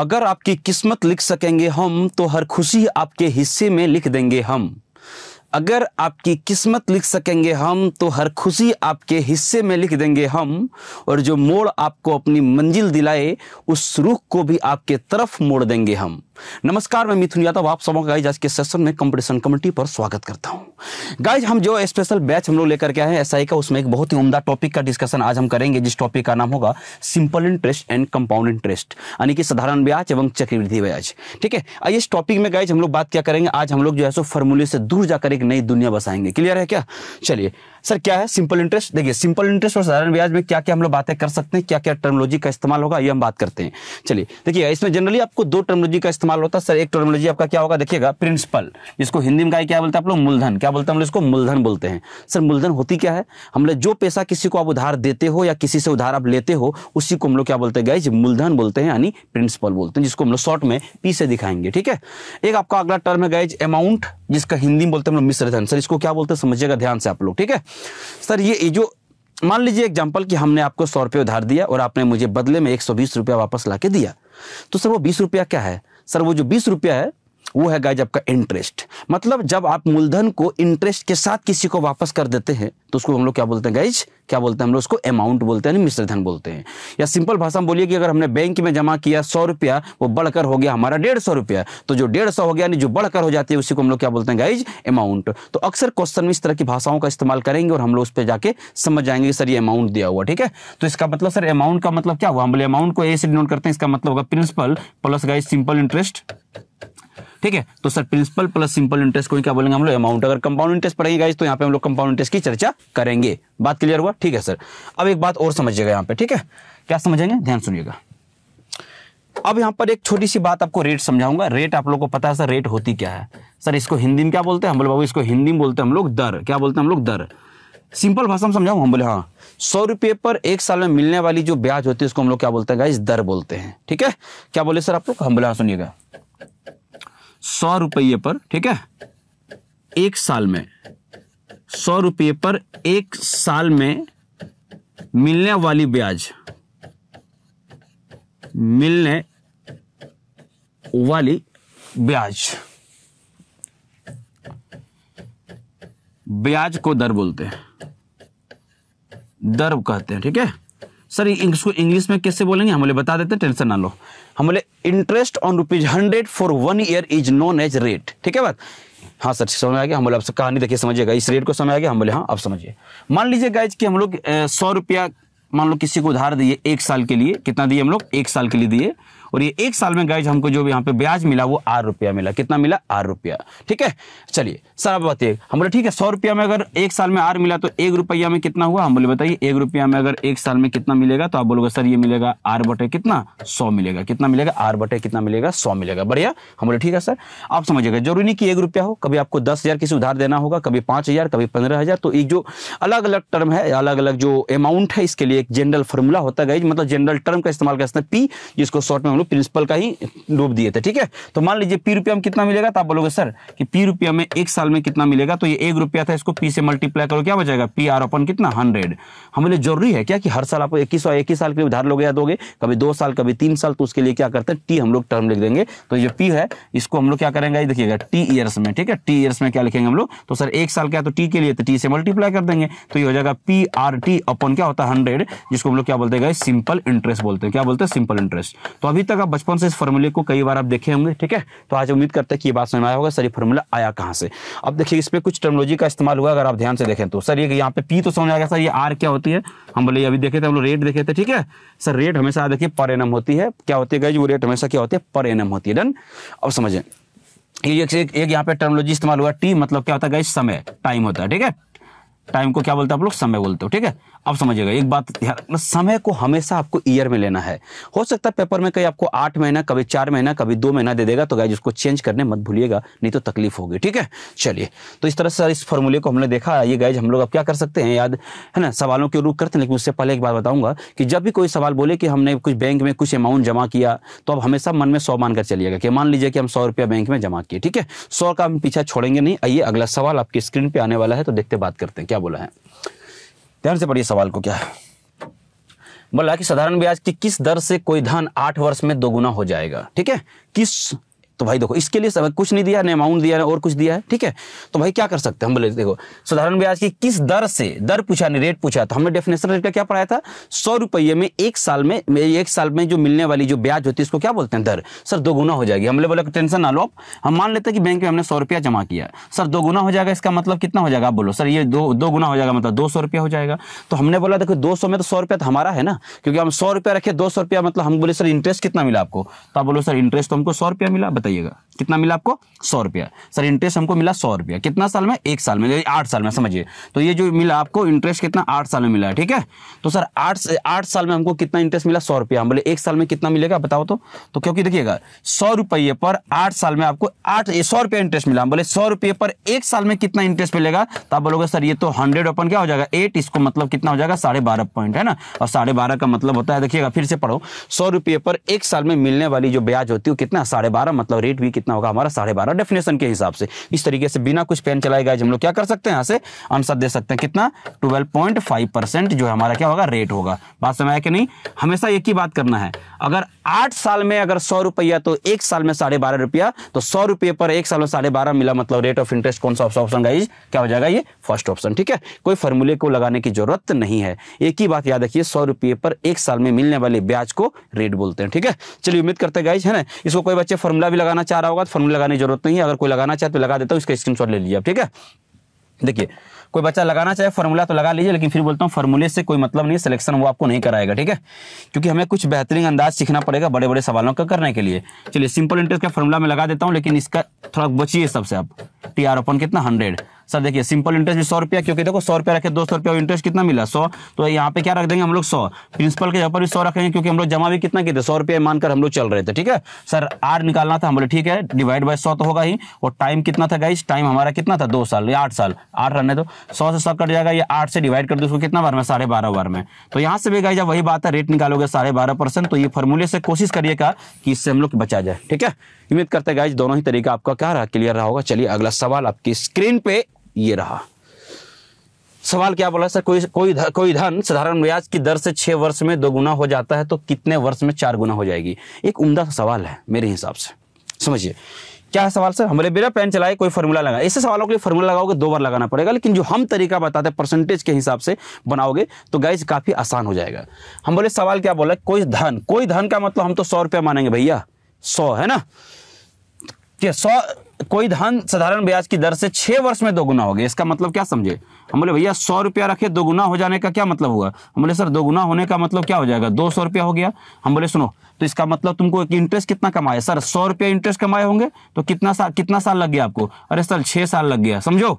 अगर आपकी किस्मत लिख सकेंगे हम तो हर खुशी आपके हिस्से में लिख देंगे हम अगर आपकी किस्मत लिख सकेंगे हम तो हर खुशी आपके हिस्से में लिख देंगे हम और जो मोड़ आपको अपनी मंजिल दिलाए उस रुख को भी आपके तरफ मोड़ देंगे हम नमस्कार मैं मिथुन यादव आप सबों का गाइज आज के सेशन में कंपटीशन कमेटी पर स्वागत करता हूं गाइज हम जो स्पेशल बैच हम लोग लेकर के आए हैं एस का उसमें एक बहुत ही उमदा टॉपिक का डिस्कशन आज हम करेंगे जिस टॉपिक का नाम होगा simple interest and compound interest यानी कि साधारण ब्याज एवं चक्रवृद्धि ब्याज ठीक है इस टॉपिक में गाइज हम लोग बात क्या करेंगे आज हम लोग जो है सो फॉर्मूले से दूर जाकर एक नई दुनिया बसाएंगे क्लियर है क्या चलिए सर क्या है सिंपल इंटरेस्ट देखिए सिंपल इंटरेस्ट और साधारण ब्याज में क्या क्या हम लोग बातें कर सकते हैं क्या क्या टर्मोलॉजी का इस्तेमाल होगा ये हम बात करते हैं चलिए देखिए इसमें जनरली आपको दो टर्मोलॉजी का इस्तेमाल होता है सर एक टर्मोलॉजी आपका क्या होगा देखिएगा प्रिंसिपल इसको हिंदी में क्या बोलते हैं आप लोग मूलधन क्या बोलते हैं हम लोग इसको मूलधन बोलते हैं सर मूलधन होती क्या है हम लोग जो पैसा किसी को आप उधार देते हो या किसी से उधार आप लेते हो उसी को हम लोग क्या बोलते हैं गाइज मूलधन बोलते हैं यानी प्रिंसिपल बोलते हैं जिसको हम लोग शॉर्ट में पी से दिखाएंगे ठीक है एक आपका अगला टर्म है गाइज अमाउंट जिसका हिंदी में बोलते हैं हम लोग मिश्रधन सर इसको क्या बोलते हैं समझिएगा ध्यान से आप लोग ठीक है सर ये जो मान लीजिए एग्जाम्पल कि हमने आपको सौ रुपये उधार दिया और आपने मुझे बदले में एक सौ बीस रुपया वापस ला के दिया तो सर वो बीस रुपया क्या है सर वो जो बीस रुपया है वो है गाइज आपका इंटरेस्ट मतलब जब आप मूलधन को इंटरेस्ट के साथ किसी को वापस कर देते हैं तो उसको हम लोग क्या बोलते हैं गाइज क्या बोलते हैं हम लोग उसको अमाउंट बोलते हैं मिश्र धन बोलते हैं या सिंपल भाषा में बोलिए कि अगर हमने बैंक में जमा किया सौ रुपया वो बढ़कर हो गया हमारा डेढ़ सौ रुपया तो जो डेढ़ सौ हो गया यानी जो बढ़कर हो जाती है उसी को हम लोग क्या बोलते हैं गाइज अमाउंट तो अक्सर क्वेश्चन में इस तरह की भाषाओं का इस्तेमाल करेंगे और हम लोग उस पर जाके समझ जाएंगे सर ये अमाउंट दिया हुआ ठीक है तो इसका मतलब सर अमाउंट का मतलब क्या हुआ हम बोले अमाउंट को ए से डिनोट करते हैं इसका मतलब होगा principal plus guys simple interest ठीक है तो sir principal plus simple interest को क्या बोलेंगे हम लोग अमाउंट अगर कंपाउंड इंटरेस्ट पड़ेगा तो यहाँ पे हम लोग कंपाउंड इंटरेस्ट की चर्चा करेंगे बात क्लियर हुआ ठीक है सर अब एक बात और समझिएगा यहाँ पे ठीक है क्या समझेंगे ध्यान सुनिएगा अब यहाँ पर एक छोटी सी बात आपको रेट समझाऊंगा रेट आप लोग को पता है सर रेट होती क्या है सर इसको हिंदी में क्या बोलते हैं हम बोले बाबू इसको हिंदी में बोलते हैं हम लोग दर क्या बोलते हैं हम लोग दर सिंपल भाषा में समझाऊ हम बोले हाँ सौ रुपये पर एक साल में मिलने वाली जो ब्याज होती है उसको हम लोग क्या बोलते हैं गाइज दर बोलते हैं ठीक है क्या बोले सर आप लोग हम बोले हाँ सुनिएगा सौ रुपये पर ठीक है एक साल में सौ रुपये पर एक साल में मिलने वाली ब्याज मिलने वाली ब्याज ब्याज को दर बोलते हैं दर कहते हैं ठीक है सर इसको इंग्लिश में कैसे बोलेंगे हम बोले बता देते टेंशन ना लो हम बोले interest on rupees hundred for one year is known as rate ठीक है बात हाँ सर समझ आ गया हम बोले आपसे कहानी देखिए समझिएगा इस रेट को समझ आ गया हम बोले हाँ आप समझिए मान लीजिए गाइज कि हम लोग सौ रुपया मान लो किसी को उधार दिए एक साल के लिए कितना दिए हम लोग एक साल के लिए दिए और ये एक साल में गाइज हमको जो यहाँ पे ब्याज मिला वो आठ रुपया मिला कितना मिला आठ रुपया ठीक है चलिए सर आप बताइए हम बोले ठीक है सौ रुपया में अगर एक साल में आर मिला तो एक रुपया में कितना हुआ हम बोले बताइए एक रुपया में अगर एक साल में कितना मिलेगा तो आप बोलोगे सर ये मिलेगा आर बटे कितना सौ मिलेगा कितना मिलेगा आर बटे कितना मिलेगा सौ मिलेगा बढ़िया हम बोले ठीक है सर आप समझिएगा जरूरी नहीं कि एक रुपया हो कभी आपको दस हजार किसी उधार देना होगा कभी पांच हजार कभी पंद्रह हजार तो एक जो अलग अलग टर्म है अलग अलग जो अमाउंट है इसके लिए एक जनरल फॉर्मूला होता है मतलब जनरल टर्म का इस्तेमाल करते हैं पी जिसको शॉर्ट में हम लोग प्रिंसिपल का ही डूब दिए थे ठीक है तो मान लीजिए पी रुपया में कितना मिलेगा तो आप बोलोगे सर कि पी रुपया में एक साल में कितना मिलेगा तो ये एक रुपया था इसको पी से मल्टीप्लाई करो क्या बचेगा पी आर ओपन कितना हंड्रेड हमें लिए जरूरी है क्या कि हर साल आपको इक्कीस सौ इक्कीस साल के उधार लोगे या दोगे कभी दो साल कभी तीन साल तो उसके लिए क्या करते हैं टी हम लोग टर्म लिख देंगे तो ये पी है इसको हम लोग क्या करेंगे देखिएगा टी ईयर्स में ठीक है टी ईयर्स में क्या लिखेंगे हम लोग तो सर एक साल क्या तो टी के लिए तो टी से मल्टीप्लाई कर देंगे तो ये हो जाएगा पी आर टी अपन क्या होता है हंड्रेड जिसको हम लोग क्या बोलते हैं सिंपल इंटरेस्ट बोलते हैं क्या बोलते हैं सिंपल इंटरेस्ट तो अभी तक आप बचपन से इस फॉर्मूले को कई बार आप देखे होंगे ठीक है तो आज उम्मीद करते हैं कि ये बात समझ में आया होगा सर ये फॉर्मूला आया कहाँ से अब देखिए इस पर कुछ टर्मोलॉजी का इस्तेमाल हुआ अगर आप ध्यान से देखें तो सर ये यहाँ पे पी तो समझ आएगा सर ये आर क्या होती है हम बोले अभी देखे थे हम लोग रेट देखे थे ठीक है सर रेट हमेशा देखिए पर एनम होती है क्या होती है वो रेट हमेशा क्या होती है पर एनम होती है डन अब समझें ये एक, एक, एक यहाँ पे टर्मोलॉजी इस्तेमाल हुआ टी मतलब क्या होता है गाइज समय टाइम होता है ठीक है टाइम को क्या बोलते हैं आप लोग समय बोलते हो ठीक है अब समझिएगा एक बात ध्यान रखना समय को हमेशा आपको ईयर में लेना है हो सकता है पेपर में कहीं आपको आठ महीना कभी चार महीना कभी दो महीना दे देगा तो गाइज उसको चेंज करने मत भूलिएगा नहीं तो तकलीफ होगी ठीक है चलिए तो इस तरह से इस फॉर्मूले को हमने देखा ये गाइज हम लोग अब क्या कर सकते हैं याद है ना सवालों के रूप करते हैं लेकिन उससे पहले एक बात बताऊंगा कि जब भी कोई सवाल बोले कि हमने कुछ बैंक में कुछ अमाउंट जमा किया तो अब हमेशा मन में सौ मानकर चलिएगा कि मान लीजिए कि हम सौ रुपया बैंक में जमा किए ठीक है सौ का हम पीछा छोड़ेंगे नहीं आइए अगला सवाल आपकी स्क्रीन पर आने वाला है तो देखते बात करते हैं क्या बोला है ध्यान से पढ़िए सवाल को क्या है बोला कि साधारण ब्याज की किस दर से कोई धन आठ वर्ष में दोगुना हो जाएगा ठीक है किस तो भाई देखो इसके लिए सब कुछ नहीं दिया ना अमाउंट दिया ना और कुछ दिया है ठीक है तो भाई क्या कर सकते हैं हम बोले देखो साधारण ब्याज की किस दर से दर पूछा नहीं रेट पूछा तो हमने डेफिनेशन रेट का क्या पढ़ाया था सौ रुपये में एक साल में एक साल में जो मिलने वाली जो ब्याज होती है इसको क्या बोलते हैं दर सर दो गुना हो जाएगी हमने बोला टेंशन ना लो आप हम मान लेते हैं कि बैंक में हमने सौ रुपया जमा किया सर दो गुना हो जाएगा इसका मतलब कितना हो जाएगा आप बोलो सर ये दो दो गुना हो जाएगा मतलब दो सौ रुपया हो जाएगा तो हमने बोला देखो दो सौ में तो सौ रुपया तो हमारा है ना क्योंकि हम सौ रुपया रखे दो सौ रुपया मतलब हम बोले सर इंटरेस्ट कितना मिला आपको तो आप बोलो सर इंटरेस्ट तो हमको सौ रुपया मिला बताइएगा कितना मिला आपको सौ रुपया सर इंटरेस्ट हमको मिला सौ रुपया कितना साल में एक साल में आठ साल में समझिए तो ये जो मिला आपको इंटरेस्ट कितना आठ साल में मिला है ठीक है तो सर आठ आठ साल में हमको कितना इंटरेस्ट मिला सौ रुपया हम बोले एक साल में कितना मिलेगा बताओ तो तो क्योंकि देखिएगा सौ रुपये पर आठ साल में आपको आठ सौ रुपया इंटरेस्ट मिला हम बोले सौ रुपये पर एक साल में कितना इंटरेस्ट मिलेगा तो आप बोलोगे सर ये तो हंड्रेड ओपन क्या हो जाएगा एट इसको मतलब कितना हो जाएगा साढ़े बारह पॉइंट है ना और साढ़े का मतलब होता है देखिएगा फिर से पढ़ो सौ पर एक साल में मिलने वाली जो ब्याज होती है कितना साढ़े मतलब और रेट भी कितना होगा हमारा साढ़े बारह डेफिनेशन के हिसाब से इस तरीके से बिना कुछ पेन चलाए गए हम लोग क्या कर सकते हैं यहाँ से आंसर दे सकते हैं कितना ट्वेल्व पॉइंट फाइव परसेंट जो है हमारा क्या होगा रेट होगा बात समय आया कि नहीं हमेशा एक ही बात करना है अगर आठ साल में अगर सौ रुपया तो एक साल में साढ़े बारह रुपया तो सौ रुपये पर एक साल में साढ़े बारह मिला मतलब रेट ऑफ इंटरेस्ट कौन सा ऑप्शन गाइज क्या हो जाएगा ये फर्स्ट ऑप्शन ठीक है कोई फॉर्मूले को लगाने की जरूरत नहीं है एक ही बात याद रखिए सौ रुपये पर एक साल में मिलने वाले ब्याज को रेट बोलते हैं ठीक है चलिए उम्मीद करते हैं गाइज है ना इसको कोई बच्चे फॉर्मूला भी लगा लगाना चाह रहा होगा तो फॉर्मूला लगाने की जरूरत नहीं है अगर कोई लगाना चाहे तो लगा देता हूँ इसका स्क्रीन ले लीजिए ठीक है देखिए कोई बच्चा लगाना चाहे फॉर्मूला तो लगा लीजिए लेकिन फिर बोलता हूँ फॉर्मूले से कोई मतलब नहीं सिलेक्शन वो आपको नहीं कराएगा ठीक है क्योंकि हमें कुछ बेहतरीन अंदाज सीखना पड़ेगा बड़े बड़े सवालों का करने के लिए चलिए सिंपल इंटरेस्ट का फॉर्मूला में लगा देता हूँ लेकिन इसका थोड़ा बचिए सबसे आप टी आर ओपन कितना हंड्रेड सर देखिए सिंपल इंटरेस्ट भी सौ रुपया क्योंकि देखो सौ रुपया रखे दो सौ रुपया इंटरेस्ट कितना मिला सौ तो यहाँ पे क्या रख देंगे हम लोग सौ प्रिंसिपल के यहाँ पर भी सौ रखेंगे क्योंकि हम लोग जमा भी कितना किए सौ रुपया मानकर हम लोग चल रहे थे ठीक है सर आर निकालना था हम ठीक है डिवाइड बाय सौ तो होगा ही और टाइम कितना था गाइस टाइम हमारा कितना था दो साल या आठ साल आठ रहने दो सौ से सौ कट जाएगा ये आठ से डिवाइड कर दो उसको कितना बार में साढ़े बारह बार में तो यहाँ से भी गाइज वही बात है रेट निकालोगे साढ़े बारह परसेंट तो ये फॉर्मूले से कोशिश करिएगा कि इससे हम लोग बचा जाए ठीक है उम्मीद करते गाइज दोनों ही तरीका आपका क्या रहा क्लियर रहा होगा चलिए अगला सवाल आपकी स्क्रीन पे ये रहा सवाल क्या बोला सर कोई कोई ध, कोई धन साधारण ब्याज की दर से छह वर्ष में दोगुना हो जाता है तो कितने वर्ष में चार गुना हो जाएगी एक उम्दा सा सवाल है मेरे हिसाब से समझिए क्या है सवाल सर हमारे बिना पेन चलाए कोई फॉर्मूला लगा ऐसे सवालों के लिए फॉर्मूला लगाओगे दो बार लगाना पड़ेगा लेकिन जो हम तरीका बताते हैं परसेंटेज के हिसाब से बनाओगे तो गाइज काफ़ी आसान हो जाएगा हम बोले सवाल क्या बोला कोई धन कोई धन का मतलब हम तो सौ रुपया मानेंगे भैया सौ है ना क्या सौ कोई धन साधारण ब्याज की दर से छह वर्ष में दोगुना हो गया इसका मतलब क्या समझे हम बोले भैया सौ रुपया रखे दोगुना हो जाने का क्या मतलब हुआ हम बोले सर दोगुना होने का मतलब क्या हो जाएगा दो सौ रुपया हो गया हम बोले सुनो तो इसका मतलब तुमको एक इंटरेस्ट कितना कमाया सर सौ रुपया इंटरेस्ट कमाए होंगे तो कितना सा, कितना साल लग गया आपको अरे सर छह साल लग गया समझो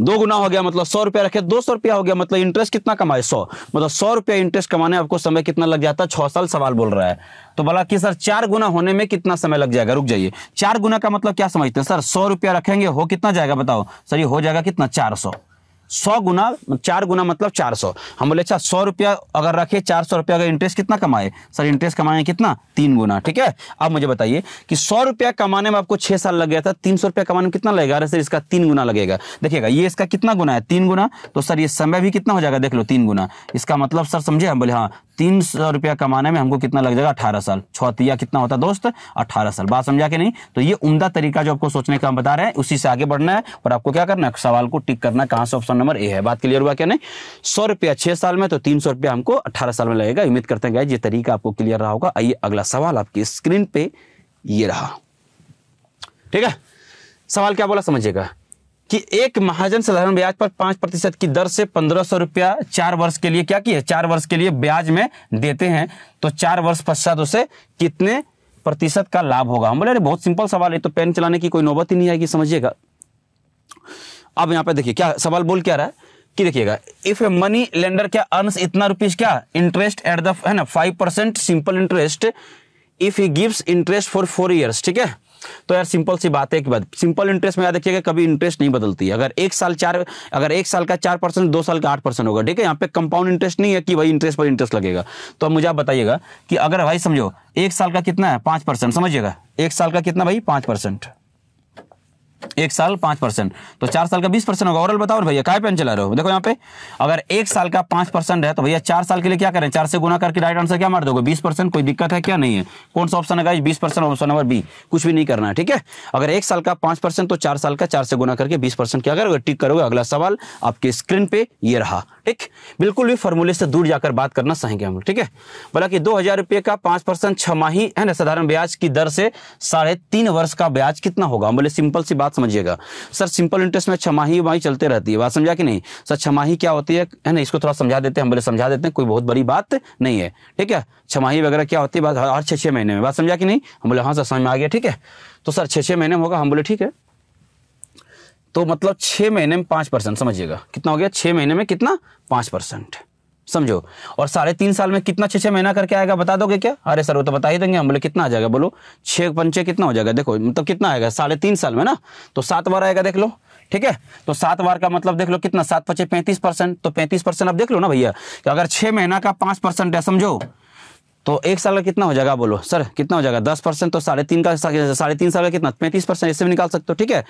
दो गुना हो गया मतलब सौ रुपया रखे दो सौ रुपया हो गया मतलब इंटरेस्ट कितना कमाए सौ मतलब सौ रुपया इंटरेस्ट कमाने आपको समय कितना लग जाता है छह साल सवाल बोल रहा है तो बोला कि सर चार गुना होने में कितना समय लग जाएगा रुक जाइए चार गुना का मतलब क्या समझते हैं सर सौ रुपया रखेंगे हो कितना जाएगा बताओ सर ये हो जाएगा कितना चार सौ सौ गुना चार गुना मतलब चार सौ हम बोले अच्छा सौ रुपया अगर रखे चार सौ रुपया अगर इंटरेस्ट कितना कमाए सर इंटरेस्ट कमाए कितना तीन गुना ठीक है अब मुझे बताइए कि सौ रुपया कमाने में आपको छह साल लग गया था तीन सौ रुपया कमाने में कितना लगेगा अरे सर इसका तीन गुना लगेगा देखिएगा ये इसका कितना गुना है तीन गुना तो सर ये समय भी कितना हो जाएगा देख लो तीन गुना इसका मतलब सर समझे हम बोले हाँ तीन सौ रुपया कमाने में हमको कितना लग जाएगा अठारह साल छतिया कितना होता है दोस्त अठारह साल बात समझा के नहीं तो ये उम्दा तरीका जो आपको सोचने का हम बता रहे हैं उसी से आगे बढ़ना है और आपको क्या करना है सवाल को टिक करना कहां से ऑप्शन नंबर ए है बात क्लियर हुआ क्या नहीं सौ रुपया छह साल में तो तीन सौ रुपया हमको अठारह साल में लगेगा उम्मीद करते हैं ये तरीका आपको क्लियर रहा होगा आइए अगला सवाल आपकी स्क्रीन पे ये रहा ठीक है सवाल क्या बोला समझिएगा कि एक महाजन साधारण ब्याज पर पांच प्रतिशत की दर से पंद्रह सौ रुपया चार वर्ष के लिए क्या किया चार वर्ष के लिए ब्याज में देते हैं तो चार वर्ष पश्चात उसे कितने प्रतिशत का लाभ होगा हम बोले अरे बहुत सिंपल सवाल है तो पेन चलाने की कोई नौबत ही नहीं आएगी समझिएगा अब यहाँ पे देखिए क्या सवाल बोल क्या रहा है कि देखिएगा इफ ए मनी लेंडर क्या अर्न इतना रुपीज क्या इंटरेस्ट एट द है ना five percent simple interest if he gives interest for four years ठीक है तो यार सिंपल सी बात है एक बात सिंपल इंटरेस्ट में याद रखिएगा कभी इंटरेस्ट नहीं बदलती है अगर एक साल चार अगर एक साल का चार परसेंट दो साल का आठ परसेंट होगा ठीक है यहाँ पे कंपाउंड इंटरेस्ट नहीं है कि भाई इंटरेस्ट पर इंटरेस्ट लगेगा तो मुझे आप बताइएगा कि अगर भाई समझो एक साल का कितना है पांच परसेंट समझिएगा एक साल का कितना भाई पांच परसेंट एक साल पांच परसेंट तो चार साल का बीस परसेंट होगा ओरल बताओ भैया काय पेन चला रहे हो देखो यहाँ पे अगर एक साल का पांच परसेंट है तो भैया चार साल के लिए क्या करें चार से गुना करके राइट आंसर क्या मार दोगे बीस परसेंट कोई दिक्कत है क्या नहीं है कौन सा ऑप्शन है बीस परसेंट ऑप्शन नंबर बी कुछ भी नहीं करना है ठीक है अगर एक साल का पांच परसेंट तो चार साल का चार से गुना करके बीस परसेंट क्या करोगे टिक करोगे अगला सवाल आपके स्क्रीन पे ये रहा ठीक बिल्कुल भी फॉर्मूले से दूर जाकर बात करना चाहेंगे हम लोग ठीक है बोला कि दो हजार रुपये का पांच परसेंट छमाही है ना साधारण ब्याज की दर से साढ़े तीन वर्ष का ब्याज कितना होगा बोले सिंपल सी बात समझिएगा सर सिंपल इंटरेस्ट में छमाही वहीं चलते रहती है बात समझा कि नहीं सर छमाही क्या होती है है ना इसको थोड़ा समझा देते हैं हम बोले समझा देते हैं कोई बहुत बड़ी बात नहीं है ठीक है छमाही वगैरह क्या होती है बात हर छः छः महीने में बात समझा कि नहीं हम बोले हाँ सर समझ में आ गया ठीक है तो सर छः छः महीने में होगा हम बोले ठीक है तो मतलब छह महीने में पांच परसेंट समझिएगा कितना हो गया छह महीने में कितना पांच परसेंट समझो और साढ़े तीन साल में कितना छह छह महीना करके आएगा बता दोगे क्या अरे सर वो तो बता ही देंगे हम बोले कितना आ जाएगा बोलो छह पंचे कितना हो जाएगा देखो मतलब कितना आएगा साढ़े तीन साल में ना तो सात बार आएगा देख लो ठीक है तो सात बार का मतलब देख लो कितना सात पचे पैंतीस परसेंट तो पैंतीस परसेंट आप देख लो ना भैया कि अगर छह महीना का पांच परसेंट है समझो तो एक साल का कितना हो जाएगा बोलो सर कितना हो जाएगा दस परसेंट तो साढ़े तीन का साढ़े तीन साल का कितना पैंतीस परसेंट ऐसे भी निकाल सकते हो ठीक है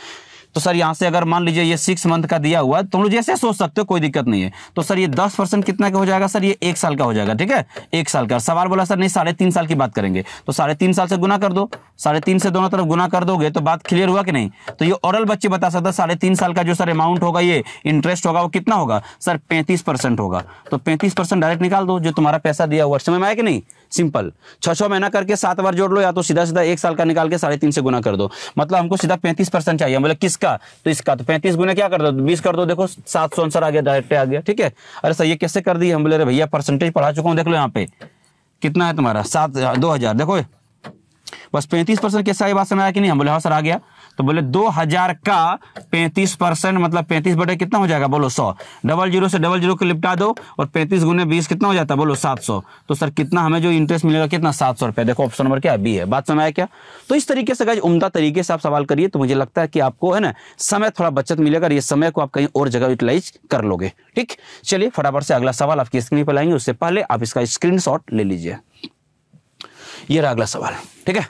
तो सर यहाँ से अगर मान लीजिए ये सिक्स मंथ का दिया हुआ तो हम लोग जैसे सोच सकते हो कोई दिक्कत नहीं है तो सर ये दस परसेंट कितना का हो जाएगा सर ये एक साल का हो जाएगा ठीक है एक साल का सवाल बोला सर नहीं साढ़े तीन साल की बात करेंगे तो साढ़े तीन साल से गुना कर दो साढ़े तीन से दोनों तरफ गुना कर दोगे तो बात क्लियर हुआ कि नहीं तो ये ओरल बच्चे बता सकता साढ़े तीन साल का जो सर अमाउंट होगा ये इंटरेस्ट होगा वो कितना होगा सर पैंतीस होगा तो पैंतीस डायरेक्ट निकाल दो जो तुम्हारा पैसा दिया हुआ समय में आया कि नहीं सिंपल छह छः महीना करके सात बार जोड़ लो या तो सीधा सीधा एक साल का निकाल के साढ़े तीन से गुना कर दो मतलब हमको सीधा पैंतीस परसेंट चाहिए मतलब किसका तो इसका तो पैंतीस गुना क्या कर दो बीस कर दो देखो सात सौ आंसर आ गया डायरेक्ट आ गया ठीक है अरे सर ये कैसे कर दिए हम बोले अरे भैया परसेंटेज पढ़ा चुका हूँ देख लो यहाँ पे कितना है तुम्हारा सात दो हज़ार देखो बस पैंतीस परसेंट कैसा बात समझ आया कि नहीं हम बोले हाँ सर आ गया तो बोले दो हजार का पैंतीस परसेंट मतलब पैंतीस बटे कितना हो जाएगा बोलो सौ डबल जीरो से डबल जीरो को लिपटा दो और पैंतीस गुने बीस कितना हो जाता है बोलो सात सौ तो सर कितना हमें जो इंटरेस्ट मिलेगा कितना सात सौ रुपया देखो ऑप्शन नंबर क्या बी है बात समय आया क्या तो इस तरीके से उमदा तरीके से आप सवाल करिए तो मुझे लगता है कि आपको है ना समय थोड़ा बचत मिलेगा ये समय को आप कहीं और जगह यूटिलाइज कर लोगे ठीक चलिए फटाफट से अगला सवाल आपकी स्क्रीन पर लाएंगे उससे पहले आप इसका स्क्रीन ले लीजिए ये रहा अगला सवाल ठीक है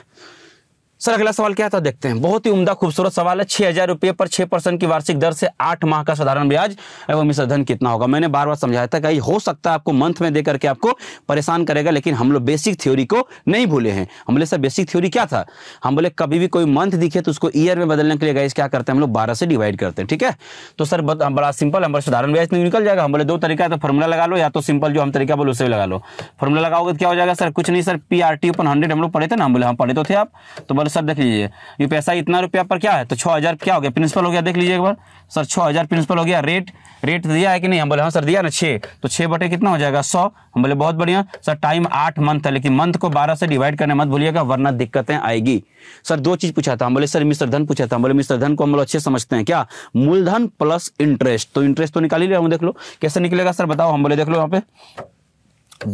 सर अगला सवाल क्या था देखते हैं बहुत ही उम्दा खूबसूरत सवाल है छह हजार रुपये पर छह परसेंट की वार्षिक दर से आठ माह का साधारण ब्याज एवं इस धन कितना होगा मैंने बार बार समझाया था कि हो सकता है आपको मंथ में देकर के आपको परेशान करेगा लेकिन हम लोग बेसिक थ्योरी को नहीं भूले हैं हम बोले सर बेसिक थ्योरी क्या था हम बोले कभी भी कोई मंथ दिखे तो उसको ईयर में बदलने के लिए गए क्या करते हैं हम लोग बारह से डिवाइड करते हैं ठीक है तो सर बड़ा सिंपल हमारे साधारण ब्याज नहीं निकल जाएगा हम बोले दो तरीका है तो फॉर्मूला लगा लो या तो सिंपल जो हम तरीका बोले उसे लगा लो फॉर्मूला लगाओगे तो क्या हो जाएगा सर कुछ नहीं sir P R T upon hundred हम लोग पढ़े थे ना हम बोले हम हाँ, पढ़े तो थे आप तो बोले सर देख लीजिए ये पैसा इतना रुपया पर क्या है तो छः हज़ार क्या हो गया प्रिंसिपल हो गया देख लीजिए एक बार सर छः हज़ार प्रिंसिपल हो गया रेट रेट दिया है कि नहीं हम बोले हाँ सर दिया ना छः तो छः बटे कितना हो जाएगा सौ हम बोले बहुत बढ़िया सर टाइम आठ मंथ है लेकिन मंथ को बारह से डिवाइड करने मत भूलिएगा वरना दिक्कतें आएगी सर दो चीज़ पूछा था हम बोले सर मिस्टर धन पूछा था हम बोले मिस्टर धन को हम लोग अच्छे समझते हैं क्या मूलधन प्लस इंटरेस्ट तो इंटरेस्ट तो निकाल ही रहा हूँ देख लो कैसे निकलेगा सर बताओ हम बोले देख लो यहाँ पे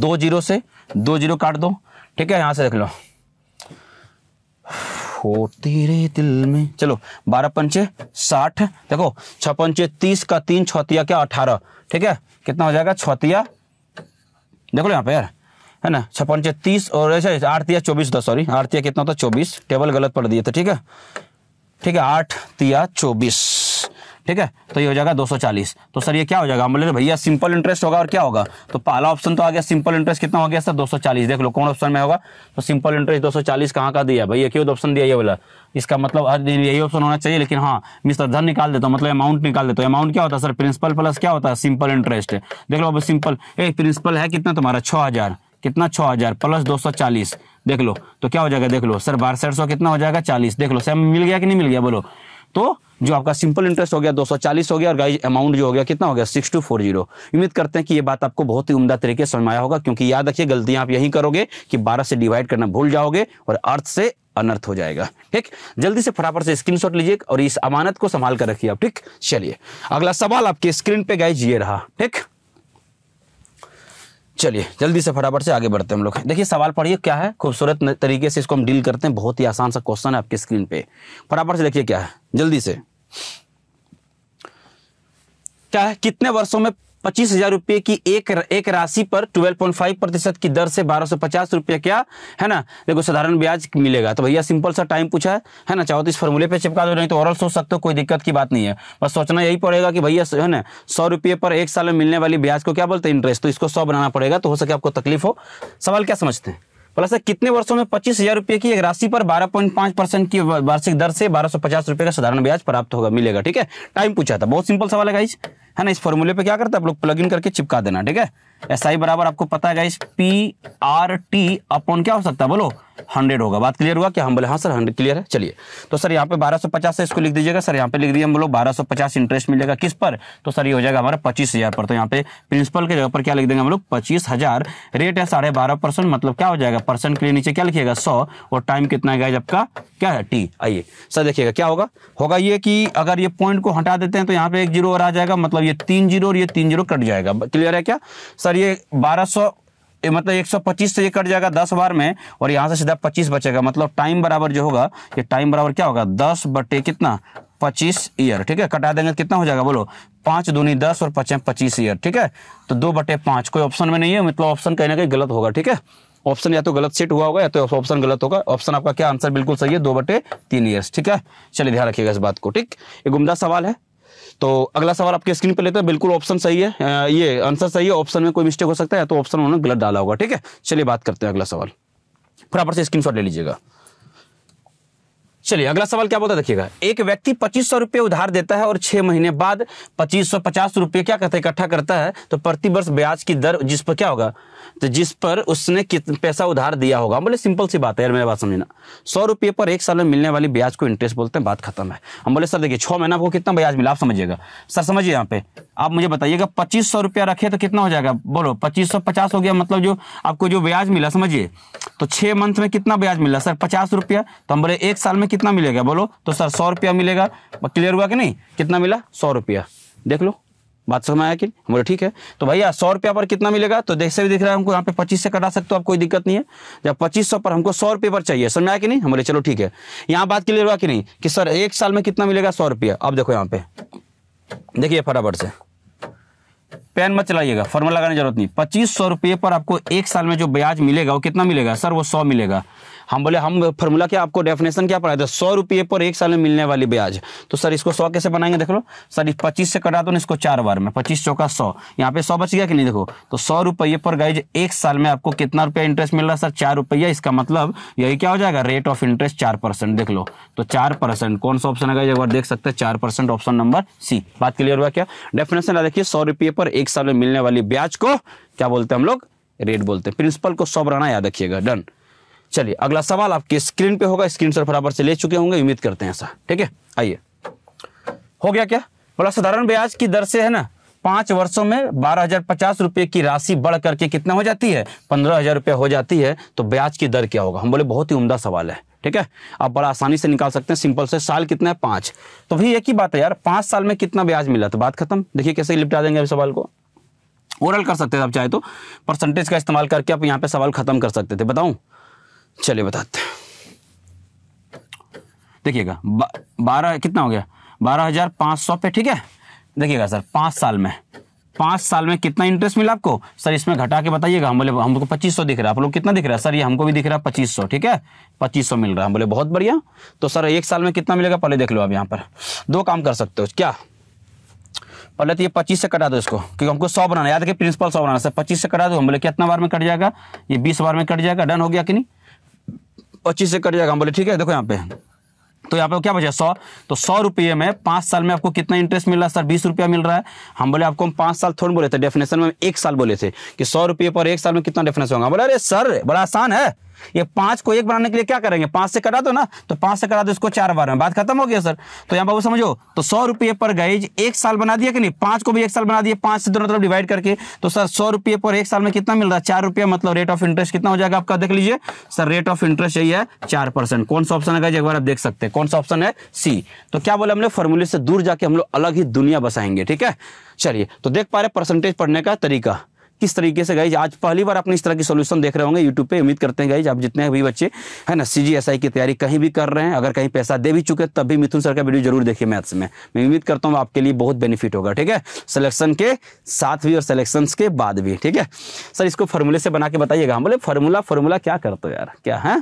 दो जीरो से दो जीरो काट दो ठीक है यहाँ से देख लो हो तेरे दिल में चलो बारह पंचे साठ देखो छ पंचे तीस का तीन छतिया क्या अठारह ठीक है कितना हो जाएगा छतिया देखो यहाँ पे यार है ना छप्पन से तीस और ऐसे आठ तिया चौबीस था सॉरी आठ कितना होता चौबीस टेबल गलत पढ़ दिए थे ठीक है ठीक है आठ तिया चौबीस ठीक है तो ये हो जाएगा 240 तो सर ये क्या हो जाएगा बोले भैया सिंपल इंटरेस्ट होगा और क्या होगा तो पहला ऑप्शन तो आ गया सिंपल इंटरेस्ट कितना हो गया सर 240 देख लो कौन ऑप्शन में होगा तो सिंपल इंटरेस्ट 240 कहाँ का दिया भैया क्यों ऑप्शन दिया ये बोला इसका मतलब हर दिन यही ऑप्शन होना चाहिए लेकिन हाँ मिस्टर धन निकाल देता हूँ मतलब अमाउंट निकाल देता अमाउंट क्या होता है सर प्रिंसिपल प्लस क्या होता है सिंपल इंटरेस्ट देख लो अब सिंपल एक प्रिंसिपल है कितना तुम्हारा छः कितना छः हज़ार प्लस दो सौ चालीस देख लो तो क्या हो जाएगा देख लो सर बारह सौ कितना हो जाएगा चालीस देख लो सर मिल गया कि नहीं मिल गया बोलो तो जो आपका सिंपल इंटरेस्ट हो गया 240 हो गया और गाइज अमाउंट जो हो गया कितना हो गया सिक्स टू फोर जीरो उम्मीद करते हैं कि ये बात आपको बहुत ही उमदा तरीके से समझाया होगा क्योंकि याद रखिए गलतियां आप यही करोगे कि 12 से डिवाइड करना भूल जाओगे और अर्थ से अनर्थ हो जाएगा ठीक जल्दी से फटाफट से स्क्रीन लीजिए और इस अमानत को संभाल कर रखिए आप ठीक चलिए अगला सवाल आपके स्क्रीन पे गाइज ये रहा ठीक चलिए जल्दी से फटाफट से आगे बढ़ते हैं हम लोग देखिए सवाल पढ़िए क्या है खूबसूरत तरीके से इसको हम डील करते हैं बहुत ही आसान सा क्वेश्चन है आपके स्क्रीन पे फटाफट से देखिए क्या है जल्दी से क्या है कितने वर्षों में पच्चीस हजार रुपये की एक एक राशि पर 12.5 प्रतिशत की दर से बारह सौ पचास रुपये क्या है ना देखो साधारण ब्याज मिलेगा तो भैया सिंपल सा टाइम पूछा है है ना चाहो तो इस फॉर्मूले पे चिपका दो नहीं तो औरल सोच सकते हो कोई दिक्कत की बात नहीं है बस सोचना यही पड़ेगा कि भैया है ना सौ रुपये पर एक साल में मिलने वाली ब्याज को क्या बोलते हैं इंटरेस्ट तो इसको सौ बनाना पड़ेगा तो हो सके आपको तकलीफ हो सवाल क्या समझते हैं प्लस कितने वर्षों में पच्चीस हजार रुपये की एक राशि पर बारह पॉइंट पांच परसेंट की वार्षिक दर से बारह सौ पचास रुपये का साधारण ब्याज प्राप्त होगा मिलेगा ठीक है टाइम पूछा था बहुत सिंपल सवाल है गाइज है ना इस फॉर्मूले पे क्या करते हैं आप लोग प्लग इन करके चिपका देना ठीक है एस आई बराबर आपको पता है पी आर टी अपॉन क्या हो सकता है बोलो हंड्रेड होगा बात क्लियर हुआ क्या हम बोले हाँ सर हंड्रेड क्लियर है चलिए तो सर यहाँ पे 1250 से इसको लिख दीजिएगा सर यहाँ पे लिख दिए हम बोलो 1250 इंटरेस्ट मिलेगा किस पर तो सर ये हो जाएगा हमारा पच्चीस हजार पर तो यहाँ पे प्रिंसिपल के जगह पर क्या लिख देंगे हम लोग पच्चीस हजार रेट है साढ़े बारह परसेंट मतलब क्या हो जाएगा परसेंट के लिए नीचे क्या लिखिएगा सौ और टाइम कितना है आपका क्या है टी आइए सर देखिएगा क्या होगा होगा ये कि अगर ये पॉइंट को हटा देते हैं तो यहाँ पे एक जीरो और आ जाएगा मतलब ये तीन जीरो और ये तीन जीरो कट जाएगा क्लियर है क्या सर सर ये 1200 मतलब 125 से ये कट जाएगा 10 बार में और यहाँ से सीधा 25 बचेगा मतलब टाइम बराबर जो होगा ये टाइम बराबर क्या होगा 10 बटे कितना 25 ईयर ठीक है कटा देंगे तो कितना हो जाएगा बोलो पांच दूनी दस और पचे पच्चीस ईयर ठीक है तो दो बटे पांच कोई ऑप्शन में नहीं है मतलब ऑप्शन कहीं ना कहीं गलत होगा ठीक है ऑप्शन या तो गलत सेट हुआ होगा या तो ऑप्शन गलत होगा ऑप्शन आपका क्या आंसर बिल्कुल सही है दो बटे तीन ईयर्स ठीक है चलिए ध्यान रखिएगा इस बात को ठीक ये गुमदा सवाल है तो अगला सवाल आपके स्क्रीन पर लेते हैं बिल्कुल ऑप्शन सही है ये आंसर सही है ऑप्शन में कोई मिस्टेक हो सकता है तो ऑप्शन उन्होंने गलत डाला होगा ठीक है चलिए बात करते हैं अगला सवाल फटाफट से स्क्रीनशॉट ले लीजिएगा चलिए अगला सवाल क्या बोलता है देखिएगा एक व्यक्ति पच्चीस सौ रुपये उधार देता है और छह महीने बाद पच्चीस सौ पचास रुपये क्या करता है इकट्ठा करता है तो प्रति वर्ष ब्याज की दर जिस पर क्या होगा तो जिस पर उसने कितना पैसा उधार दिया होगा बोले सिंपल सी बात है यार मेरे बात समझना सौ रुपये पर एक साल में मिलने वाली ब्याज को इंटरेस्ट बोलते हैं बात खत्म है हम बोले सर देखिए छः महीना आपको कितना ब्याज मिला आप समझिएगा सर समझिए यहाँ पे आप मुझे बताइएगा पच्चीस सौ रुपया रखे तो कितना हो जाएगा बोलो पच्चीस सौ पचास हो गया मतलब जो आपको जो ब्याज मिला समझिए तो छः मंथ में कितना ब्याज मिला सर पचास रुपया तो हम बोले एक साल में कितना कितना मिलेगा बोलो तो सर सौ रुपया मिलेगा क्लियर हुआ कि नहीं कितना मिला सौ रुपया देख लो बात समझ आया कि बोले ठीक है तो भैया सौ रुपया पर कितना मिलेगा तो जैसे भी दिख रहा है हमको यहाँ पे पच्चीस से कटा सकते हो आप कोई दिक्कत नहीं है जब पच्चीस सौ पर हमको सौ रुपये पर चाहिए समझ आया कि नहीं हम बोले चलो ठीक है यहाँ बात क्लियर हुआ कि नहीं कि सर एक साल में कितना मिलेगा सौ रुपया अब देखो यहाँ पे देखिए फटाफट से पेन मत चलाइएगा फॉर्मूला लगाने की जरूरत नहीं पच्चीस सौ रुपये पर आपको एक साल में जो ब्याज मिलेगा वो कितना मिलेगा सर वो सौ मिलेगा हम बोले हम फॉर्मूला क्या आपको डेफिनेशन क्या पढ़ाए था सौ रुपये पर एक साल में मिलने वाली ब्याज तो सर इसको सौ कैसे बनाएंगे देख लो सर इस पच्चीस से कटा दो तो ना इसको चार बार में पच्चीस चौका सौ यहाँ पे सौ बच गया कि नहीं देखो तो सौ रुपये पर गाइज एक साल में आपको कितना रुपया इंटरेस्ट मिल रहा है सर चार रुपया इसका मतलब यही क्या हो जाएगा रेट ऑफ इंटरेस्ट चार परसेंट देख लो तो चार परसेंट कौन सा ऑप्शन है एक बार देख सकते हैं चार परसेंट ऑप्शन नंबर सी बात क्लियर हुआ क्या डेफिनेशन देखिए सौ रुपये पर एक साल में मिलने वाली ब्याज को क्या बोलते हैं हम लोग रेट बोलते हैं प्रिंसिपल को सौ बनाना याद रखिएगा डन चलिए अगला सवाल आपके स्क्रीन पे होगा स्क्रीन सर बराबर से ले चुके होंगे उम्मीद करते हैं ऐसा ठीक है आइए हो गया क्या बोला साधारण ब्याज की दर से है ना पांच वर्षों में बारह हजार पचास रुपए की राशि बढ़ करके कितना हो जाती है पंद्रह हजार रुपये हो जाती है तो ब्याज की दर क्या होगा हम बोले बहुत ही उमदा सवाल है ठीक है आप बड़ा आसानी से निकाल सकते हैं सिंपल से साल कितना है पांच तो भाई एक ही बात है यार पांच साल में कितना ब्याज मिला तो बात खत्म देखिए कैसे लिपटा देंगे सवाल को ओरल कर सकते थे आप चाहे तो परसेंटेज का इस्तेमाल करके आप यहाँ पे सवाल खत्म कर सकते थे बताऊँ चलिए बताते हैं देखिएगा बारह कितना हो गया बारह हजार पाँच सौ पे ठीक है देखिएगा सर पाँच साल में पाँच साल में कितना इंटरेस्ट मिला आपको सर इसमें घटा के बताइएगा हम बोले हमको पच्चीस सौ दिख रहा है आप लोग कितना दिख रहा है सर ये हमको भी दिख रहा है पच्चीस सौ ठीक है पच्चीस सौ मिल रहा है हम बोले बहुत बढ़िया तो सर एक साल में कितना मिलेगा पहले देख लो आप यहाँ पर दो काम कर सकते हो क्या पहले तो ये पच्चीस से कटा दो इसको क्योंकि हमको सौ बनाना याद रखिए प्रिंसिपल सौ बनाना सर पच्चीस से कटा दो हम बोले कितना बार में कट जाएगा ये बीस बार में कट जाएगा डन हो गया कि नहीं पच्चीस से कट जाएगा हम बोले ठीक है देखो यहाँ पे तो यहाँ पे क्या बचा सौ तो सौ रुपये में पांच साल में आपको कितना इंटरेस्ट मिल रहा है सर बीस रुपया मिल रहा है हम बोले आपको हम पांच साल थोड़ा बोले थे डेफिनेशन में एक साल बोले थे कि सौ रुपये पर एक साल में कितना डेफिनेशन होगा बोले अरे सर बड़ा आसान है ये पांच को एक बनाने के लिए क्या करेंगे पांच से करा दो ना तो पांच से करा दो इसको चार बार में बात खत्म हो गया सर तो यहाँ बाबू समझो तो सौ रुपये पर गैज एक साल बना दिया कि नहीं पांच को भी एक साल बना दिया पांच से दोनों तरफ डिवाइड करके तो सर सौ रुपये पर एक साल में कितना मिल रहा है चार मतलब रेट ऑफ इंटरेस्ट कितना हो जाएगा आपका देख लीजिए सर रेट ऑफ इंटरेस्ट यही है चार परसेंट कौन सा ऑप्शन है एक बार आप देख सकते हैं कौन सा ऑप्शन है सी तो क्या बोले हम लोग फॉर्मूले से दूर जाके हम लोग अलग ही दुनिया बसाएंगे ठीक है चलिए तो देख पा रहे परसेंटेज पढ़ने का तरीका किस तरीके से गाइज आज पहली बार अपने इस तरह की सोल्यूशन देख रहे होंगे यूट्यूब पे उम्मीद करते हैं गाइज आप जितने भी बच्चे है ना सी की तैयारी कहीं भी कर रहे हैं अगर कहीं पैसा दे भी चुके तब भी मिथुन सर का वीडियो जरूर देखिए मैथ्स में मैं उम्मीद करता हूँ आपके लिए बहुत बेनिफिट होगा ठीक है सिलेक्शन के साथ भी और सिलेक्शन के बाद भी ठीक है सर इसको फॉर्मूले से बना के बताइएगा हम बोले फॉर्मूला फॉर्मूला क्या करते हो यार क्या है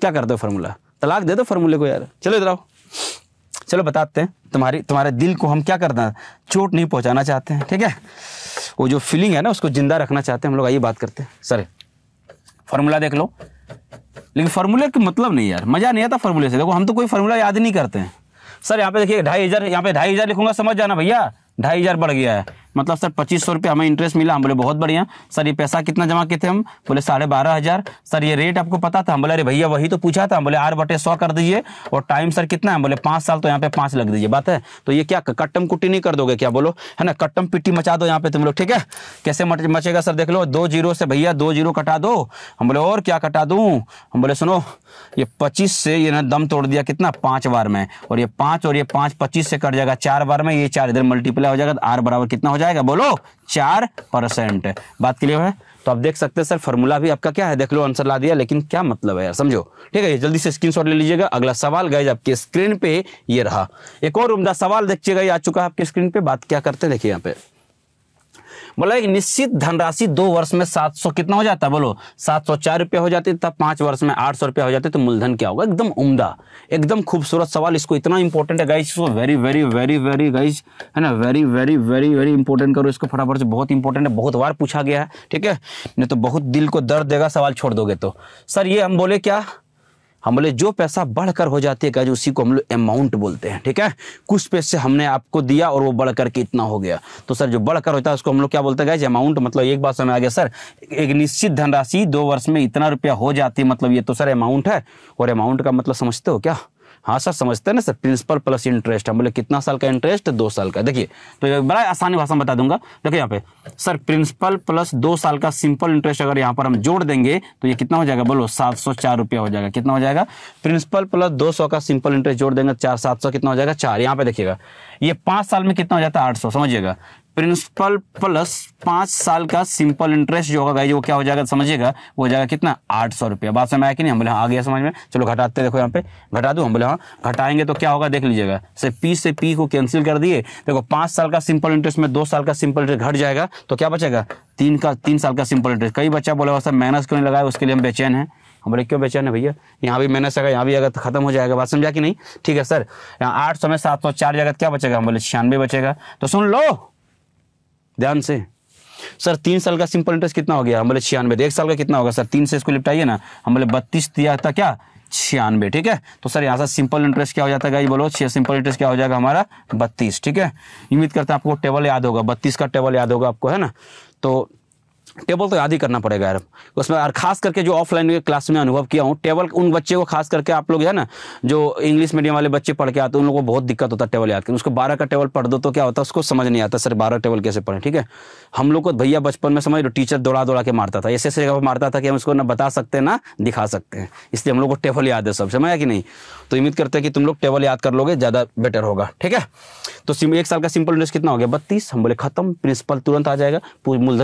क्या करते हो फॉर्मूला तलाक दे दो फॉर्मूले को यार चलो इधर आओ चलो बताते हैं तुम्हारी तुम्हारे दिल को हम क्या करना चोट नहीं पहुंचाना चाहते हैं ठीक है वो जो फीलिंग है ना उसको जिंदा रखना चाहते हैं हम लोग आइए बात करते हैं सर फार्मूला देख लो लेकिन फार्मूले का मतलब नहीं यार मज़ा नहीं आता फार्मूले से देखो हम तो कोई फार्मूला याद नहीं करते हैं सर यहाँ पे देखिए ढाई हज़ार यहाँ पे ढाई हज़ार लिखूंगा समझ जाना भैया ढाई हज़ार बढ़ गया है मतलब सर पच्चीस सौ हमें इंटरेस्ट मिला हम बोले बहुत बढ़िया सर ये पैसा कितना जमा किए थे हम बोले साढ़े बारह हज़ार सर ये रेट आपको पता था हम बोले अरे भैया वही तो पूछा था हम बोले आर बटे सौ कर दीजिए और टाइम सर कितना है बोले पांच साल तो यहाँ पे पांच लग दीजिए बात है तो ये क्या कट्टम कुट्टी नहीं कर दोगे क्या बोलो है ना कट्टम पिट्टी मचा दो यहाँ पे तुम लोग ठीक है कैसे मचेगा सर देख लो दो जीरो से भैया दो जीरो कटा दो हम बोले और क्या कटा दू हम बोले सुनो ये पच्चीस से ये ना दम तोड़ दिया कितना पाँच बार में और ये पाँच और ये पांच पच्चीस से कट जाएगा चार बार में ये चार इधर मल्टीप्लाई हो जाएगा आर बराबर कितना हो जाएगा बोलो चार परसेंट बात क्लियर है तो आप देख सकते हैं सर फॉर्मूला भी आपका क्या है देख लो आंसर ला दिया लेकिन क्या मतलब है यार समझो ठीक है जल्दी से स्क्रीनशॉट ले लीजिएगा अगला सवाल गए आपके स्क्रीन पे ये रहा एक और उमदा सवाल देखिएगा ये आ चुका है आपके स्क्रीन पे बात क्या करते हैं देखिए यहाँ पे बोला एक निश्चित धनराशि दो वर्ष में सात सौ कितना हो जाता है बोलो सात सौ चार रुपया हो जाती तब पांच वर्ष में आठ सौ रुपया हो जाते तो मूलधन क्या होगा एकदम उम्दा एकदम खूबसूरत सवाल इसको इतना इंपॉर्टेंट है गाइस इसको very very very very guys है ना very very very very important करो इसको फटाफट से बहुत इंपॉर्टेंट है बहुत बार पूछा गया है ठीक है नहीं तो बहुत दिल को दर्द देगा सवाल छोड़ दोगे तो सर ये हम बोले क्या हम बोले जो पैसा बढ़कर हो जाती है उसी को हम लोग अमाउंट बोलते हैं ठीक है कुछ पैसे हमने आपको दिया और वो बढ़ के इतना हो गया तो सर जो बढ़कर होता है उसको हम लोग क्या बोलते हैं गाइज अमाउंट मतलब एक बात समय आ गया सर एक निश्चित धनराशि दो वर्ष में इतना रुपया हो जाती है मतलब ये तो सर अमाउंट है और अमाउंट का मतलब समझते हो क्या हाँ सर समझते हैं ना सर प्रिंसिपल प्लस इंटरेस्ट हम बोले कितना साल का इंटरेस्ट दो साल का देखिए तो बड़ा आसानी भाषा में बता दूंगा देखो यहाँ पे सर प्रिंसिपल प्लस दो साल का सिंपल इंटरेस्ट अगर यहाँ पर हम जोड़ देंगे तो ये कितना हो जाएगा बोलो सात सौ चार रुपया हो जाएगा कितना हो जाएगा प्रिंसिपल प्लस दो सौ का सिंपल इंटरेस्ट जोड़ देंगे चार सात सौ कितना हो जाएगा चार यहाँ पे देखिएगा ये पांच साल में कितना हो जाता है आठ सौ समझिएगा प्रिंसिपल प्लस पाँच साल का सिंपल इंटरेस्ट जो होगा गाइज वो क्या हो जाएगा समझिएगा वो हो जाएगा कितना आठ सौ रुपया बात समय आया कि नहीं हम बोले हाँ आ गया समझ में चलो घटाते देखो यहाँ पे घटा दूँ हम बोले हाँ घटाएंगे तो क्या होगा देख लीजिएगा से पी से पी को कैंसिल कर दिए देखो पाँच साल का सिंपल इंटरेस्ट में दो साल का सिंपल इंटरेस्ट घट जाएगा तो क्या बचेगा तीन का तीन साल का सिंपल इंटरेस्ट कई बच्चा बोला सर माइनस क्यों नहीं लगाए उसके लिए हम बेचैन है हम बोले क्यों बेचैन है भैया यहाँ भी माइनस आएगा यहाँ भी अगर खत्म हो जाएगा बात समझा कि नहीं ठीक है सर यहाँ आठ सौ में सात सौ चार जाएगा तो क्या बचेगा हम बोले छियानवे बचेगा तो सुन लो ध्यान से सर तीन साल का सिंपल इंटरेस्ट कितना हो गया हम बोले छियानवे तो एक साल का कितना होगा सर तीन से इसको लिपटाइए ना हम बोले बत्तीस दिया था क्या छियानवे ठीक है तो सर यहाँ से सिंपल इंटरेस्ट क्या हो जाता है बोलो बोलो सिंपल इंटरेस्ट क्या हो जाएगा हमारा बत्तीस ठीक है उम्मीद करते हैं आपको टेबल याद होगा बत्तीस का टेबल याद होगा आपको है ना तो टेबल तो याद ही करना पड़ेगा यार उसमें और खास करके जो ऑफलाइन क्लास में अनुभव किया हूँ टेबल उन बच्चे को खास करके आप लोग है ना जो इंग्लिश मीडियम वाले बच्चे पढ़ के आते हैं उन लोगों को बहुत दिक्कत होता है टेबल याद करने उसको बारह का टेबल पढ़ दो तो क्या होता है उसको समझ नहीं आता सर बारह टेबल कैसे पढ़े ठीक है हम लोग को भैया बचपन में समझ लो टीचर दौड़ा दौड़ा के मारता था ऐसे ऐसे जगह पर मारता था कि हम उसको ना बता सकते हैं ना दिखा सकते हैं इसलिए हम लोग को टेबल याद है सब समझ आया कि नहीं तो उम्मीद करते हैं कि तुम लोग टेबल याद कर लोगे ज़्यादा बेटर होगा ठीक है तो एक साल का सिंपल इंटरेस्ट कितना हो गया बत्तीस हम बोले खत्म प्रिंसिपल तुरंत आ जाएगा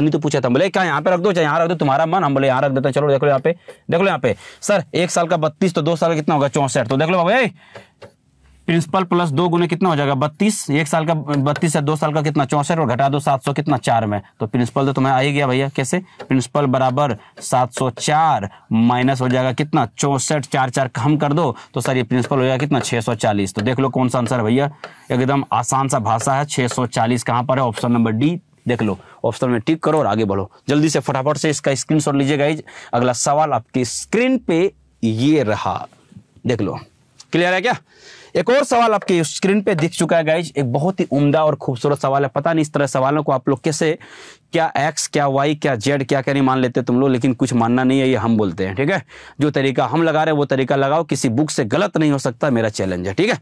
ही तो पूछा था बोले क्या यहाँ पे रख दो चाहे यहाँ रख दो तुम्हारा मन हम बोले यहाँ रख देते हैं चलो देखो यहाँ पे देखो यहाँ पे सर एक साल का बत्तीस तो दो साल का कितना होगा चौसठ तो देख लो भाई प्रिंसिपल प्लस दो गुने कितना हो जाएगा बत्तीस एक साल का बत्तीस या दो साल का कितना चौसठ और घटा दो सात सौ कितना चार में तो प्रिंसिपल तो तुम्हें आ ही गया भैया कैसे प्रिंसिपल बराबर सात सौ चार माइनस हो जाएगा कितना चौसठ चार चार कम कर दो तो सर ये प्रिंसिपल हो जाएगा कितना छः सौ चालीस तो देख लो कौन सा आंसर भैया एकदम आसान सा भाषा है छः सौ चालीस कहाँ पर है ऑप्शन नंबर डी देख लो ऑप्शन में टिक करो और आगे बढ़ो जल्दी से फटाफट से इसका स्क्रीनशॉट लीजिएगा अगला सवाल आपकी स्क्रीन पे ये रहा देख लो क्लियर है क्या एक और सवाल आपके स्क्रीन पे दिख चुका है गाइज एक बहुत ही उम्दा और खूबसूरत सवाल है पता नहीं इस तरह सवालों को आप लोग कैसे क्या एक्स क्या वाई क्या जेड क्या क्या नहीं मान लेते तुम लोग लेकिन कुछ मानना नहीं है ये हम बोलते हैं ठीक है जो तरीका हम लगा रहे हैं वो तरीका लगाओ किसी बुक से गलत नहीं हो सकता मेरा चैलेंज है ठीक है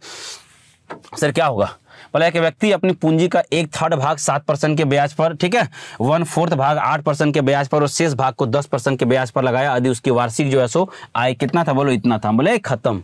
सर क्या होगा भला एक व्यक्ति अपनी पूंजी का एक थर्ड भाग सात परसेंट के ब्याज पर ठीक है वन फोर्थ भाग आठ परसेंट के ब्याज पर और शेष भाग को दस परसेंट के ब्याज पर लगाया यदि उसकी वार्षिक जो है सो आय कितना था बोलो इतना था बोले खत्म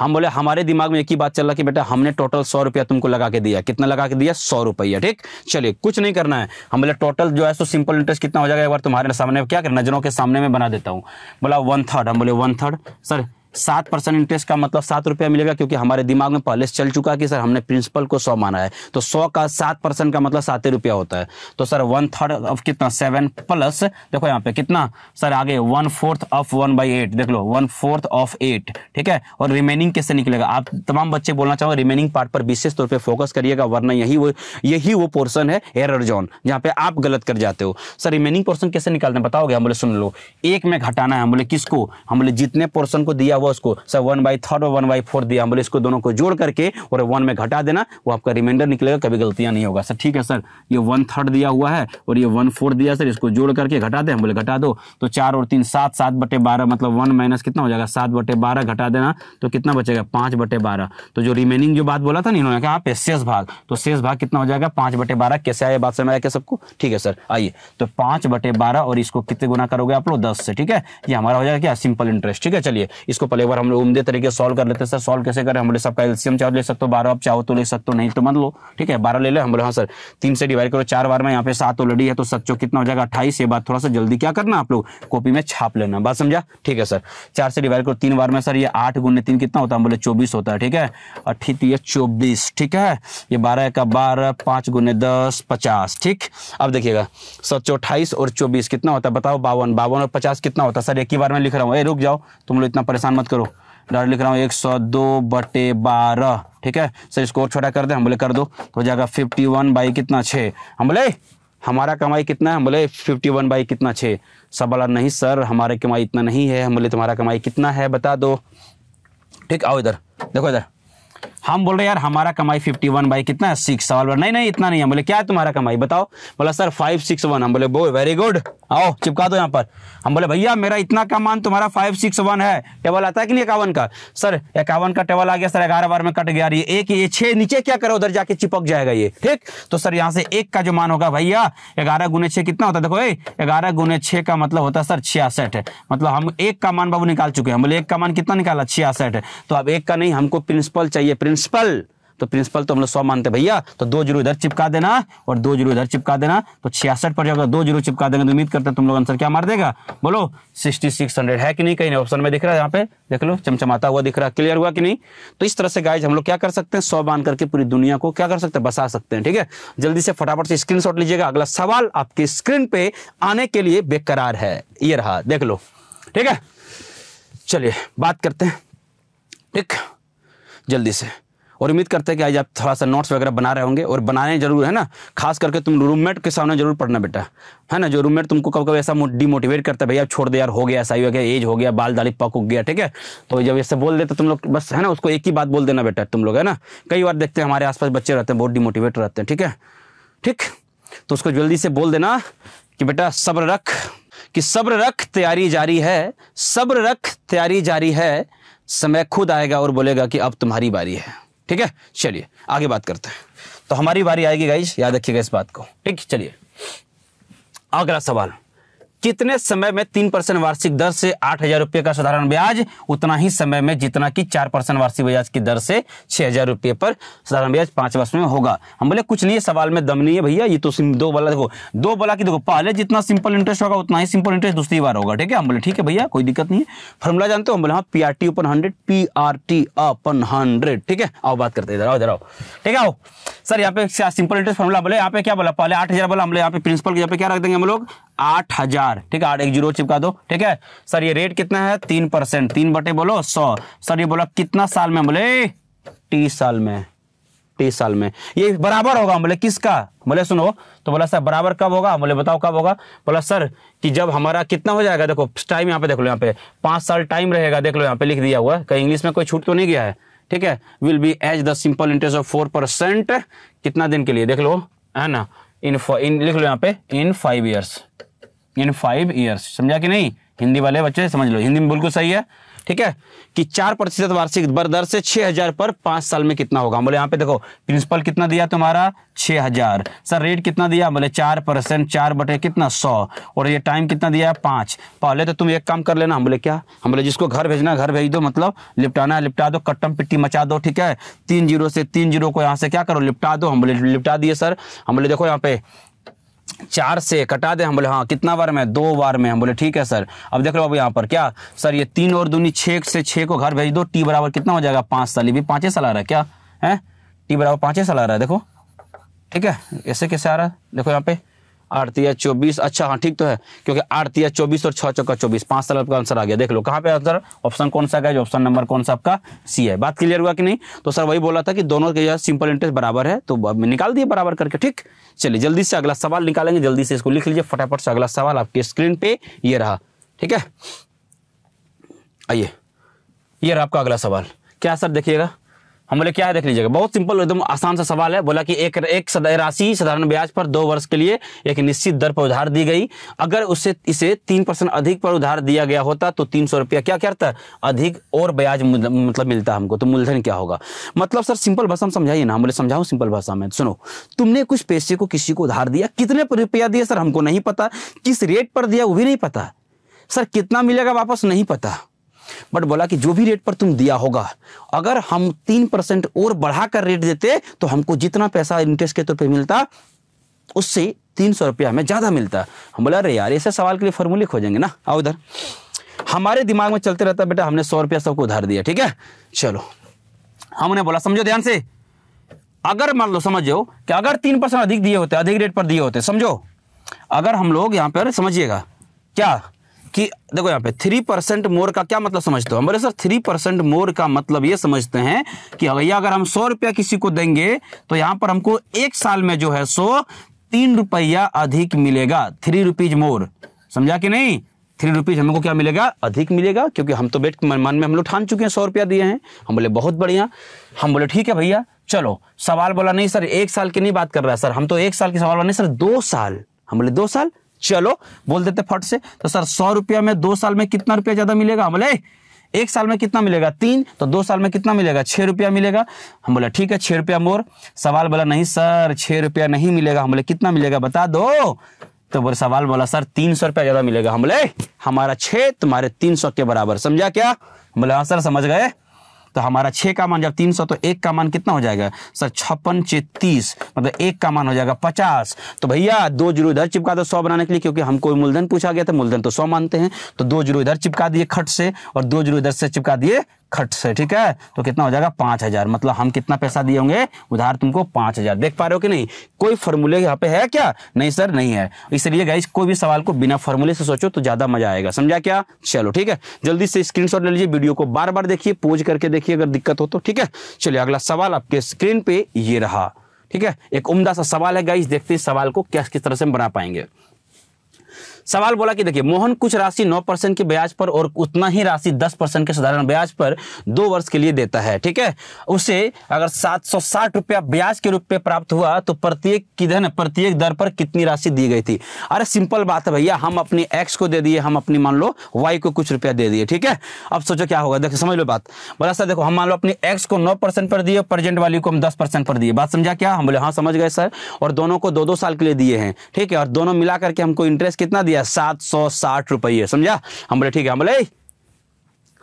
हम बोले हमारे दिमाग में एक ही बात चल रहा कि बेटा हमने टोटल सौ रुपया तुमको लगा के दिया कितना लगा के दिया सौ रुपया ठीक चलिए कुछ नहीं करना है हम बोले टोटल जो है सो सिंपल इंटरेस्ट कितना हो जाएगा एक बार तुम्हारे सामने क्या करना जनों के सामने में बना देता हूँ बोला वन थर्ड हम बोले वन थर्ड सर सात परसेंट इंटरेस्ट का मतलब सात रुपया मिलेगा क्योंकि हमारे दिमाग में पहले से चल चुका है कि सर हमने प्रिंसिपल को सौ माना है तो सौ का सात परसेंट का मतलब सात रुपया होता है तो सर वन थर्ड ऑफ कितना सेवन प्लस देखो यहाँ पे कितना सर आगे one fourth of one by eight देख लो वन फोर्थ ऑफ एट ठीक है और रिमेनिंग कैसे निकलेगा आप तमाम बच्चे बोलना चाहोगे रिमेनिंग पार्ट पर विशेष तौर पर फोकस करिएगा वरना यही वो यही वो पोर्सन है एरर जोन जहाँ पे आप गलत कर जाते हो सर रिमेनिंग पोर्सन कैसे निकालते हैं बताओगे हम बोले सुन लो एक में घटाना है हम बोले किसको हम बोले जितने पोर्सन को दिया हुआ उसको सर वन बाई थर्ड और वन बाई फोर्थ दिया हम बोले इसको दोनों को जोड़ करके और वन में घटा देना वो आपका रिमाइंडर निकलेगा कभी गलतियां नहीं होगा सर ठीक है सर ये वन थर्ड दिया हुआ है और ये वन फोर्थ दिया सर इसको जोड़ करके घटा दे हम बोले घटा दो तो चार और तीन सात सात बटे बारह मतलब वन माइनस कितना हो जाएगा सात बटे बारह घटा देना तो कितना बचेगा पांच बटे बारह तो जो रिमेनिंग जो बात बोला था ना इन्होंने कहा शेष भाग तो शेष भाग कितना हो जाएगा पांच बटे बारह कैसे आया बात समझ आया क्या सबको ठीक है सर आइए तो पांच बटे बारह और इसको कितने गुना करोगे आप लोग दस से ठीक है ये हमारा हो जाएगा क्या सिंपल इंटरेस्ट ठीक है चलिए इसको एग्जाम्पल एक बार हम लोग उमदे तरीके सॉल्व कर लेते हैं सर सॉल्व कैसे करें हम लोग सबका एल्सियम चाहो ले सकते हो बारह आप चाहो तो ले सकते हो नहीं तो मान लो ठीक है बारह ले लो हम बोले हाँ सर तीन से डिवाइड करो चार बार में यहाँ पे सात ऑलरेडी है तो सच्चो कितना हो जाएगा अट्ठाईस ये बात थोड़ा सा जल्दी क्या करना आप लोग कॉपी में छाप लेना बात समझा ठीक है सर चार से डिवाइड करो तीन बार में सर ये आठ गुण तीन कितना होता है बोले चौबीस होता है ठीक है अठित तो ये चौबीस ठीक है ये बारह का बारह पांच गुण दस पचास ठीक अब देखिएगा सच्चो अट्ठाईस और चौबीस कितना होता है बताओ बावन बावन और पचास कितना होता है सर एक ही बार में लिख रहा हूँ रुक जाओ तुम लोग इतना परेशान मत मत करो डायरेक्ट लिख रहा हूँ एक सौ दो बटे बारह ठीक है सर इसको और छोटा कर दे हम बोले कर दो तो जाएगा फिफ्टी वन बाई कितना छः हम बोले हमारा कमाई कितना है हम बोले फिफ्टी वन बाई कितना छः सब बोला नहीं सर हमारा कमाई इतना नहीं है हम बोले तुम्हारा कमाई कितना है बता दो ठीक आओ इधर देखो इधर हम बोल रहे यार हमारा कमाई फिफ्टी वन बाई कितना है सिक्स सवाल बोला नहीं नहीं इतना नहीं है बोले क्या है तुम्हारा कमाई बताओ बोला सर फाइव सिक्स वन हम बोले बो वेरी गुड आओ चिपका दो यहाँ पर हम बोले भैया मेरा इतना का मान तुम्हारा फाइव सिक्स वन है टेबल आता है कि नहीं इक्यावन का सर इक्यावन का टेबल आ गया सर ग्यारह बार में कट गया ये एक ये छः नीचे क्या करो उधर जाके चिपक जाएगा ये ठीक तो सर यहाँ से एक का जो मान होगा भैया ग्यारह गुने छः कितना होता है देखो भाई ग्यारह गुने छः का मतलब होता है सर छियासठ मतलब हम एक का मान बाबू निकाल चुके हैं बोले एक का मान कितना निकाला छियासठ तो अब एक का नहीं हमको प्रिंसिपल चाहिए प्रिंसिपल तो प्रिंसिपल तो हम लोग सौ मानते भैया तो दो जीरो इधर चिपका देना और दो जीरो इधर चिपका देना तो छियासठ पर जाएगा दो जीरो चिपका देंगे तो उम्मीद करते हैं तुम लोग आंसर क्या मार देगा बोलो सिक्सटी सिक्स हंड्रेड है कि नहीं कहीं ऑप्शन में दिख रहा है यहाँ पे देख लो चमचमाता हुआ दिख रहा है क्लियर हुआ कि नहीं तो इस तरह से गाइज हम लोग क्या कर सकते हैं सौ मान करके पूरी दुनिया को क्या कर सकते हैं बसा सकते हैं ठीक है जल्दी से फटाफट से स्क्रीन लीजिएगा अगला सवाल आपकी स्क्रीन पे आने के लिए बेकरार है ये रहा देख लो ठीक है चलिए बात करते हैं ठीक जल्दी से और उम्मीद करते हैं कि आज आप थोड़ा सा नोट्स वगैरह बना रहे होंगे और बनाने जरूर है ना खास करके तुम रूममेट के सामने जरूर पढ़ना बेटा है ना जो रूममेट तुमको कभी कभी ऐसा डिमोटिवेट करता है भैया छोड़ दे यार हो गया ऐसा ही हो गया एज हो गया बाल दाली पक उग गया ठीक है तो जब ऐसे बोल देते तुम लोग बस है ना उसको एक ही बात बोल देना बेटा तुम लोग है ना कई बार देखते हैं हमारे आसपास बच्चे रहते हैं बहुत डिमोटिवेट रहते हैं ठीक है ठीक तो उसको जल्दी से बोल देना कि बेटा सब्र रख कि सब्र रख तैयारी जारी है सब्र रख तैयारी जारी है समय खुद आएगा और बोलेगा कि अब तुम्हारी बारी है ठीक है चलिए आगे बात करते हैं तो हमारी बारी आएगी गाइज याद रखिएगा इस बात को ठीक चलिए अगला सवाल जितने समय में तीन परसेंट वार्षिक दर से आठ हजार रुपये का साधारण ब्याज उतना ही समय में जितना कि चार परसेंट वार्षिक ब्याज की दर से छह हजार रुपये पर साधारण ब्याज पांच वर्ष में होगा हम बोले कुछ नहीं है सवाल में दम नहीं है भैया ये तो दो वाला देखो दो वाला की देखो पहले जितना सिंपल इंटरेस्ट होगा उतना ही सिंपल इंटरेस्ट दूसरी बार होगा ठीक है हम बोले ठीक है भैया कोई दिक्कत नहीं है फॉर्मूला जानते हो हम बोले हाँ P R T upon hundred P R T upon hundred ठीक है आओ बात करते इधर आओ इधर आओ ठीक है आओ सर यहाँ पे सिंपल इंटरेस्ट फॉर्मूला बोले यहाँ पे क्या बोला पहले आठ हजार बोला हम यहाँ पे प्रिंसिपल के यहाँ पे क्या रख देंगे हम लोग आठ हजार ठीक है आठ एक जीरो चिपका दो ठीक है सर ये रेट कितना है तीन परसेंट तीन बटे बोलो सौ सर ये बोला कितना साल में बोले तीस साल में तीस साल में ये बराबर होगा बोले किसका बोले सुनो तो बोला सर बराबर कब होगा बोले बताओ कब होगा बोला सर कि जब हमारा कितना हो जाएगा देखो टाइम यहाँ पे देख लो यहाँ पे पांच साल टाइम रहेगा देख लो यहाँ पे लिख दिया हुआ कहीं इंग्लिश में कोई छूट तो नहीं गया है ठीक है will be as the simple interest of four percent कितना दिन के लिए देख लो है ना इन इन लिख लो यहाँ पे in five years in five years समझा कि नहीं हिंदी वाले बच्चे समझ लो हिंदी में बिल्कुल सही है ठीक है कि चार प्रतिशत वार्षिक दर से छह हजार पर पांच साल में कितना होगा बोले यहाँ पे देखो प्रिंसिपल कितना दिया तुम्हारा छह हजार सर रेट कितना दिया बोले चार परसेंट चार बटे कितना सौ और ये टाइम कितना दिया है पांच पहले तो तुम एक काम कर लेना हम बोले क्या हम बोले जिसको घर भेजना घर भेज दो मतलब लिपटाना लिपटा दो कट्टम पिट्टी मचा दो ठीक है तीन जीरो से तीन जीरो को यहाँ से क्या करो लिपटा दो हम बोले लिपटा दिए सर हम बोले देखो यहाँ पे चार से कटा दे हम बोले हाँ कितना बार में दो बार में हम बोले ठीक है सर अब देख लो अब यहाँ पर क्या सर ये तीन और दूनी छः से छः को घर भेज दो टी बराबर कितना हो जाएगा पाँच साल भी पाँचे साल आ रहा है क्या है टी बराबर पाँचे साल आ रहा है देखो ठीक है ऐसे कैसे आ रहा है देखो यहाँ पे आड़तिया चौबीस अच्छा हाँ ठीक तो है क्योंकि आड़तिया चौबीस और छः चौका चौबीस पांच साल आपका आंसर आ गया देख लो कहाँ पे आंसर ऑप्शन कौन सा है ऑप्शन नंबर कौन सा आपका सी है बात क्लियर हुआ कि नहीं तो सर वही बोला था कि दोनों के सिंपल इंटरेस्ट बराबर है तो निकाल दिए बराबर करके ठीक चलिए जल्दी से अगला सवाल निकालेंगे जल्दी से इसको लिख लीजिए फटाफट से अगला सवाल आपके स्क्रीन पे ये रहा ठीक है आइए ये रहा आपका अगला सवाल क्या सर देखिएगा हम बोले क्या है देख लीजिएगा बहुत सिंपल एकदम आसान सा सवाल है बोला कि एक एक राशि साधारण ब्याज पर दो वर्ष के लिए एक निश्चित दर पर उधार दी गई अगर उसे इसे तीन परसेंट अधिक पर उधार दिया गया होता तो तीन सौ रुपया क्या करता अधिक और ब्याज मतलब मिलता हमको तो मूलधन क्या होगा मतलब सर सिंपल भाषा में समझाइए ना हम बोले समझाऊ सिंपल भाषा में सुनो तुमने कुछ पैसे को किसी को उधार दिया कितने रुपया दिया सर हमको नहीं पता किस रेट पर दिया वो भी नहीं पता सर कितना मिलेगा वापस नहीं पता बट बोला कि जो भी रेट पर तुम दिया होगा अगर हम तीन परसेंट और बढ़ाकर रेट देते तो हमको जितना पैसा इंटरेस्ट के तौर पर मिलता उससे तीन सौ रुपया हमें ज़्यादा मिलता हम बोला अरे यार ऐसे सवाल के लिए फॉर्मूले खोजेंगे ना आओ उधर हमारे दिमाग में चलते रहता बेटा हमने सौ रुपया सबको उधार दिया ठीक है चलो हमने बोला समझो ध्यान से अगर मान लो समझो कि अगर तीन परसेंट अधिक दिए होते अधिक रेट पर दिए होते समझो अगर हम लोग यहां पर समझिएगा क्या कि देखो यहाँ पे थ्री परसेंट मोर का क्या मतलब समझते हो हम बोले सर थ्री परसेंट मोर का मतलब ये समझते हैं कि भैया अगर हम सौ रुपया किसी को देंगे तो यहाँ पर हमको एक साल में जो है सो तीन रुपया अधिक मिलेगा थ्री रुपीज मोर समझा कि नहीं थ्री रुपीज हमको क्या मिलेगा अधिक मिलेगा क्योंकि हम तो बेट मन में हम लोग ठान चुके हैं सौ रुपया दिए हैं हम बोले बहुत बढ़िया हम बोले ठीक है भैया चलो सवाल बोला नहीं सर एक साल की नहीं बात कर रहा है सर हम तो एक साल की सवाल बोला नहीं सर दो साल हम बोले दो साल चलो बोल देते फट से तो सर सौ रुपया में दो साल में कितना रुपया ज़्यादा मिलेगा हम बोले एक साल में कितना मिलेगा तीन तो दो साल में कितना मिलेगा छह रुपया मिलेगा हम बोला ठीक है छह रुपया मोर सवाल बोला नहीं सर छह रुपया नहीं मिलेगा हम बोले कितना मिलेगा बता दो तो बोले सवाल बोला सर तीन सौ रुपया ज़्यादा मिलेगा हम बोले हमारा छे तुम्हारे तीन सौ के बराबर समझा क्या बोले हाँ सर समझ गए तो हमारा छः का मान जब तीन सौ तो एक का मान कितना हो जाएगा सर छप्पन चे तीस मतलब एक का मान हो जाएगा पचास तो भैया दो जीरो इधर चिपका दो सौ बनाने के लिए क्योंकि हमको मूलधन पूछा गया था मूलधन तो सौ मानते हैं तो दो जीरो इधर चिपका दिए खट से और दो जीरो इधर से चिपका दिए खर्च से ठीक है तो कितना हो जाएगा पांच हजार मतलब हम कितना पैसा दिए होंगे उधार तुमको पांच हजार देख पा रहे हो कि नहीं कोई फॉर्मूले यहाँ पे है क्या नहीं सर नहीं है इसलिए गाइज कोई भी सवाल को बिना फॉर्मूले से सोचो तो ज़्यादा मजा आएगा समझा क्या चलो ठीक है जल्दी से स्क्रीन ले लीजिए वीडियो को बार बार देखिए पोज करके देखिए अगर दिक्कत हो तो ठीक है चलिए अगला सवाल आपके स्क्रीन पे ये रहा ठीक है एक उमदा सा सवाल है गाइज देखते हैं सवाल को क्या किस तरह से बना पाएंगे सवाल बोला कि देखिए मोहन कुछ राशि 9 परसेंट के ब्याज पर और उतना ही राशि 10 परसेंट के साधारण ब्याज पर दो वर्ष के लिए देता है ठीक है उसे अगर सात सौ साठ रुपया ब्याज के रूप में प्राप्त हुआ तो प्रत्येक किधर प्रत्येक दर पर कितनी राशि दी गई थी अरे सिंपल बात है भैया हम अपनी एक्स को दे दिए हम अपनी मान लो वाई को कुछ रुपया दे दिए ठीक है अब सोचो क्या होगा देखो समझ लो बात बोला सर देखो हम मान लो अपनी एक्स को नौ परसेंट पर दिए प्रेजेंट वाली को हम दस परसेंट पर दिए बात समझा क्या हम बोले हाँ समझ गए सर और दोनों को दो दो साल के लिए दिए हैं ठीक है और दोनों मिला करके हमको इंटरेस्ट कितना दिया दिया सात सौ साठ रुपये समझा हम बोले ठीक है हम बोले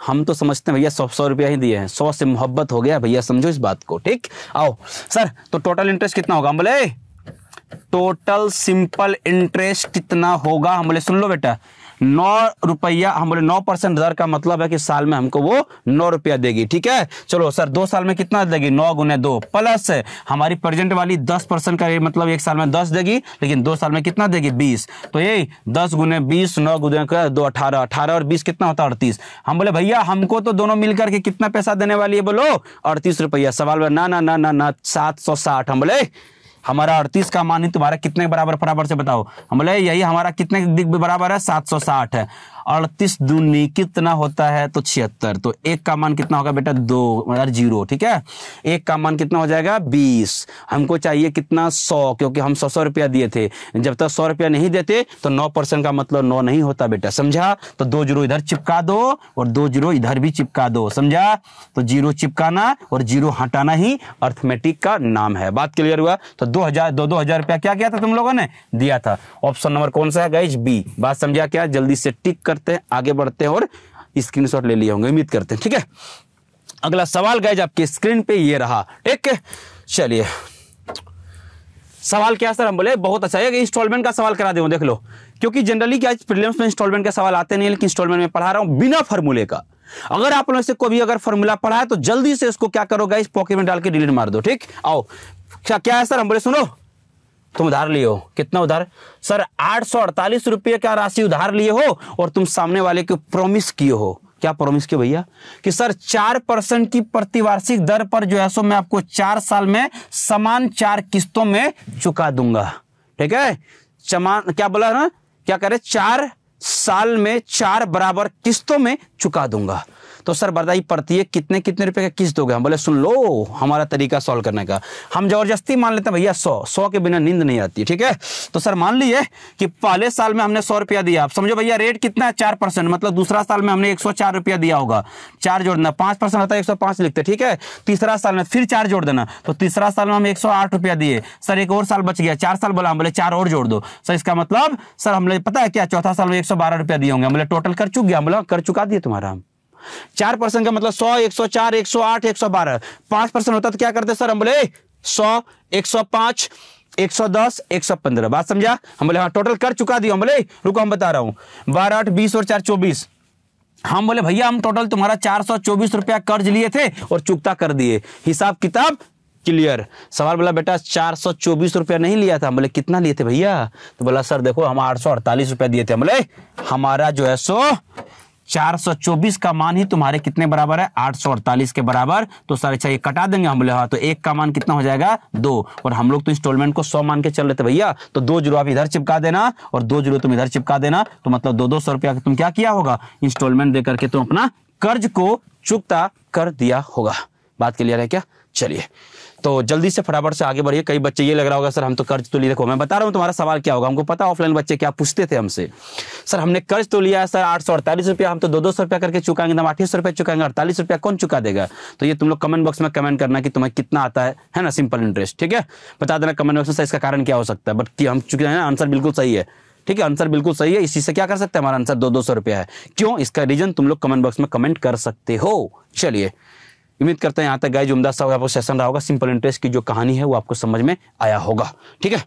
हम तो समझते हैं भैया सौ सौ रुपया ही दिए हैं सौ से मोहब्बत हो गया भैया समझो इस बात को ठीक आओ सर तो टोटल इंटरेस्ट कितना होगा हम बोले टोटल सिंपल इंटरेस्ट कितना होगा हम बोले सुन लो बेटा नौ रुपया हम बोले नौ परसेंट दर का मतलब है कि साल में हमको वो नौ रुपया देगी ठीक है चलो सर दो साल में कितना देगी नौ गुने दो प्लस हमारी प्रेजेंट वाली दस परसेंट का मतलब एक साल में दस देगी लेकिन दो साल में कितना देगी बीस तो यही दस गुने बीस नौ गुने का दो अठारह अठारह और बीस कितना होता है अड़तीस हम बोले भैया हमको तो दोनों मिलकर के कितना पैसा देने वाली है बोलो अड़तीस रुपया सवाल ना ना ना ना ना सात सौ साठ हम बोले हमारा अड़तीस का मान ही तुम्हारा कितने बराबर बराबर से बताओ हम बोले यही हमारा कितने बराबर है सात सौ साठ है अड़तीस दूनी कितना होता है तो छिहत्तर तो एक का मान कितना होगा बेटा दो मतलब जीरो ठीक है एक का मान कितना हो जाएगा बीस हमको चाहिए कितना सौ क्योंकि हम सौ सौ रुपया दिए थे जब तक सौ रुपया नहीं देते तो नौ परसेंट का मतलब नौ नहीं होता बेटा समझा तो दो जीरो इधर चिपका दो और दो जीरो इधर भी चिपका दो समझा तो जीरो चिपकाना और जीरो हटाना ही अर्थमेटिक का नाम है बात क्लियर हुआ तो दो हजार दो दो हजार रुपया क्या किया था तुम लोगों ने दिया था ऑप्शन नंबर कौन सा है गाइज बी बात समझा क्या जल्दी से टिक कर करते हैं आगे बढ़ते हैं और स्क्रीनशॉट ले लिए होंगे उम्मीद करते हैं ठीक है अगला सवाल गैज आपकी स्क्रीन पे ये रहा ठीक है चलिए सवाल क्या सर हम बोले बहुत अच्छा है इंस्टॉलमेंट का सवाल करा दे देख लो क्योंकि जनरली क्या प्रीलिम्स में इंस्टॉलमेंट के सवाल आते नहीं लेकिन इंस्टॉलमेंट में पढ़ा रहा हूं बिना फॉर्मूले का अगर आप लोगों से कोई भी अगर फॉर्मूला पढ़ा है तो जल्दी से इसको क्या करोगे इस पॉकेट में डाल के डिलीट मार दो ठीक आओ क्या क्या है सर हम बोले सुनो तुम उधार लिए हो कितना उधार सर आठ सौ अड़तालीस रुपये का राशि उधार लिए हो और तुम सामने वाले को प्रोमिस किए हो क्या प्रोमिस किए भैया कि सर चार परसेंट की प्रतिवार्षिक दर पर जो है सो मैं आपको चार साल में समान चार किस्तों में चुका दूंगा ठीक है समान क्या बोला ना क्या करे चार साल में चार बराबर किस्तों में चुका दूंगा तो सर बर्दाई पड़ती है कितने कितने रुपए का किस्त दोगे हम बोले सुन लो हमारा तरीका सॉल्व करने का हम जबरदस्ती मान लेते हैं भैया सौ सौ के बिना नींद नहीं आती ठीक है तो सर मान लीजिए कि पहले साल में हमने सौ रुपया दिया आप समझो भैया रेट कितना है चार परसेंट मतलब दूसरा साल में हमने एक सौ चार रुपया दिया होगा चार जोड़ देना परसेंट होता है एक सौ पांच लिखते ठीक है तीसरा साल में फिर चार जोड़ देना तो तीसरा साल में हम एक सौ आठ रुपया दिए सर एक और साल बच गया चार साल बोला हम बोले चार और जोड़ दो सर इसका मतलब सर हमने पता है क्या चौथा साल में एक सौ बारह रुपया दिए होंगे हमने टोटल कर चुक गया बोला हाँ, कर चुका दिए तुम्हारा हम चार परसेंट का मतलब सौ एक सौ चार एक सौ आठ एक सौ बारह पांच परसेंट होता तो क्या करते सर हम बोले सौ एक सौ पांच एक सौ दस एक सौ पंद्रह बात समझा हम बोले हाँ टोटल कर चुका दिया हम बोले रुको हम बता रहा हूं बारह आठ बीस और चार चौबीस हम बोले भैया हम टोटल तुम्हारा चार सौ चौबीस रुपया कर्ज लिए थे और चुकता कर दिए हिसाब किताब क्लियर सवाल बोला बेटा चार सौ चौबीस रुपया नहीं लिया था बोले कितना लिए थे भैया तो बोला सर देखो हम आठ सौ अड़तालीस रुपया दिए थे बोले हमारा जो है सो 424 का मान ही तुम्हारे कितने बराबर है 848 के बराबर तो सारे छह कटा देंगे हम लोग हाँ, तो एक का मान कितना हो जाएगा दो और हम लोग तो इंस्टॉलमेंट को सौ मान के चल रहे थे भैया तो दो जीरो आप इधर चिपका देना और दो जीरो तुम इधर चिपका देना तो मतलब दो दो सौ रुपया तुम क्या किया होगा इंस्टॉलमेंट देकर के तुम अपना कर्ज को चुकता कर दिया होगा बात क्लियर है क्या चलिए तो जल्दी से फटाफट से आगे बढ़िए कई बच्चे ये लग रहा होगा सर हम तो कर्ज तो लिए देखो मैं बता रहा हूँ तुम्हारा सवाल क्या होगा हमको पता ऑफलाइन बच्चे क्या पूछते थे हमसे सर हमने कर्ज तो लिया है सर आठ सौ अड़तालीस रुपया हम तो दो दो सौ रुपया करके चुकाएंगे तो हम सौ रुपया चुकाएंगे अड़तालीस रुपया कौन चुका देगा तो ये तुम लोग कमेंट बॉक्स में कमेंट करना कि तुम्हें कितना आता है है ना सिंपल इंटरेस्ट ठीक है बता देना कमेंट बॉक्स में सर इसका कारण क्या हो सकता है बट हम चुके हैं आंसर बिल्कुल सही है ठीक है आंसर बिल्कुल सही है इसी से क्या कर सकते हैं हमारा आंसर दो दो सौ रुपया है क्यों इसका रीजन तुम लोग कमेंट बॉक्स में कमेंट कर सकते हो चलिए उम्मीद करते हैं यहाँ तक जो उमदा साहब आपको सेशन रहा होगा सिंपल इंटरेस्ट की जो कहानी है वो आपको समझ में आया होगा ठीक है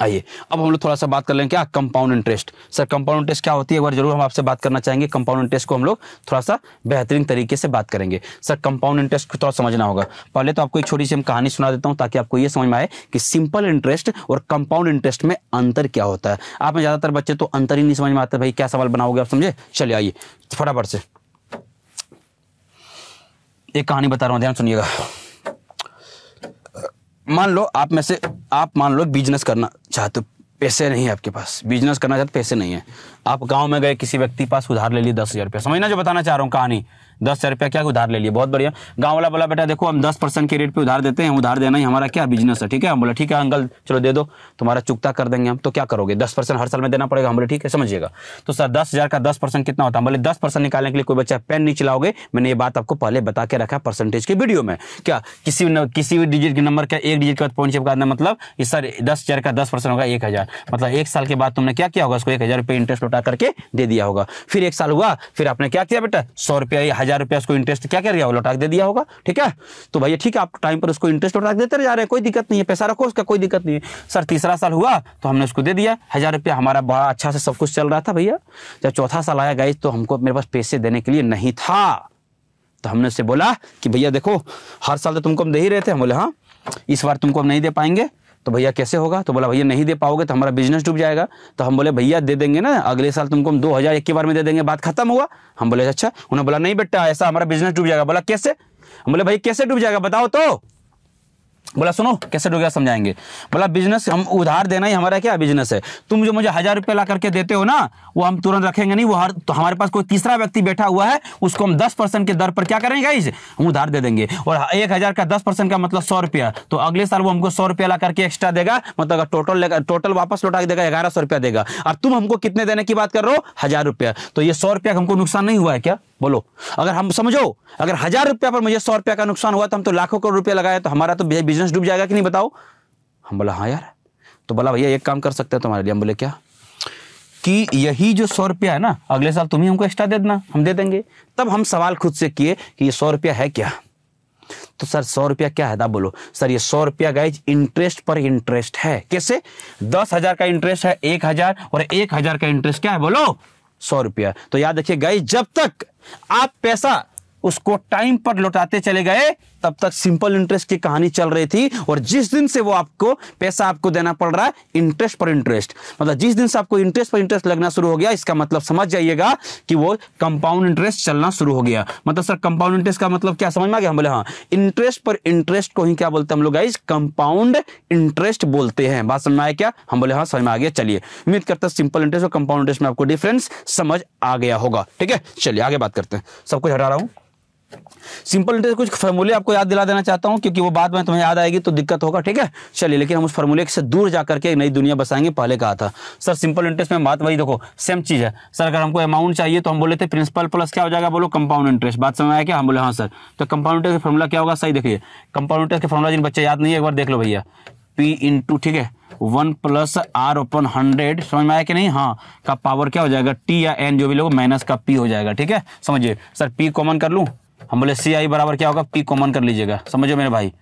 आइए अब हम लोग थोड़ा सा बात कर लें क्या compound interest sir compound interest क्या होती है एक बार जरूर हम आपसे बात करना चाहेंगे कंपाउंड इंटरेस्ट को हम लोग थोड़ा सा बेहतरीन तरीके से बात करेंगे सर कंपाउंड इंटरेस्ट को थोड़ा समझना होगा पहले तो आपको एक छोटी सी हम कहानी सुना देता हूँ ताकि आपको ये समझ में आए कि सिंपल इंटरेस्ट और कंपाउंड इंटरेस्ट में अंतर क्या होता है आप में ज़्यादातर बच्चे तो अंतर ही नहीं समझ में आते भाई क्या सवाल बनाओगे आप समझे चलिए आइए फटाफट से एक कहानी बता रहा हूँ ध्यान सुनिएगा मान लो आप में से आप मान लो बिजनेस करना चाहते हो पैसे नहीं है आपके पास बिजनेस करना चाहते पैसे नहीं है आप गांव में गए किसी व्यक्ति पास उधार ले लिए दस हज़ार रुपया समझना जो बताना चाह रहा हूँ कहानी दस हज़ार रुपया क्या उधार ले लिए बहुत बढ़िया गांव वाला बोला बेटा देखो हम दस परसेंट के रेट पर उधार देते हैं उधार देना ही हमारा क्या बिजनेस है ठीक है हम बोला ठीक है अंकल चलो दे दो तुम्हारा चुकता कर देंगे हम तो क्या करोगे दस परसेंट हर साल में देना पड़ेगा हम बोले ठीक है समझिएगा तो सर दस हज़ार का दस परसेंट कितना होता है बोले दस परसेंट निकालने के लिए कोई बच्चा पेन नहीं चलाओगे मैंने ये बात आपको पहले बता के रखा परसेंटेज के वीडियो में क्या किसी किसी भी डिजिट के नंबर का एक डिजिट बाद पहुंचे चिपका मतलब सर दस हज़ार का दस परसेंट होगा एक हज़ार मतलब एक साल के बाद तुमने क्या किया होगा उसको एक हज़ार रुपये इंटरेस्ट लौटा करके दे दिया होगा फिर एक साल हुआ फिर आपने क्या किया बेटा सौ रुपया हज़ार रुपया उसको इंटरेस्ट क्या कर दिया होगा लौटा दे दिया होगा ठीक है तो भैया ठीक है आप टाइम पर उसको इंटरेस्ट लौटा देते जा रहे हैं कोई दिक्कत नहीं है पैसा रखो उसका कोई दिक्कत नहीं है सर तीसरा साल हुआ तो हमने उसको दे दिया हज़ार रुपया हमारा बड़ा अच्छा से सब कुछ चल रहा था भैया जब चौथा साल आया गाइज तो हमको मेरे पास पैसे देने के लिए नहीं था तो हमने उससे बोला कि भैया देखो हर साल तो तुमको हम दे ही रहे थे हम बोले हाँ इस बार तुमको हम नहीं दे पाएंगे तो भैया कैसे होगा तो बोला भैया नहीं दे पाओगे तो हमारा बिजनेस डूब जाएगा तो हम बोले भैया दे देंगे ना अगले साल तुमको हम दो हज़ार एक बार में दे देंगे बात खत्म हुआ हम बोले अच्छा उन्होंने बोला नहीं बेटा ऐसा हमारा बिजनेस डूब जाएगा बोला कैसे हम बोले भैया कैसे डूब जाएगा बताओ तो बोला सुनो कैसे डोगरा समझाएंगे बोला बिजनेस हम उधार देना ही हमारा क्या बिजनेस है तुम जो मुझे हजार रुपये ला करके देते हो ना वो हम तुरंत रखेंगे नहीं वो हर तो हमारे पास कोई तीसरा व्यक्ति बैठा हुआ है उसको हम दस परसेंट के दर पर क्या करेंगे गाइज हम उधार दे देंगे और एक हजार का दस परसेंट का मतलब सौ रुपया तो अगले साल वो हमको सौ रुपया ला करके एक्स्ट्रा देगा मतलब अगर टोटल टोटल वापस लौटा के देगा ग्यारह सौ रुपया देगा और तुम हमको कितने देने की बात कर रहे हो हजार रुपया तो ये सौ रुपया हमको नुकसान नहीं हुआ है क्या बोलो अगर हम समझो अगर हजार रुपया पर मुझे सौ रुपया का नुकसान हुआ तो हम तो लाखों करोड़ रुपया लगाए तो हमारा तो बिजनेस डूब जाएगा कि नहीं बताओ हम बोला हाँ यार तो बोला भैया एक काम कर सकते हैं तुम्हारे लिए हम बोले क्या कि यही जो सौ रुपया है ना अगले साल तुम ही हमको एक्स्ट्रा दे देना हम दे देंगे तब हम सवाल खुद से किए कि ये सौ रुपया है क्या तो सर सौ रुपया क्या है ना बोलो सर ये सौ रुपया गाइज इंटरेस्ट पर इंटरेस्ट है कैसे दस हजार का इंटरेस्ट है एक हजार और एक हजार का इंटरेस्ट क्या है बोलो सौ रुपया तो याद रखिए गई जब तक आप पैसा उसको टाइम पर लौटाते चले गए तब तक सिंपल इंटरेस्ट की कहानी चल रही थी और जिस दिन से वो आपको पैसा आपको देना पड़ रहा है इंटरेस्ट पर इंटरेस्ट मतलब जिस दिन से आपको इंटरेस्ट पर इंटरेस्ट लगना शुरू हो गया इसका मतलब समझ जाइएगा कि वो कंपाउंड इंटरेस्ट चलना शुरू हो गया मतलब सर कंपाउंड इंटरेस्ट का मतलब क्या समझ में आ गया हम बोले हाँ इंटरेस्ट पर इंटरेस्ट को ही क्या बोलते हैं हम लोग आई कंपाउंड इंटरेस्ट बोलते हैं बात समझ में आया क्या हम बोले हाँ समझ में आ गया चलिए उम्मीद करता सिंपल इंटरेस्ट और कंपाउंड इंटरेस्ट में आपको डिफरेंस समझ आ गया होगा ठीक है चलिए आगे बात करते हैं सब कुछ हटा रहा हूँ सिंपल इंटरेस्ट कुछ फॉर्मूले आपको याद दिला देना चाहता हूँ क्योंकि वो बात में तुम्हें याद आएगी तो दिक्कत होगा ठीक है चलिए लेकिन हम उस फॉर्मूले से दूर जाकर के नई दुनिया बसाएंगे पहले कहा था सर सिंपल इंटरेस्ट में बात वही देखो सेम चीज़ है सर अगर हमको अमाउंट चाहिए तो हम बोले थे प्रिंसिपल प्लस क्या हो जाएगा बोलो कंपाउंड इंटरेस्ट बात समझ आया क्या हम बोले हाँ सर तो कंपाउंड इंटरेस्ट का फॉर्मूला क्या होगा सही देखिए कंपाउंड इंटरेस्ट का फॉर्मूला जिन बच्चे याद नहीं है एक बार देख लो भैया पी टू ठीक है one plus R upon hundred समझ में आया कि नहीं हाँ का पावर क्या हो जाएगा टी या एन जो भी लोग माइनस का पी हो जाएगा ठीक है समझिए सर पी कॉमन कर लूँ हम बोले सी आई बराबर क्या होगा पी कॉमन कर लीजिएगा समझो मेरे भाई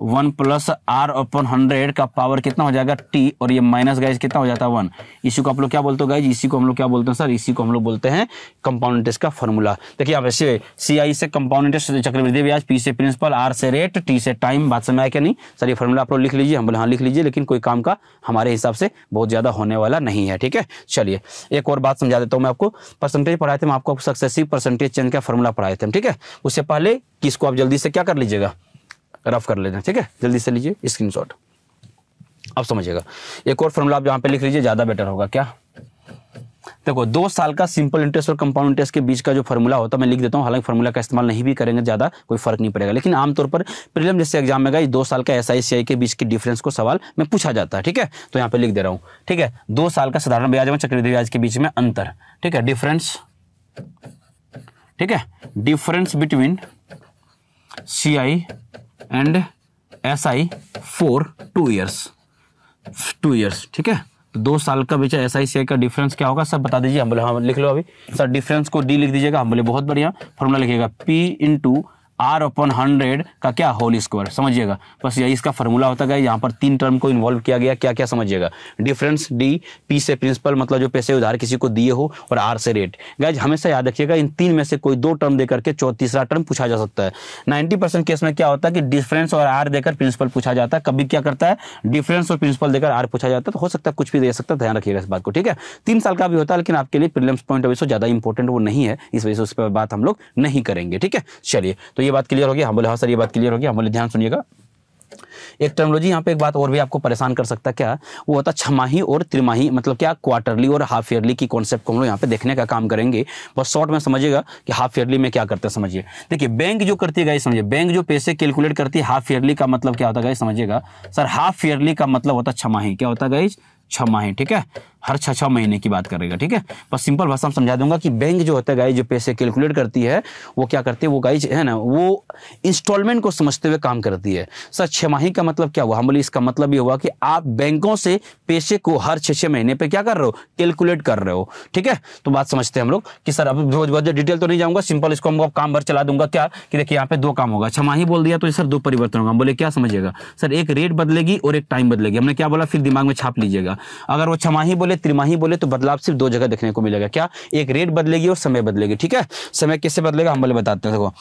one plus R upon hundred का पावर कितना हो जाएगा टी और ये माइनस गाइज कितना हो जाता है वन इसी को आप लोग क्या बोलते हो गाइज इसी को हम लोग क्या बोलते हैं सर इसी को हम लोग बोलते हैं कंपाउंड इंटरेस्ट का फॉर्मूला देखिए आप ऐसे सी आई से कंपाउंड इंटरेस्ट चक्रवृद्धि ब्याज पी से प्रिंसिपल आर से रेट टी से टाइम बात समय आया क्या नहीं सर ये फॉर्मूला आप लोग लिख लीजिए हम बोले हाँ लिख लीजिए लेकिन कोई काम का हमारे हिसाब से बहुत ज़्यादा होने वाला नहीं है ठीक है चलिए एक और बात समझा देता हूँ मैं आपको परसेंटेज पढ़ाए थे आपको सक्सेसिव परसेंटेज चेंज का फॉर्मूला पढ़ाए थे ठीक है उससे पहले किसको आप जल्दी से क्या कर लीजिएगा रफ कर लेना ठीक है जल्दी से लीजिए स्क्रीन शॉट अब समझिएगा एक और फॉर्मूला आप यहाँ पे लिख लीजिए ज़्यादा बेटर होगा क्या देखो दो साल का सिंपल इंटरेस्ट और कंपाउंड इंटरेस्ट के बीच का जो फॉर्मूला होता है मैं लिख देता हूँ हालांकि फॉर्मूला का इस्तेमाल नहीं भी करेंगे ज़्यादा कोई फर्क नहीं पड़ेगा लेकिन आमतौर पर प्रीलिम जैसे एग्जाम में गई दो साल का एस आई के बीच की डिफरेंस को सवाल में पूछा जाता है ठीक है तो यहाँ पे लिख दे रहा हूँ ठीक है दो साल का साधारण ब्याज में चक्रवृद्धि ब्याज के बीच में अंतर ठीक है डिफरेंस ठीक है difference between C I and S I for two years two years ठीक है तो दो साल का बीच एस आई सी का डिफरेंस क्या होगा सब बता दीजिए हम बोले हाँ लिख लो अभी सर डिफरेंस को डी लिख दीजिएगा हम बोले बहुत बढ़िया फॉर्मूला लिखिएगा P into R upon hundred का क्या होल स्क्वायर समझिएगा बस यही इसका फॉर्मूला होता है यहाँ पर तीन टर्म को इन्वॉल्व किया गया क्या क्या समझिएगा डिफरेंस डी पी से प्रिंसिपल मतलब जो पैसे उधार किसी को दिए हो और आर से रेट गैज हमेशा याद रखिएगा इन तीन में से कोई दो टर्म देकर के तीसरा टर्म पूछा जा सकता है नाइन्टी केस में क्या होता है कि डिफरेंस और आर देकर प्रिंसिपल पूछा जाता है कभी क्या करता है डिफरेंस और प्रिंसिपल देकर आर पूछा जाता है तो हो सकता है कुछ भी दे सकता है ध्यान रखिएगा इस बात को ठीक है तीन साल का भी होता है लेकिन आपके लिए प्रिलिम्स पॉइंट ऑफ व्यू ज़्यादा इंपॉर्टेंट वो नहीं है इस वजह से उस पर बात हम लोग नहीं करेंगे ठीक है चलिए तो ये बात क्लियर होगी हम बोले हाँ सर ये बात क्लियर होगी हम बोले ध्यान सुनिएगा एक टर्मोलॉजी यहाँ पे एक बात और भी आपको परेशान कर सकता है क्या वो होता छमाही और त्रिमाही मतलब क्या क्वार्टरली और हाफ ईयरली की कॉन्सेप्ट को हम लोग यहाँ पे देखने का काम करेंगे बस शॉर्ट में समझिएगा कि हाफ ईयरली में क्या करते हैं समझिए देखिए बैंक जो करती है गाइस समझिए बैंक जो पैसे कैलकुलेट करती है हाफ ईयरली का मतलब क्या होता है समझिएगा सर हाफ ईयरली का मतलब होता है छमाही क्या होता है गाइज छ माह ठीक है हर छः छह महीने की बात करेगा ठीक है बस सिंपल भाषा में समझा दूंगा कि बैंक जो होता है गाइज जो पैसे कैलकुलेट करती है वो क्या करती है वो गाइज है ना वो इंस्टॉलमेंट को समझते हुए काम करती है सर छह माह का मतलब क्या हुआ हम इसका मतलब ये हुआ कि आप बैंकों से पैसे को हर छह छह महीने पर क्या कर रहे हो कैलकुलेट कर रहे हो ठीक है तो बात समझते हैं हम लोग कि सर अब रोज बहुत डिटेल तो नहीं जाऊंगा सिंपल इसको हम काम भर चला दूंगा क्या कि देखिए यहाँ पे दो काम होगा छमाही बोल दिया तो सर दो परिवर्तन होगा बोले क्या समझेगा सर एक रेट बदलेगी और एक टाइम बदलेगी हमने क्या बोला फिर दिमाग में छाप लीजिएगा मिलेगा अगर वो छमाही बोले त्रिमाही बोले तो बदलाव सिर्फ दो जगह देखने को मिलेगा क्या एक रेट बदलेगी और समय बदलेगी ठीक है समय किससे बदलेगा हम बोले बताते हैं देखो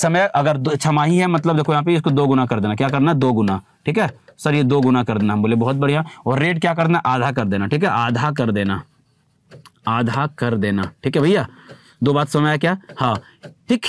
समय अगर छमाही है मतलब देखो यहाँ पे इसको दो गुना कर देना क्या करना दो गुना ठीक है सर ये दो गुना कर देना हम बोले बहुत बढ़िया और रेट क्या करना आधा कर देना ठीक है आधा कर देना आधा कर देना ठीक है भैया दो बात समय आया क्या हाँ ठीक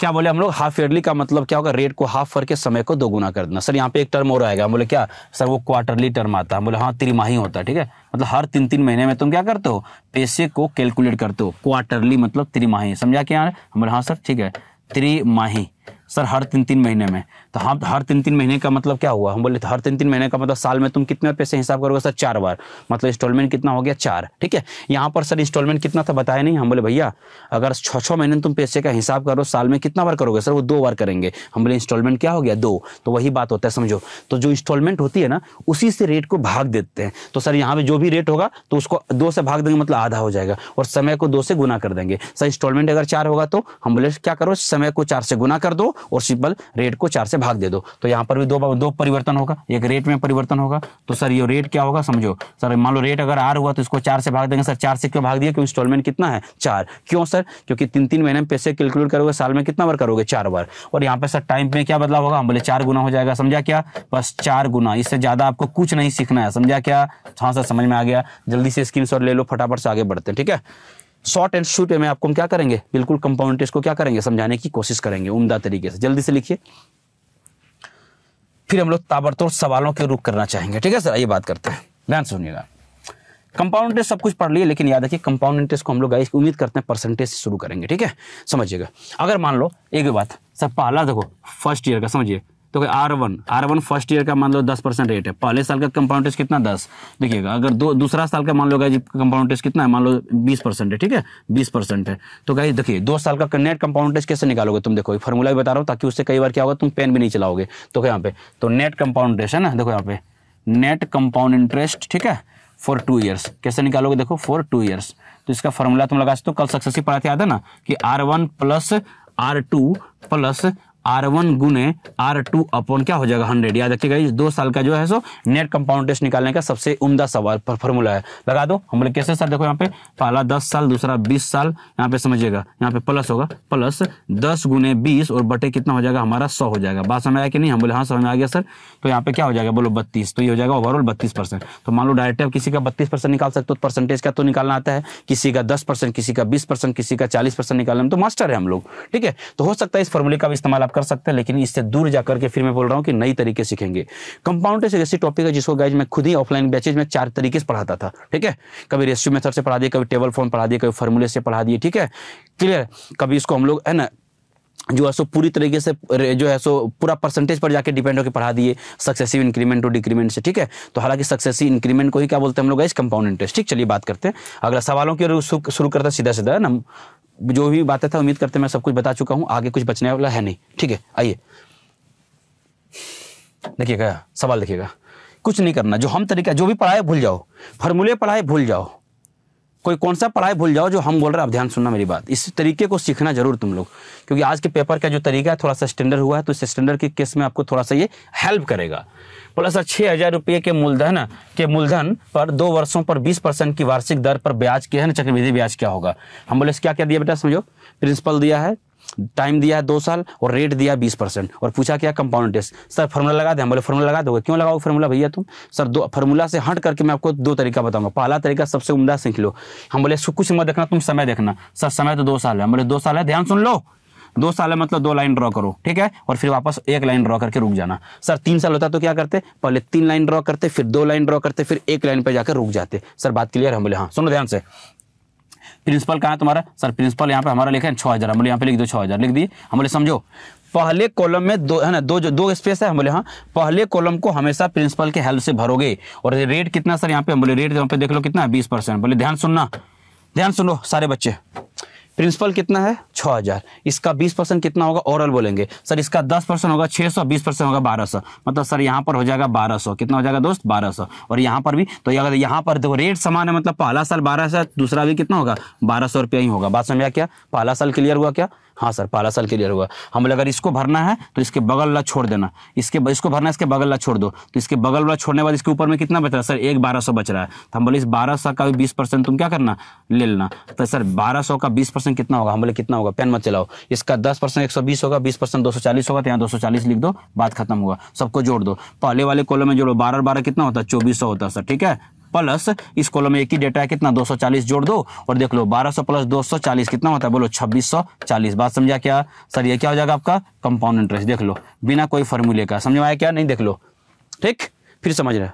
क्या बोले हम लोग हाफ ईयरली का मतलब क्या होगा रेट को हाफ करके समय को दोगुना कर देना सर यहाँ पे एक टर्म और आएगा बोले क्या सर वो क्वार्टरली टर्म आता है बोले हाँ त्रिमाही होता है ठीक है मतलब हर तीन तीन महीने में तुम क्या करते हो पैसे को कैलकुलेट करते हो क्वार्टरली मतलब त्रिमाही समझा क्या बोले हाँ सर ठीक है त्रिमाही सर हर तीन तीन महीने में तो हम हाँ, तो हर तीन तीन महीने का मतलब क्या हुआ हम बोले तो हर तीन तीन महीने का मतलब साल में तुम कितने पैसे हिसाब करोगे सर चार बार मतलब इंस्टॉलमेंट कितना हो गया चार ठीक है यहाँ पर सर इंस्टॉलमेंट कितना था बताया नहीं हम बोले भैया अगर छः छः महीने तुम पैसे का हिसाब करो साल में कितना बार करोगे सर वो दो बार करेंगे हम बोले इंस्टॉलमेंट क्या हो गया दो तो वही बात होता है समझो तो जो इंस्टॉलमेंट होती है ना उसी से रेट को भाग देते हैं तो सर यहाँ पर जो भी रेट होगा तो उसको दो से भाग देंगे मतलब आधा हो जाएगा और समय को दो से गुना कर देंगे सर इंस्टॉलमेंट अगर चार होगा तो हम बोले क्या करो समय को चार से गुना कर दो और सिंपल रेट को चार से भाग दे दो तो यहाँ पर भी दो दो परिवर्तन होगा एक रेट में परिवर्तन होगा तो सर ये रेट क्या होगा समझो सर मान लो रेट अगर आर हुआ तो इसको चार से भाग देंगे सर चार से क्यों भाग दिया क्योंकि इंस्टॉलमेंट कितना है चार क्यों सर क्योंकि तीन तीन महीने में पैसे कैलकुलेट करोगे साल में कितना बार करोगे चार बार और यहाँ पर सर टाइम में क्या बदलाव होगा हम बोले चार गुना हो जाएगा समझा क्या बस चार गुना इससे ज़्यादा आपको कुछ नहीं सीखना है समझा क्या हाँ सर समझ में आ गया जल्दी से स्क्रीन ले लो फटाफट से आगे बढ़ते ठीक है शॉर्ट एंड शूट में आपको हम क्या करेंगे बिल्कुल कंपाउंड को क्या करेंगे समझाने की कोशिश करेंगे उमदा तरीके से जल्दी से लिखिए फिर हम लोग ताबड़तोड़ सवालों के रुख करना चाहेंगे ठीक है सर ये बात करते हैं ध्यान सुनिएगा कंपाउंड इंटरेस्ट सब कुछ पढ़ लिए लेकिन याद रखिए कंपाउंड इंटरेस्ट को हम लोग उम्मीद करते हैं परसेंटेज से शुरू करेंगे ठीक है समझिएगा अगर मान लो एक बात सर पहला देखो फर्स्ट ईयर का समझिए तो R one R one first year का मान लो दस परसेंट रेट है पहले साल का कंपाउंड टेस्ट कितना दस देखिएगा अगर दो दूसरा साल का मान लो गाइज कंपाउंड टेस्ट कितना है मान लो बीस परसेंट है ठीक है बीस परसेंट है तो गाइज देखिए दो साल का नेट कंपाउंड टेस्ट कैसे निकालोगे तुम देखो फॉर्मूला भी बता रहा हूँ ताकि उससे कई बार क्या होगा तुम पेन भी नहीं चलाओगे तो यहाँ पे तो नेट कंपाउंड टेस्ट है ना देखो यहाँ पे नेट कंपाउंड इंटरेस्ट ठीक है फॉर टू ईयर्स कैसे निकालोगे देखो फॉर टू ईयर्स तो इसका फॉर्मूला तुम लगा सकते हो कल सक्सेसिव पढ़ाते याद है ना कि R one plus R two plus R one गुने आर टू अपॉन क्या हो जाएगा हंड्रेड याद रखिएगा दो साल का जो है सो नेट कंपाउंड निकालने का सबसे उमदा सवाल फॉर्मूला है लगा दो हम लोग कैसे सर देखो यहाँ पे पहला दस साल दूसरा बीस साल यहाँ पे समझिएगा यहाँ पे प्लस होगा प्लस दस गुने बीस और बटे कितना हो जाएगा हमारा सौ हो जाएगा बात समझ आया कि नहीं हम बोले हाँ समझ में आ गया सर तो यहाँ पे क्या हो जाएगा बोलो बत्तीस तो ये हो जाएगा ओवरऑल बत्तीस परसेंट तो मान लो डायरेक्ट अब किसी का बत्तीस परसेंट निकाल सकते हो तो परसेंटेज का तो निकालना आता है किसी का दस परसेंट किसी का बीस परसेंट किसी का चालीस परसेंट निकालना तो मास्टर है हम लोग ठीक है तो हो सकता है इस फॉर्मूले का भी इस्तेमाल आप कर सकते हैं लेकिन इससे दूर जाकर के फिर मैं बोल रहा हूँ कि नई तरीके सीखेंगे कंपाउंड टेस्ट एक ऐसी टॉपिक है जिसको गाइज मैं खुद ही ऑफलाइन बैचेज में चार तरीके से पढ़ाता था ठीक है कभी रेस्यू मेथड से पढ़ा दिए कभी टेबल फॉर्म पढ़ा दिए कभी फॉर्मूले से पढ़ा दिए ठीक है क्लियर कभी इसको हम लोग है ना जो है सो पूरी तरीके से जो है सो पूरा परसेंटेज पर जाके डिपेंड होकर पढ़ा दिए सक्सेसिव इंक्रीमेंट और डिक्रीमेंट से ठीक है तो हालांकि सक्सेसिव इंक्रीमेंट को ही क्या बोलते हैं हम लोग इस कंपाउंड इंटरेस्ट ठीक चलिए बात करते हैं अगला सवालों की शुरू करते हैं सीधा सीधा ना जो भी बातें था उम्मीद करते मैं सब कुछ बता चुका हूं आगे कुछ बचने वाला है नहीं ठीक है आइए देखिएगा सवाल देखिएगा कुछ नहीं करना जो हम तरीका जो भी पढ़ाए भूल जाओ फॉर्मूले पढ़ाए भूल जाओ कोई कौन सा पढ़ाई भूल जाओ जो हम बोल रहे हैं आप ध्यान सुनना मेरी बात इस तरीके को सीखना जरूर तुम लोग क्योंकि आज के पेपर का जो तरीका है थोड़ा सा स्टैंडर्ड हुआ है तो इस स्टैंडर्ड के केस में आपको थोड़ा सा ये हेल्प करेगा प्लस छः हज़ार रुपये के मूलधन के मूलधन पर दो वर्षों पर बीस परसेंट की वार्षिक दर पर ब्याज क्या है ना चक्रवृद्धि ब्याज क्या होगा हम बोले क्या क्या दिया बेटा समझो प्रिंसिपल दिया है टाइम दिया है दो साल और रेट दिया बीस परसेंट और पूछा क्या कंपाउंड इंटरेस्ट सर फॉर्मूला लगा हम बोले फॉर्मूला लगा दोगे क्यों लगाओ फॉर्मूला भैया तुम सर दो फॉर्मूला से हट करके मैं आपको दो तरीका बताऊंगा पहला तरीका सबसे उमदा सीख लो हम बोले कुछ मत देखना तुम समय देखना सर समय तो दो साल है हम बोले दो साल है ध्यान सुन लो दो साल है मतलब दो लाइन ड्रॉ करो ठीक है और फिर वापस एक लाइन ड्रॉ करके रुक जाना सर तीन साल होता तो क्या करते पहले तीन लाइन ड्रॉ करते फिर दो लाइन ड्रॉ करते फिर एक लाइन पर जाकर रुक जाते सर बात क्लियर हम बोले हाँ सुनो ध्यान से प्रिंसिपल कहाँ तुम्हारा सर प्रिंसिपल यहाँ पे हमारा लिखा है छः हज़ार हम यहाँ पे लिख दो छः हज़ार लिख दिए हम बोले समझो पहले कॉलम में दो है ना दो जो दो स्पेस है हम बोले हाँ पहले कॉलम को हमेशा प्रिंसिपल के हेल्प से भरोगे और रेट कितना सर यहाँ पे हम बोले रेट यहाँ पे देख लो कितना बीस परसेंट बोले ध्यान सुनना ध्यान सुनो सारे बच्चे प्रिंसिपल कितना है छः हज़ार इसका बीस परसेंट कितना होगा ओरल बोलेंगे सर इसका दस परसेंट होगा छः सौ बीस परसेंट होगा बारह सौ मतलब सर यहाँ पर हो जाएगा बारह सौ कितना हो जाएगा दोस्त बारह सौ और यहाँ पर भी तो अगर यहाँ पर देखो रेट समान है मतलब पहला साल बारह सौ दूसरा भी कितना होगा बारह सौ रुपया ही होगा बात समझा क्या पहला साल क्लियर हुआ क्या हाँ सर पहला साल क्लियर हुआ हम बोले अगर इसको भरना है तो इसके बगल वाला छोड़ देना इसके इसको भरना है इसके बगल वाला छोड़ दो तो इसके बगल वाला छोड़ने बाद इसके ऊपर में कितना बच रहा है सर एक बारह सौ बच रहा है तो हम बोले इस बारह सौ का भी बीस परसेंट तुम क्या करना ले लेना तो सर बारह सौ का बीस परसेंट कितना होगा हम बोले कितना होगा पेन मत चलाओ इसका दस परसेंट एक सौ बीस होगा बीस परसेंट दो सौ चालीस होगा तो यहाँ दो सौ चालीस लिख दो बात खत्म हुआ सबको जोड़ दो पहले वाले कॉलम में जोड़ो बारह बारह कितना होता है चौबीस सौ होता है सर ठीक है प्लस इस कॉलम में एक ही डेटा है कितना 240 जोड़ दो और देख लो 1200 प्लस 240 कितना होता है बोलो 2640 बात समझा क्या सर ये क्या हो जाएगा आपका कंपाउंड इंटरेस्ट देख लो बिना कोई फॉर्मूले का समझ में आया क्या नहीं देख लो ठीक फिर समझ रहे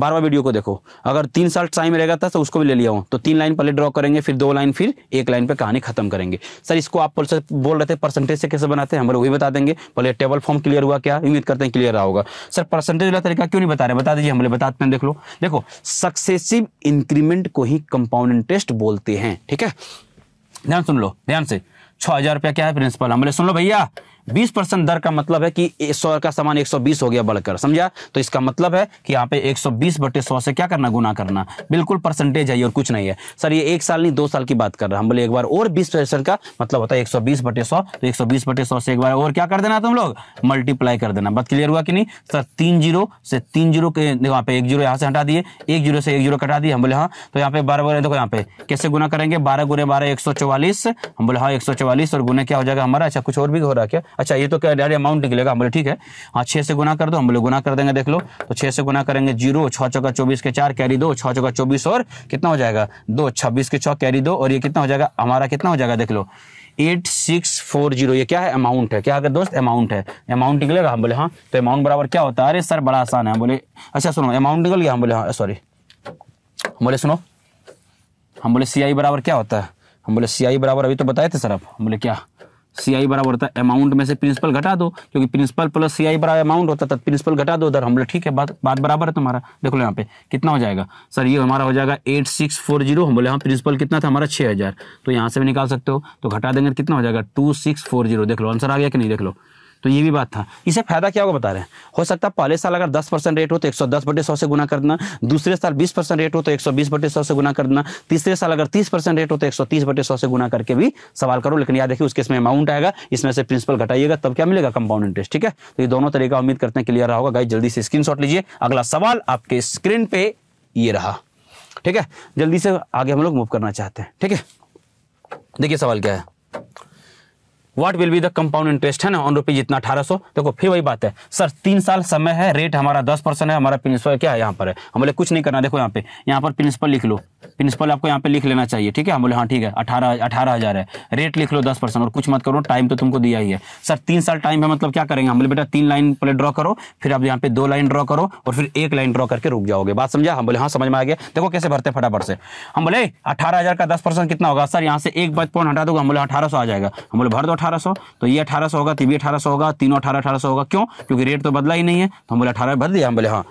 बारहवा वीडियो को देखो अगर तीन साल टाइम रहेगा था तो उसको भी ले लिया हूँ तो तीन लाइन पहले ड्रॉ करेंगे फिर दो लाइन फिर एक लाइन पे कहानी खत्म करेंगे सर इसको आप बोल रहे थे परसेंटेज से कैसे बनाते हैं हम लोग वही बता देंगे पहले टेबल फॉर्म क्लियर हुआ क्या उम्मीद करते हैं क्लियर रहा होगा सर परसेंटेज वाला तरीका क्यों नहीं बता रहे बता दीजिए हम लोग बताते हैं देख लो देखो सक्सेसिव इंक्रीमेंट को ही कंपाउंड इंटरेस्ट बोलते हैं ठीक है ध्यान सुन लो ध्यान से छह हज़ार रुपया क्या है प्रिंसिपल हम बोले सुन लो भैया बीस परसेंट दर का मतलब है कि सौ का सामान एक सौ बीस हो गया बढ़कर समझा तो इसका मतलब है कि यहाँ पे एक सौ बीस बटे सौ से क्या करना गुना करना बिल्कुल परसेंटेज है और कुछ नहीं है सर ये एक साल नहीं दो साल की बात कर रहा हम बोले एक बार और बीस परसेंट का मतलब होता है एक सौ बीस बटे सौ तो एक सौ बीस बटे सौ से एक बार और क्या कर देना तुम लोग मल्टीप्लाई कर देना बात क्लियर हुआ कि नहीं सर तीन जीरो से तीन जीरो के यहाँ पे एक जीरो यहाँ से हटा दिए एक जीरो से एक जीरो कटा दिए हम बोले हाँ तो यहाँ पे बारह बोले देखो यहाँ पे कैसे गुना करेंगे बारह गुने बारह एक सौ हम बोले हाँ एक सौ चौवालीस और गुना क्या हो जाएगा हमारा अच्छा कुछ और भी हो रहा है क्या अच्छा ये तो क्या डायरेक्ट अमाउंट निकलेगा हम बोले ठीक है हाँ छः से गुना कर दो हम बोले गुना कर देंगे देख लो तो छः से गुना करेंगे जीरो छः चौका चौबीस के चार कैरी दो छः चौका चौबीस और कितना हो जाएगा दो छब्बीस के छः कैरी दो और ये कितना हो जाएगा हमारा कितना हो जाएगा देख लो एट सिक्स फोर जीरो ये क्या है अमाउंट है क्या अगर दोस्त अमाउंट है अमाउंट निकलेगा हम बोले हाँ तो अमाउंट बराबर क्या होता है अरे सर बड़ा आसान है हम बोले अच्छा सुनो अमाउंट निकल गया हम बोले हाँ सॉरी हम बोले सुनो हम बोले सी आई बराबर क्या होता है हम बोले सी आई बराबर अभी तो बताए थे सर आप हम बोले क्या सी आई बराबर होता है अमाउंट में से प्रिंसिपल घटा दो क्योंकि प्रिंसिपल प्लस सी आई बराबर अमाउंट होता है तब प्रिंसिपल घटा दो उधर हम लोग ठीक है बात बात बराबर है तुम्हारा देख लो यहाँ पे कितना हो जाएगा सर ये हमारा हो जाएगा एट सिक्स फोर जीरो हम बोले हाँ प्रिंसिपल कितना था हमारा छः हज़ार तो यहाँ से भी निकाल सकते हो तो घटा देंगे तो कितना हो जाएगा टू सिक्स फोर जीरो देख लो आंसर आ गया कि नहीं देख लो तो ये भी बात था इसे फायदा क्या होगा बता रहे हैं हो सकता है पहले साल अगर 10 परसेंट रेट हो तो 110 बटे सौ से गुना कर देना दूसरे साल 20 परसेंट रेट हो तो 120 बटे सौ से गुना कर देना तीसरे साल अगर 30 परसेंट रेट हो तो 130 बटे सौ से गुना करके भी सवाल करो लेकिन याद रखिए उसके इसमें अमाउंट आएगा इसमें से प्रिंसिपल घटाइएगा तब क्या मिलेगा कंपाउंड इंटरेस्ट ठीक है तो ये दोनों तरीका उम्मीद करते हैं क्लियर रहा होगा गाइड जल्दी से स्क्रीन लीजिए अगला सवाल आपके स्क्रीन पे ये रहा ठीक है जल्दी से आगे हम लोग मूव करना चाहते हैं ठीक है देखिए सवाल क्या है what will be the compound interest है ना ऑन रुपीज इतना अठारह सौ देखो फिर वही बात है सर तीन साल समय है रेट हमारा दस परसेंट है हमारा प्रिंसिपल क्या है यहाँ पर है हम कुछ नहीं करना देखो यहाँ पे यहाँ पर प्रिंसिपल लिख लो प्रिंसिपल आपको यहाँ पे लिख लेना चाहिए ठीक है हम बोले हाँ ठीक है अठारह अठारह हज़ार है रेट लिख लो दस परसेंट और कुछ मत करो टाइम तो तुमको दिया ही है सर तीन साल टाइम है मतलब क्या करेंगे हम बोले बेटा तीन लाइन पहले ड्रॉ करो फिर आप यहाँ पे दो लाइन ड्रॉ करो और फिर एक लाइन ड्रॉ करके रुक जाओगे बात समझा हम बोले हाँ समझ में आ गया देखो कैसे भरते फटाफट से हम बोले अठारह का दस कितना होगा सर यहाँ से एक बच पॉइंट हटा दोगे हम बोले अठारह आ जाएगा हम बोले भर दो अठारह तो ये अठारह होगा तो भी अठारह होगा तीनों अठारह अठारह होगा क्यों क्योंकि रेट तो बदला ही नहीं है तो हम बोले अठारह भर दिया हम बोले हाँ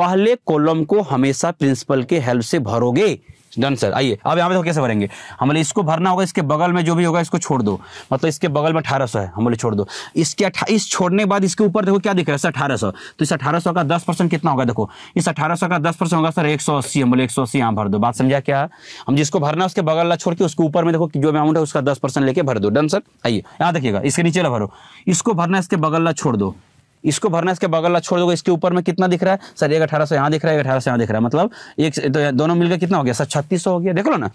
पहले कॉलम को हमेशा प्रिंसिपल के हेल्प से भरोगे डन सर आइए अब यहाँ पे तो कैसे भरेंगे हम बोले इसको भरना होगा इसके बगल में जो भी होगा इसको छोड़ दो मतलब इसके बगल में अठारह सौ है बोले छोड़ दो इसके इस छोड़ने के बाद इसके ऊपर देखो क्या दिख रहा है सर अठारह सौ तो इस अठारह सौ का दस परसेंट कितना होगा देखो इस अठारह सौ का दस परसेंट होगा सर एक सौ अस्सी हम बोले एक सौ अस्सी यहाँ भर दो बात समझा क्या हम जिसको भरना उसके बगल ला छोड़ के उसके ऊपर में देखो जो अमाउंट है उसका दस परसेंट लेके भर दो डन सर आइए यहाँ देखिएगा इसके नीचे ला भरो इसको भरना इसके बगल ला छोड़ दो इसको भरना इसके बगल छोड़ दोगे इसके ऊपर में कितना दिख रहा है सर एक अठारह सौ यहाँ दिख रहा है एक अठारह सौ यहाँ दिख रहा है मतलब एक तो दोनों मिलकर कितना हो गया सर छत्तीस हो गया देख लो ना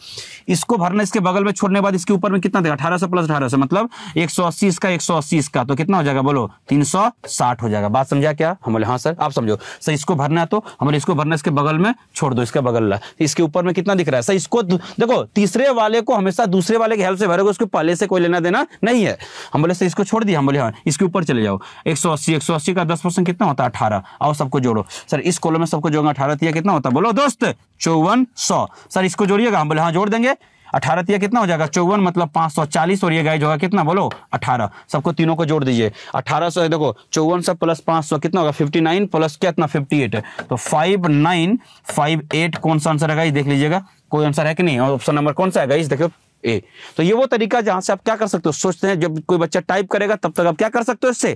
इसको भरना इसके बगल में छोड़ने के बाद इसके ऊपर में कितना देगा अठारह सौ प्लस अठारह सौ मतलब एक सौ अस्सी इसका एक सौ अस्सी इसका तो कितना हो जाएगा बोलो तीन सौ साठ हो जाएगा बात समझा क्या हम बोले हाँ सर आप समझो सर इसको भरना है तो हमारे इसको भरना इसके बगल में छोड़ दो इसके बगल ला तो इसके ऊपर में कितना दिख रहा है सर इसको देखो तीसरे वाले को हमेशा दूसरे वाले के हेल्प से भरोगे उसको पहले से कोई लेना देना नहीं है हम बोले सर इसको छोड़ दिया हम बोले हाँ इसके ऊपर चले जाओ एक सौ अस्सी एक सौ सौ अस्सी का दस परसेंट कितना होता है अठारह आओ सबको जोड़ो सर इस कॉलम में सबको जोड़ूंगा अठारह तिया कितना होता है बोलो दोस्त चौवन सौ सर इसको जोड़िएगा हम बोले हाँ जोड़ देंगे अठारह तिया कितना हो जाएगा चौवन मतलब पांच सौ चालीस और ये गाय जो है कितना बोलो अठारह सबको तीनों को जोड़ दीजिए अठारह सौ देखो चौवन सौ प्लस पांच सौ कितना होगा फिफ्टी नाइन प्लस क्या इतना फिफ्टी एट तो फाइव नाइन फाइव एट कौन सा आंसर है गाइस देख लीजिएगा कोई आंसर है कि नहीं ऑप्शन नंबर कौन सा है गाइस देखो ए तो ये वो तरीका जहां से आप क्या कर सकते हो सोचते हैं जब कोई बच्चा टाइप करेगा तब तक आप क्या कर सकते हो इससे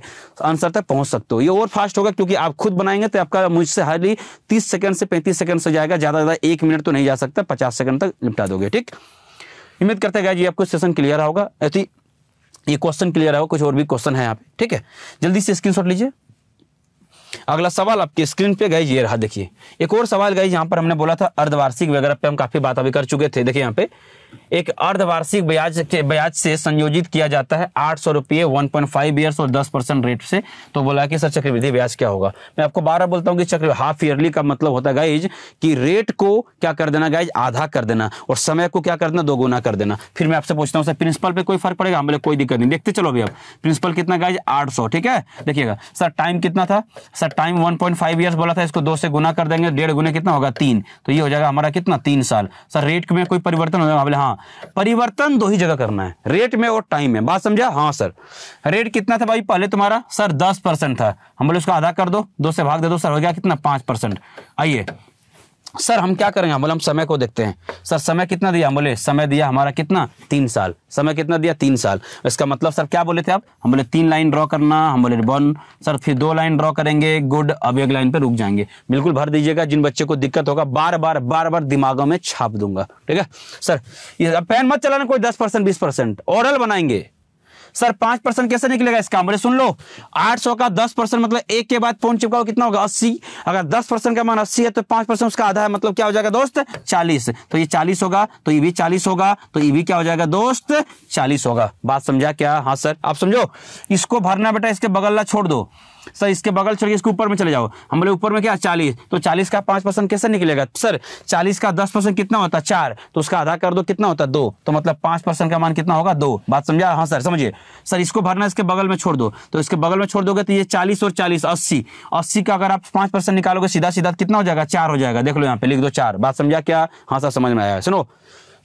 आंसर तक पहुंच सकते हो ये और फास्ट होगा क्योंकि आप खुद बनाएंगे तो आपका मुझसे हार्डली तीस सेकंड से पैंतीस सेकंड से जाएगा ज्यादा ज्यादा एक मिनट तो नहीं जा सकता पचास सेकंड तक निपटा दोगे ठीक उम्मीद करते हैं जी आपको सेशन क्लियर होगा ऐसी ये क्वेश्चन क्लियर होगा कुछ और भी क्वेश्चन है यहाँ पे ठीक है जल्दी से स्क्रीन लीजिए अगला सवाल आपके स्क्रीन पे गई ये रहा देखिए एक और सवाल गई यहाँ पर हमने बोला था अर्धवार्षिक वगैरह पे हम काफी बात अभी कर चुके थे देखिए यहाँ पे एक अर्धवार्षिक ब्याज के ब्याज से संयोजित किया जाता है आठ सौ रुपये वन पॉइंट फाइव ईयर्स और दस परसेंट रेट से तो बोला कि सर चक्रवृद्धि ब्याज क्या होगा मैं आपको बारह बोलता हूँ कि चक्र हाफ ईयरली का मतलब होता है गाइज कि रेट को क्या कर देना गाइज आधा कर देना और समय को क्या कर देना दो गुना कर देना फिर मैं आपसे पूछता हूँ सर प्रिंसिपल पर कोई फर्क पड़ेगा हमारे कोई दिक्कत नहीं देखते चलो अभी अब प्रिंसिपल कितना गाइज आठ ठीक है देखिएगा सर टाइम कितना था सर टाइम वन पॉइंट बोला था इसको दो से गुना कर देंगे डेढ़ गुना कितना होगा तीन तो ये हो जाएगा हमारा कितना तीन साल सर रेट में कोई परिवर्तन होगा हाँ परिवर्तन दो ही जगह करना है रेट में और टाइम में बात समझा हाँ सर रेट कितना था भाई पहले तुम्हारा सर दस परसेंट था हम बोले उसका आधा कर दो दो से भाग दे दो सर हो गया कितना पांच परसेंट आइए सर हम क्या करेंगे बोले हम समय को देखते हैं सर समय कितना दिया बोले समय दिया हमारा कितना तीन साल समय कितना दिया तीन साल इसका मतलब सर क्या बोले थे आप हम बोले तीन लाइन ड्रॉ करना हम बोले वन सर फिर दो लाइन ड्रॉ करेंगे गुड अब एक लाइन पे रुक जाएंगे बिल्कुल भर दीजिएगा जिन बच्चे को दिक्कत होगा बार बार बार बार दिमागों में छाप दूंगा ठीक है सर पेन मत चलाना कोई दस परसेंट बीस परसेंट ओरल बनाएंगे सर पांच परसेंट कैसे निकलेगा इसका बोले सुन लो आठ सौ का दस परसेंट मतलब एक के बाद फोन चिपकाओ कितना होगा अस्सी अगर दस परसेंट का मान अस्सी है तो पांच परसेंट उसका आधा है मतलब क्या हो जाएगा दोस्त चालीस तो ये चालीस होगा तो ये भी चालीस होगा तो ये भी क्या हो जाएगा दोस्त चालीस होगा बात समझा क्या हाँ सर आप समझो इसको भरना बेटा इसके बगल छोड़ दो सर इसके बगल छोड़िए इसके ऊपर में चले जाओ हम बोले ऊपर में क्या चालीस तो चालीस का पांच परसेंट कैसे निकलेगा सर चालीस का दस परसेंट कितना होता है चार तो उसका आधा कर दो कितना होता है दो तो मतलब पांच परसेंट का मान कितना होगा दो बात समझा हाँ सर समझिए सर इसको भरना इसके बगल में छोड़ दो तो इसके बगल में छोड़ दोगे तो ये चालीस और चालीस अस्सी अस्सी का अगर आप पांच परसेंट निकालोगे सीधा सीधा कितना हो जाएगा चार हो जाएगा देख लो यहाँ पे लिख दो चार बात समझा क्या हाँ सर समझ में आया सुनो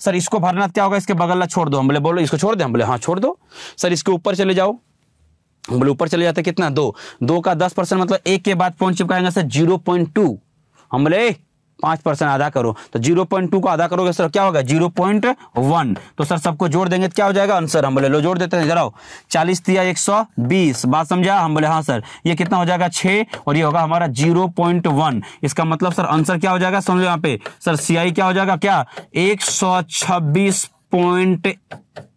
सर इसको भरना क्या होगा इसके बगल ना छोड़ दो हम बोले बोलो इसको छोड़ दे हम बोले हाँ छोड़ दो सर इसके ऊपर चले जाओ बोले ऊपर चले जाते कितना दो दो का दस परसेंट मतलब एक के बाद पॉइंट चिपकाएंगे सर जीरो पॉइंट टू हम बोले पांच परसेंट आधा करो तो जीरो पॉइंट टू को आधा करोगे सर क्या होगा जीरो पॉइंट वन तो सर सबको जोड़ देंगे तो क्या हो जाएगा आंसर हम बोले लो जोड़ देते हैं जरा चालीस दिया एक सौ बीस बात समझा हम बोले हाँ सर ये कितना हो जाएगा छः और ये होगा हमारा जीरो पॉइंट वन इसका मतलब सर आंसर क्या हो जाएगा समझ लो यहाँ पे सर सी क्या हो जाएगा क्या एक सौ छब्बीस पॉइंट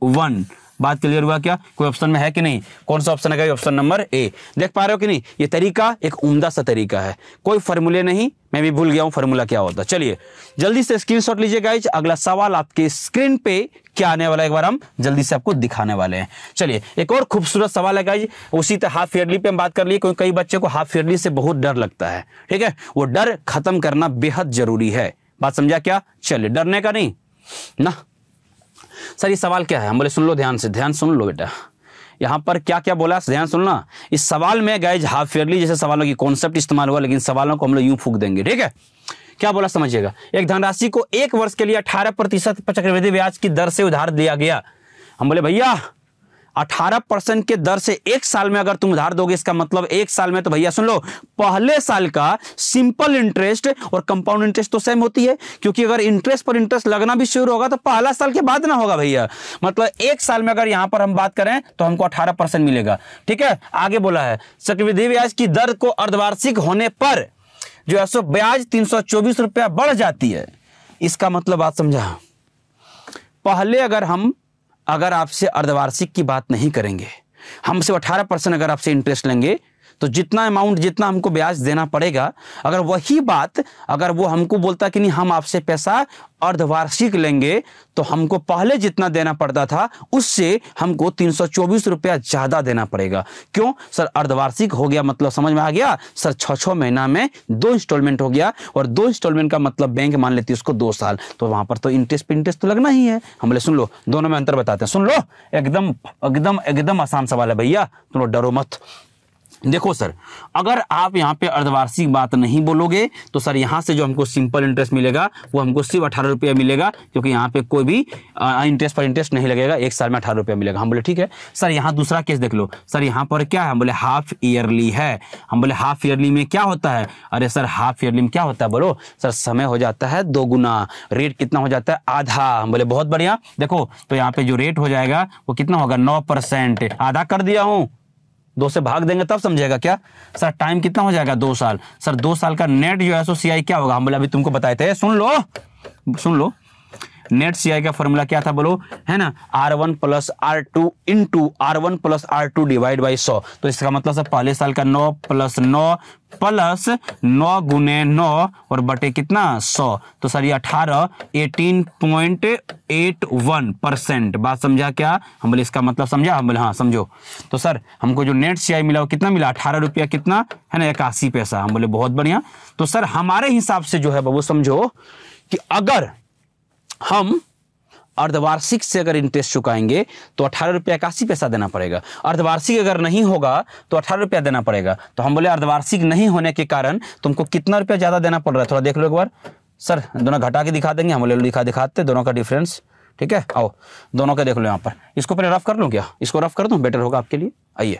वन बात क्लियर हुआ क्या कोई ऑप्शन में है कि नहीं कौन सा ऑप्शन है ऑप्शन नंबर ए देख पा रहे हो कि नहीं ये तरीका एक उमदा सा तरीका है कोई फॉर्मूले नहीं मैं भी भूल गया हूँ फॉर्मूला क्या होता है चलिए जल्दी से स्क्रीन लीजिए गाइज अगला सवाल आपके स्क्रीन पे क्या आने वाला है एक बार हम जल्दी से आपको दिखाने वाले हैं चलिए एक और खूबसूरत सवाल है गाइज उसी तरह हाफ ईयरली पे हम बात कर लिए क्योंकि कई बच्चे को हाफ ईयरली से बहुत डर लगता है ठीक है वो डर खत्म करना बेहद जरूरी है बात समझा क्या चलिए डरने का नहीं ना सर ये सवाल क्या है हम बोले सुन लो ध्यान से ध्यान सुन लो बेटा यहाँ पर क्या क्या बोला ध्यान सुनना इस सवाल में गए हाफ फेयरली जैसे सवालों की कॉन्सेप्ट इस्तेमाल हुआ लेकिन सवालों को हम लोग यूँ फूक देंगे ठीक है क्या बोला समझिएगा एक धनराशि को एक वर्ष के लिए अठारह प्रतिशत चक्रवृद्धि ब्याज की दर से उधार दिया गया हम बोले भैया अठारह परसेंट के दर से एक साल में अगर तुम उधार दोगे इसका मतलब एक साल में तो भैया सुन लो पहले साल का सिंपल इंटरेस्ट और कंपाउंड इंटरेस्ट तो सेम होती है क्योंकि अगर इंटरेस्ट पर इंटरेस्ट लगना भी शुरू होगा तो पहला साल के बाद ना होगा भैया मतलब एक साल में अगर यहां पर हम बात करें तो हमको अठारह मिलेगा ठीक है आगे बोला है चक्रवृद्धि ब्याज की दर को अर्धवार्षिक होने पर जो है सो ब्याज तीन रुपया बढ़ जाती है इसका मतलब बात समझा पहले अगर हम अगर आपसे अर्धवार्षिक की बात नहीं करेंगे हमसे 18 परसेंट अगर आपसे इंटरेस्ट लेंगे तो जितना अमाउंट जितना हमको ब्याज देना पड़ेगा अगर वही बात अगर वो हमको बोलता कि नहीं हम आपसे पैसा अर्धवार्षिक लेंगे तो हमको पहले जितना देना पड़ता था उससे हमको तीन रुपया ज़्यादा देना पड़ेगा क्यों सर अर्धवार्षिक हो गया मतलब समझ में आ गया सर छ छ महीना में दो इंस्टॉलमेंट हो गया और दो इंस्टॉलमेंट का मतलब बैंक मान लेती है उसको दो साल तो वहां पर तो इंटरेस्ट पे इंटरेस्ट तो लगना ही है हम बोले सुन लो दोनों में अंतर बताते हैं सुन लो एकदम एकदम एकदम आसान सवाल है भैया तुम लोग डरो मत देखो सर अगर आप यहाँ पे अर्धवार्षिक बात नहीं बोलोगे तो सर यहाँ से जो हमको सिंपल इंटरेस्ट मिलेगा वो हमको सिर्फ अठारह रुपया मिलेगा क्योंकि यहाँ पे कोई भी इंटरेस्ट पर इंटरेस्ट नहीं लगेगा एक साल में अठारह रुपया मिलेगा हम बोले ठीक है सर यहाँ दूसरा केस देख लो सर यहाँ पर क्या है हम बोले हाफ ईयरली है हम बोले हाफ ईयरली में क्या होता है अरे सर हाफ ईयरली में क्या होता है बोलो सर समय हो जाता है दो गुना रेट कितना हो जाता है आधा हम बोले बहुत बढ़िया देखो तो यहाँ पे जो रेट हो जाएगा वो कितना होगा नौ परसेंट आधा कर दिया हूँ दो से भाग देंगे तब समझेगा क्या सर टाइम कितना हो जाएगा दो साल सर दो साल का नेट जो है सो सीआई क्या होगा हम बोले अभी तुमको बताए थे सुन लो सुन लो नेट सीआई का फॉर्मूला क्या था बोलो है ना R one plus R two into R one plus R two divide by सौ तो इसका मतलब सर पहले साल का नौ प्लस नौ प्लस नौ गुने नौ और बटे कितना सौ तो सर ये अठारह eighteen point eight one percent बात समझा क्या हम बोले इसका मतलब समझा हम बोले हाँ समझो तो सर हमको जो नेट सी मिला वो कितना मिला अठारह रुपया कितना है ना इक्यासी पैसा हम बोले बहुत बढ़िया तो सर हमारे हिसाब से जो है बाबू समझो कि अगर हम अर्धवार्षिक से अगर इंटरेस्ट चुकाएंगे तो अठारह रुपया इक्यासी पैसा देना पड़ेगा अर्धवार्षिक अगर नहीं होगा तो अठारह रुपया देना पड़ेगा तो हम बोले अर्धवार्षिक नहीं होने के कारण तुमको कितना रुपया ज़्यादा देना पड़ रहा है थोड़ा देख लो एक बार सर दोनों घटा के दिखा देंगे हम बोले दिखा दिखाते दोनों का डिफरेंस ठीक है आओ दोनों का देख लो यहाँ पर इसको पहले रफ कर लूँ क्या इसको रफ कर दूँ बेटर होगा आपके लिए आइए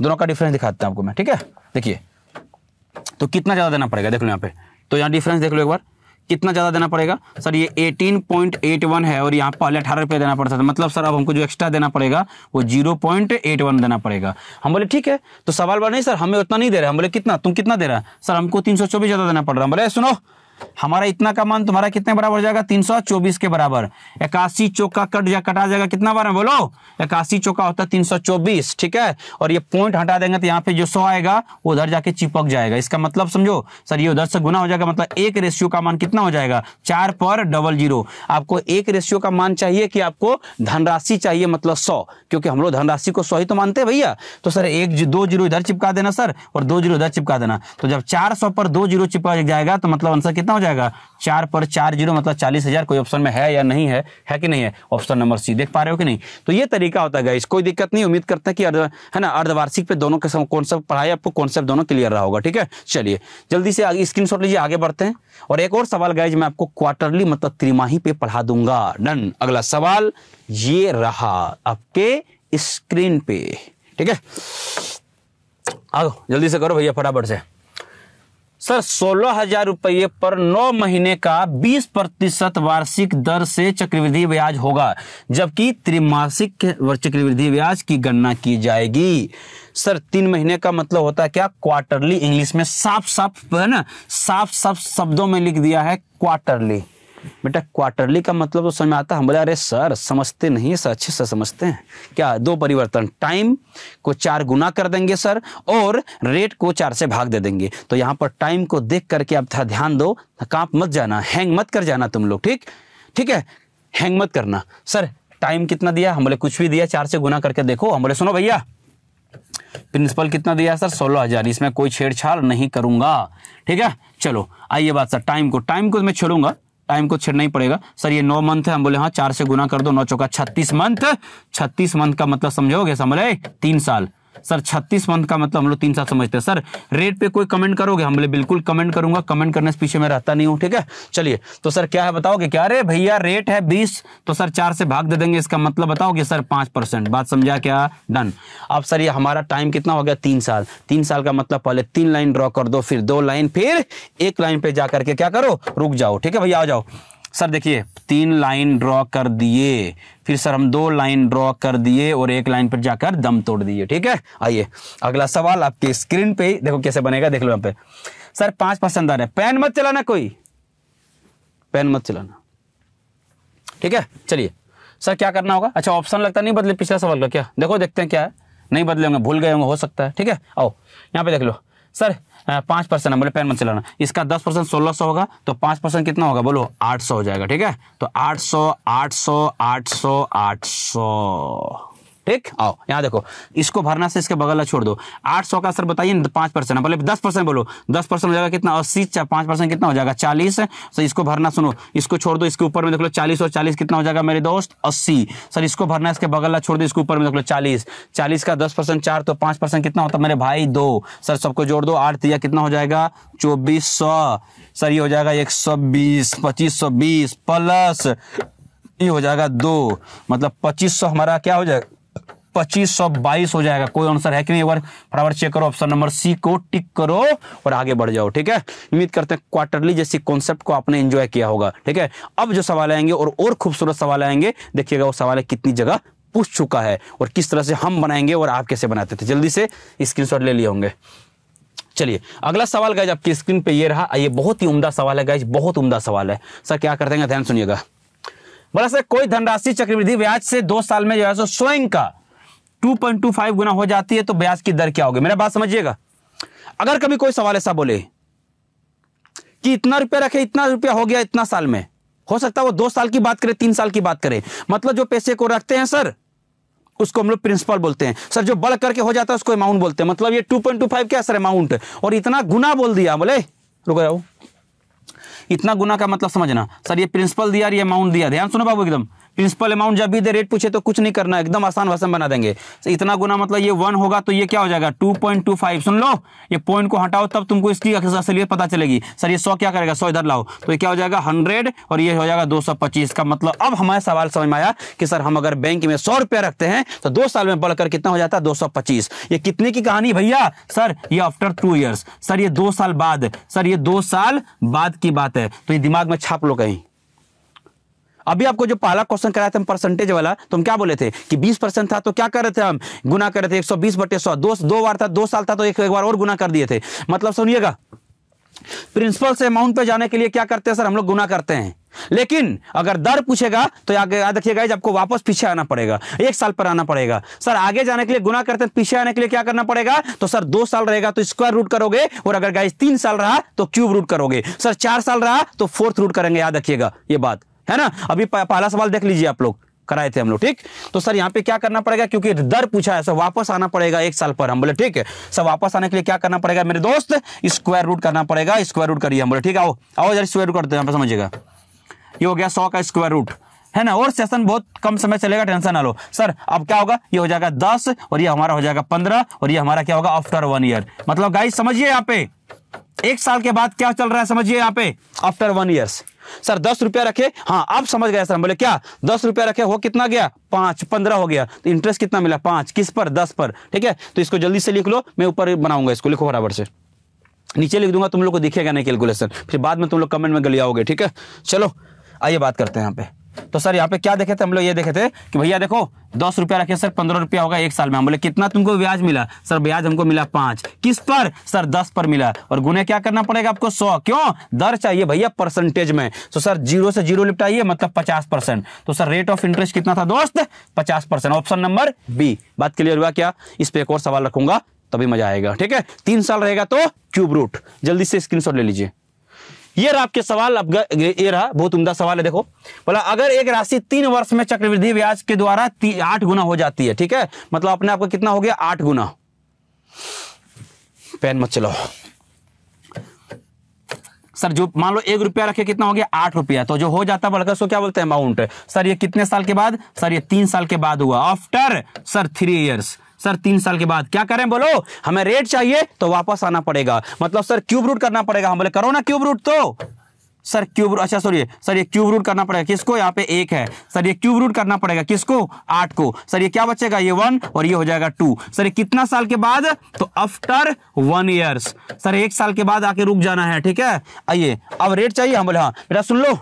दोनों का डिफरेंस दिखाते हैं आपको मैं ठीक है देखिए तो कितना ज़्यादा देना पड़ेगा देख लो यहाँ पे तो यहाँ डिफरेंस देख लो एक बार कितना ज़्यादा देना पड़ेगा सर ये 18.81 है और यहाँ पहले अठारह रुपया देना पड़ता था मतलब सर अब हमको जो एक्स्ट्रा देना पड़ेगा वो 0.81 देना पड़ेगा हम बोले ठीक है तो सवाल बार नहीं सर हमें उतना नहीं दे रहे हम बोले कितना तुम कितना दे रहा है सर हमको तीन ज़्यादा देना पड़ रहा हम बोले सुनो हमारा इतना का मान तुम्हारा कितने बराबर हो जाएगा तीन सौ चौबीस के बराबर इक्यासी चौका कट जा कटा जाएगा कितना बार है बोलो इक्यासी चौका होता है तीन सौ चौबीस ठीक है और ये पॉइंट हटा देंगे तो यहाँ पे जो सौ आएगा वो उधर जाके चिपक जाएगा इसका मतलब समझो सर ये उधर से गुना हो जाएगा मतलब एक रेशियो का मान कितना हो जाएगा चार पर डबल जीरो आपको एक रेशियो का मान चाहिए कि आपको धनराशि चाहिए मतलब सौ क्योंकि हम लोग धनराशि को सौ ही तो मानते हैं भैया तो सर एक दो जीरो इधर चिपका देना सर और दो जीरो इधर चिपका देना तो जब चार सौ पर दो जीरो चिपका जाएगा तो मतलब आंसर कितना कितना हो जाएगा चार पर चार जीरो मतलब चालीस हजार कोई ऑप्शन में है या नहीं है है कि नहीं है ऑप्शन नंबर सी देख पा रहे हो कि नहीं तो ये तरीका होता है कोई दिक्कत नहीं उम्मीद करते हैं कि अर्ध है ना अर्धवार्षिक पे दोनों के कौन सा पढ़ाई आपको कॉन्सेप्ट दोनों क्लियर रहा होगा ठीक है चलिए जल्दी से आगे स्क्रीन लीजिए आगे बढ़ते हैं और एक और सवाल गाइज मैं आपको क्वार्टरली मतलब त्रिमाही पे पढ़ा दूंगा डन अगला सवाल ये रहा आपके स्क्रीन पे ठीक है आओ जल्दी से करो भैया फटाफट से सर सोलह हजार रुपये पर नौ महीने का बीस प्रतिशत वार्षिक दर से चक्रवृद्धि ब्याज होगा जबकि त्रिमासिक चक्रवृद्धि ब्याज की गणना की जाएगी सर तीन महीने का मतलब होता है क्या क्वार्टरली इंग्लिश में साफ साफ है ना साफ साफ शब्दों में लिख दिया है क्वार्टरली बेटा क्वार्टरली का मतलब तो समझ में आता है हम बोले अरे सर समझते नहीं सर अच्छे से समझते हैं क्या दो परिवर्तन टाइम को चार गुना कर देंगे सर और रेट को चार से भाग दे देंगे तो यहाँ पर टाइम को देख करके आप थोड़ा ध्यान दो कांप मत जाना हैंग मत कर जाना तुम लोग ठीक ठीक है हैंग मत करना सर टाइम कितना दिया हम बोले कुछ भी दिया चार से गुना करके देखो हम बोले सुनो भैया प्रिंसिपल कितना दिया सर सोलह हजार इसमें कोई छेड़छाड़ नहीं करूंगा ठीक है चलो आइए बात सर टाइम को टाइम को मैं छोड़ूंगा टाइम को छेड़ना ही पड़ेगा सर ये नौ मंथ है हम बोले हाँ चार से गुना कर दो नौ चौका छत्तीस मंथ छत्तीस मंथ का मतलब समझोगे समझ रहे तीन साल सर छत्तीस मंथ का मतलब हम लोग तीन साल समझते हैं सर रेट पे कोई कमेंट करोगे हम बोले बिल्कुल कमेंट करूंगा कमेंट करने से पीछे मैं रहता नहीं हूँ ठीक है चलिए तो सर क्या है बताओगे क्या अरे भैया रेट है बीस तो सर चार से भाग दे देंगे इसका मतलब बताओगे सर पांच परसेंट बात समझा क्या डन अब सर ये हमारा टाइम कितना हो गया तीन साल तीन साल का मतलब पहले तीन लाइन ड्रॉ कर दो फिर दो लाइन फिर एक लाइन पे जा करके क्या करो रुक जाओ ठीक है भैया आ जाओ सर देखिए तीन लाइन ड्रॉ कर दिए फिर सर हम दो लाइन ड्रॉ कर दिए और एक लाइन पर जाकर दम तोड़ दिए ठीक है आइए अगला सवाल आपकी स्क्रीन पे ही देखो कैसे बनेगा देख लो यहां पे सर पांच पसंद आ रहे पेन मत चलाना कोई पेन मत चलाना ठीक है चलिए सर क्या करना होगा अच्छा ऑप्शन लगता नहीं बदले पिछला सवाल का क्या देखो देखते हैं क्या है नहीं बदले होंगे भूल गए होंगे हो सकता है ठीक है आओ यहाँ पे देख लो सर पांच परसेंट है बोले पेन मन चलाना इसका दस परसेंट सोलह सौ होगा तो पांच परसेंट कितना होगा बोलो आठ सौ हो जाएगा ठीक है तो आठ सौ आठ सौ आठ सौ आठ सौ ठीक आओ यहाँ देखो इसको भरना से इसके बगल छोड़ दो आठ सौ का सर बताइए पांच परसेंट बोले दस परसेंट बोलो दस परसेंट हो जाएगा कितना अस्सी पांच परसेंट कितना हो जाएगा चालीस सर इसको भरना सुनो इसको छोड़ दो इसके ऊपर में देख लो चालीस और चालीस कितना हो जाएगा मेरे दोस्त अस्सी सर इसको भरना इसके बगल छोड़ दो इसके ऊपर में देख लो चालीस चालीस का दस परसेंट चार तो पांच परसेंट कितना होता मेरे भाई दो सर सबको जोड़ दो आठ दिया कितना हो जाएगा चौबीस सौ सर ये हो जाएगा एक सौ बीस पच्चीस सौ बीस प्लस ये हो जाएगा दो मतलब पच्चीस सौ हमारा क्या हो जाएगा पच्चीस सौ बाईस हो जाएगा कोई आंसर है कि नहीं एक बार फटाफट चेक करो ऑप्शन नंबर सी को टिक करो और आगे बढ़ जाओ ठीक है उम्मीद करते हैं क्वार्टरली जैसी कॉन्सेप्ट को आपने एंजॉय किया होगा ठीक है अब जो सवाल आएंगे और और खूबसूरत सवाल आएंगे देखिएगा वो सवाल कितनी जगह पूछ चुका है और किस तरह से हम बनाएंगे और आप कैसे बनाते थे जल्दी से स्क्रीनशॉट ले लिए होंगे चलिए अगला सवाल गाइज आपकी स्क्रीन पे ये रहा ये बहुत ही उम्दा सवाल है गाइज बहुत उम्दा सवाल है सर क्या करते हैं ध्यान सुनिएगा बोला सर कोई धनराशि चक्रवृद्धि ब्याज से दो साल में जो है सो स्वयं का 2.25 गुना हो जाती है तो ब्याज की दर क्या होगी मेरा बात समझिएगा अगर कभी कोई सवाल ऐसा बोले कि इतना रुपया रखे इतना रुपया हो गया इतना साल में हो सकता है वो दो साल की बात करे तीन साल की बात करे मतलब जो पैसे को रखते हैं सर उसको हम लोग प्रिंसिपल बोलते हैं सर जो बढ़ करके हो जाता है उसको अमाउंट बोलते हैं मतलब ये 2.25 क्या सर अमाउंट और इतना गुना बोल दिया बोले रुको जाओ इतना गुना का मतलब समझना सर ये प्रिंसिपल दिया ये अमाउंट दिया ध्यान सुनो बाबू एकदम प्रिंसिपल अमाउंट जब भी दे रेट पूछे तो कुछ नहीं करना एकदम आसान भाषा बना देंगे तो इतना गुना मतलब ये वन होगा तो ये क्या हो जाएगा टू पॉइंट टू फाइव सुन लो ये पॉइंट को हटाओ तब तुमको इसकी असलियत पता चलेगी सर ये सौ क्या करेगा सौ इधर लाओ तो ये क्या हो जाएगा हंड्रेड और ये हो जाएगा दो सौ पच्चीस का मतलब अब हमारा सवाल समझ में आया कि सर हम अगर बैंक में सौ रुपया रखते हैं तो दो साल में बढ़कर कितना हो जाता है दो सौ पच्चीस ये कितने की कहानी भैया सर ये आफ्टर टू ईयर्स सर ये दो साल बाद सर ये दो साल बाद की बात है तो ये दिमाग में छाप लो कहीं अभी आपको जो पहला क्वेश्चन कराया था हम परसेंटेज वाला तो हम क्या बोले थे कि 20 परसेंट था तो क्या कर रहे थे हम गुना कर रहे थे 120 बटे 100 दो दो बार था दो साल था तो एक, एक बार और गुना कर दिए थे मतलब सुनिएगा प्रिंसिपल से अमाउंट पे जाने के लिए क्या करते हैं सर हम लोग गुना करते हैं लेकिन अगर दर पूछेगा तो याद रखिएगा आपको वापस पीछे आना पड़ेगा एक साल पर आना पड़ेगा सर आगे जाने के लिए गुना करते हैं पीछे आने के लिए क्या करना पड़ेगा तो सर दो साल रहेगा तो स्क्वायर रूट करोगे और अगर गाइज तीन साल रहा तो क्यूब रूट करोगे सर चार साल रहा तो फोर्थ रूट करेंगे याद रखिएगा यह बात है ना अभी पहला सवाल देख लीजिए आप लोग कराए थे हम लोग ठीक तो सर यहाँ पे क्या करना पड़ेगा क्योंकि दर पूछा है सर वापस आना पड़ेगा एक साल पर हम बोले ठीक है सर वापस आने के लिए क्या करना पड़ेगा मेरे दोस्त स्क्वायर रूट करना पड़ेगा स्क्वायर रूट करिए हम बोले ठीक आओ आओ जरा स्क्वायर रूट करते हैं समझिएगा ये हो गया सौ का स्क्वायर रूट है ना और सेशन बहुत कम समय चलेगा टेंशन ना लो सर अब क्या होगा ये हो जाएगा दस और ये हमारा हो जाएगा पंद्रह और ये हमारा क्या होगा आफ्टर वन ईयर मतलब गाइस समझिए यहाँ पे एक साल के बाद क्या चल रहा है समझिए यहाँ पे आफ्टर वन ईयर्स सर दस रुपया रखे हाँ आप समझ गए सर बोले क्या दस रुपया रखे हो कितना गया पांच पंद्रह हो गया तो इंटरेस्ट कितना मिला पांच किस पर दस पर ठीक है तो इसको जल्दी से लिख लो मैं ऊपर बनाऊंगा इसको लिखो बराबर से नीचे लिख दूंगा तुम लोग को दिखेगा नहीं कैलकुलेशन फिर बाद में तुम लोग कमेंट में गलियाओगे ठीक है चलो आइए बात करते हैं यहाँ पे तो सर यहाँ पे क्या देखे थे हम लोग ये देखे थे कि भैया देखो दस रुपया रखे सर पंद्रह रुपया होगा एक साल में हम बोले कितना तुमको ब्याज मिला सर ब्याज हमको मिला पांच किस पर सर दस पर मिला और गुने क्या करना पड़ेगा आपको सौ क्यों दर चाहिए भैया परसेंटेज में तो सर जीरो से जीरो लिपटाइए मतलब पचास परसेंट तो सर रेट ऑफ इंटरेस्ट कितना था दोस्त पचास परसेंट ऑप्शन नंबर बी बात क्लियर हुआ क्या इस पर एक और सवाल रखूंगा तभी मजा आएगा ठीक है तीन साल रहेगा तो क्यूब रूट जल्दी से स्क्रीन ले लीजिए ये रहा आपके सवाल अब ये रहा बहुत उम्दा सवाल है देखो बोला अगर एक राशि तीन वर्ष में चक्रवृद्धि ब्याज के द्वारा आठ गुना हो जाती है ठीक है मतलब अपने आपको कितना हो गया आठ गुना पेन मत चलाओ सर जो मान लो एक रुपया रखे कितना हो गया आठ रुपया तो जो हो जाता बढ़कर सो क्या बोलते हैं अमाउंट सर ये कितने साल के बाद सर ये तीन साल के बाद हुआ after sir three years sir तीन साल के बाद क्या करें बोलो हमें रेट चाहिए तो वापस आना पड़ेगा मतलब सर क्यूब रूट करना पड़ेगा हम बोले करो ना क्यूब रूट तो सर क्यूब अच्छा सॉरी सर ये क्यूब रूट करना पड़ेगा किसको यहाँ पे एक है सर ये क्यूब रूट करना पड़ेगा किसको आठ को सर ये क्या बचेगा ये वन और ये हो जाएगा टू सर ये कितना साल के बाद तो आफ्टर वन ईयर्स सर एक साल के बाद आके रुक जाना है ठीक है आइए अब रेट चाहिए हम बोले हाँ बेटा सुन लो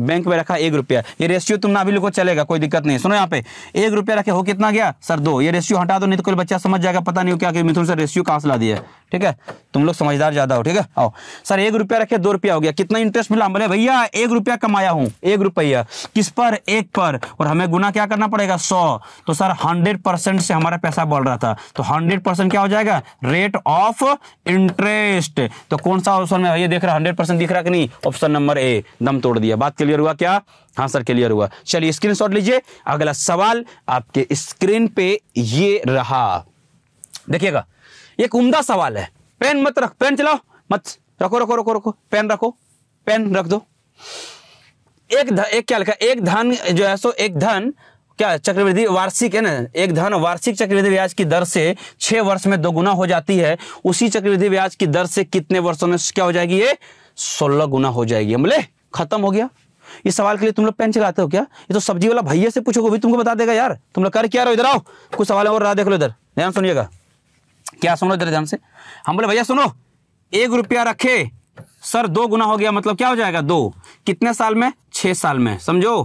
बैंक में रखा एक रुपया ये रेशियो तुम ना भी लिखो चलेगा कोई दिक्कत नहीं सुनो यहाँ पे एक रुपया रखे हो कितना गया सर दो ये रेशियो हटा दो नहीं तो कोई बच्चा समझ जाएगा पता नहीं हो क्या मिथुन से रेशियो कहाँ से ला दिया ठीक है तुम लोग समझदार ज्यादा हो ठीक है आओ सर एक रुपया रखे दो रुपया हो गया कितना इंटरेस्ट मिला बोले भैया एक रुपया कमाया हूँ एक रुपया किस पर एक पर और हमें गुना क्या करना पड़ेगा सौ तो सर हंड्रेड परसेंट से हमारा पैसा बढ़ रहा था तो हंड्रेड परसेंट क्या हो जाएगा रेट ऑफ इंटरेस्ट तो कौन सा ऑप्शन में भैया देख रहा हंड्रेड दिख रहा कि नहीं ऑप्शन नंबर ए दम तोड़ दिया बात क्लियर हुआ क्या हाँ सर क्लियर हुआ चलिए स्क्रीनशॉट लीजिए अगला सवाल आपके स्क्रीन पे ये रहा देखिएगा एक उमदा सवाल है पेन मत रख पेन चलाओ मत रखो रखो रखो रखो पेन रखो पेन रख दो एक ध, एक क्या लिखा एक धन जो है सो एक धन क्या चक्रवृद्धि वार्षिक है ना एक धन वार्षिक चक्रवृद्धि ब्याज की दर से छह वर्ष में दोगुना हो जाती है उसी चक्रवृद्धि ब्याज की दर से कितने वर्षों में क्या हो जाएगी ये सोलह गुना हो जाएगी बोले खत्म हो गया इस सवाल के लिए तुम लोग पेन चलाते हो क्या ये तो सब्जी वाला भैया से पूछोगे भी तुमको बता देगा यार तुम लोग कर क्या रहो इधर आओ कुछ सवाल और रहा देख लो इधर ध्यान सुनिएगा क्या सुनो इधर ध्यान से हम बोले भैया सुनो एक रुपया रखे सर दो गुना हो गया मतलब क्या हो जाएगा दो कितने साल में छह साल में समझो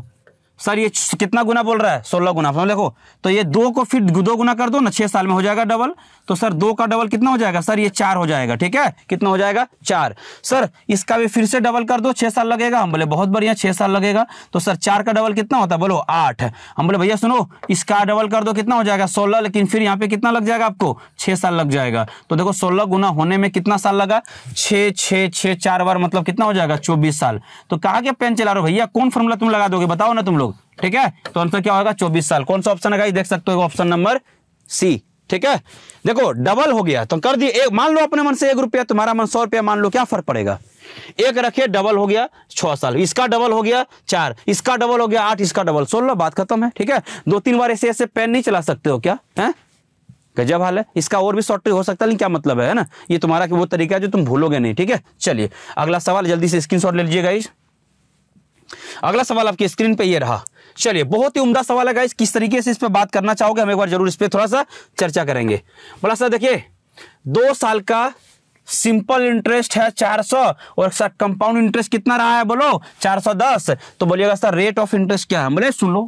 सर ये कितना गुना बोल रहा है सोलह गुना समझ देखो तो ये दो को फिर दो गुना कर दो ना छह साल में हो जाएगा डबल तो सर दो का डबल कितना हो जाएगा सर ये चार हो जाएगा ठीक है कितना हो जाएगा चार सर इसका भी फिर से डबल कर दो छह साल लगेगा हम बोले बहुत बढ़िया छह साल लगेगा तो सर चार का डबल कितना होता है बोलो आठ हम बोले भैया सुनो इसका डबल कर दो कितना हो जाएगा सोलह लेकिन फिर यहाँ पे कितना लग जाएगा आपको छह साल लग जाएगा तो देखो सोलह गुना होने में कितना साल लगा छ छ छ चार बार मतलब कितना हो जाएगा चौबीस साल तो कहा के पेन चला रहे हो भैया कौन फॉर्मूला तुम लगा दोगे बताओ ना तुम लोग लोग ठीक है तो आंसर क्या होगा चौबीस साल कौन सा ऑप्शन है देख सकते हो ऑप्शन नंबर सी ठीक है देखो डबल हो गया तो कर दिए एक मान लो अपने मन से एक रुपया तुम्हारा मन सौ रुपया मान लो क्या फर्क पड़ेगा एक रखिए डबल हो गया छह साल इसका डबल हो गया चार इसका डबल हो गया आठ इसका डबल सोलह बात खत्म है ठीक है दो तीन बार ऐसे ऐसे पेन नहीं चला सकते हो क्या है गजब हाल है इसका और भी शॉर्टेज हो सकता है लेकिन क्या मतलब है ना ये तुम्हारा वो तरीका है जो तुम भूलोगे नहीं ठीक है चलिए अगला सवाल जल्दी से स्क्रीन ले लीजिएगा इस अगला सवाल आपकी स्क्रीन पे ये रहा चलिए बहुत ही उम्दा सवाल है गाइस किस तरीके से इस पर बात करना चाहोगे हम एक बार जरूर इस पर थोड़ा सा चर्चा करेंगे बोला सर देखिए दो साल का सिंपल इंटरेस्ट है 400 और सर कंपाउंड इंटरेस्ट कितना रहा है बोलो 410 तो बोलिएगा सर रेट ऑफ इंटरेस्ट क्या है बोले सुन लो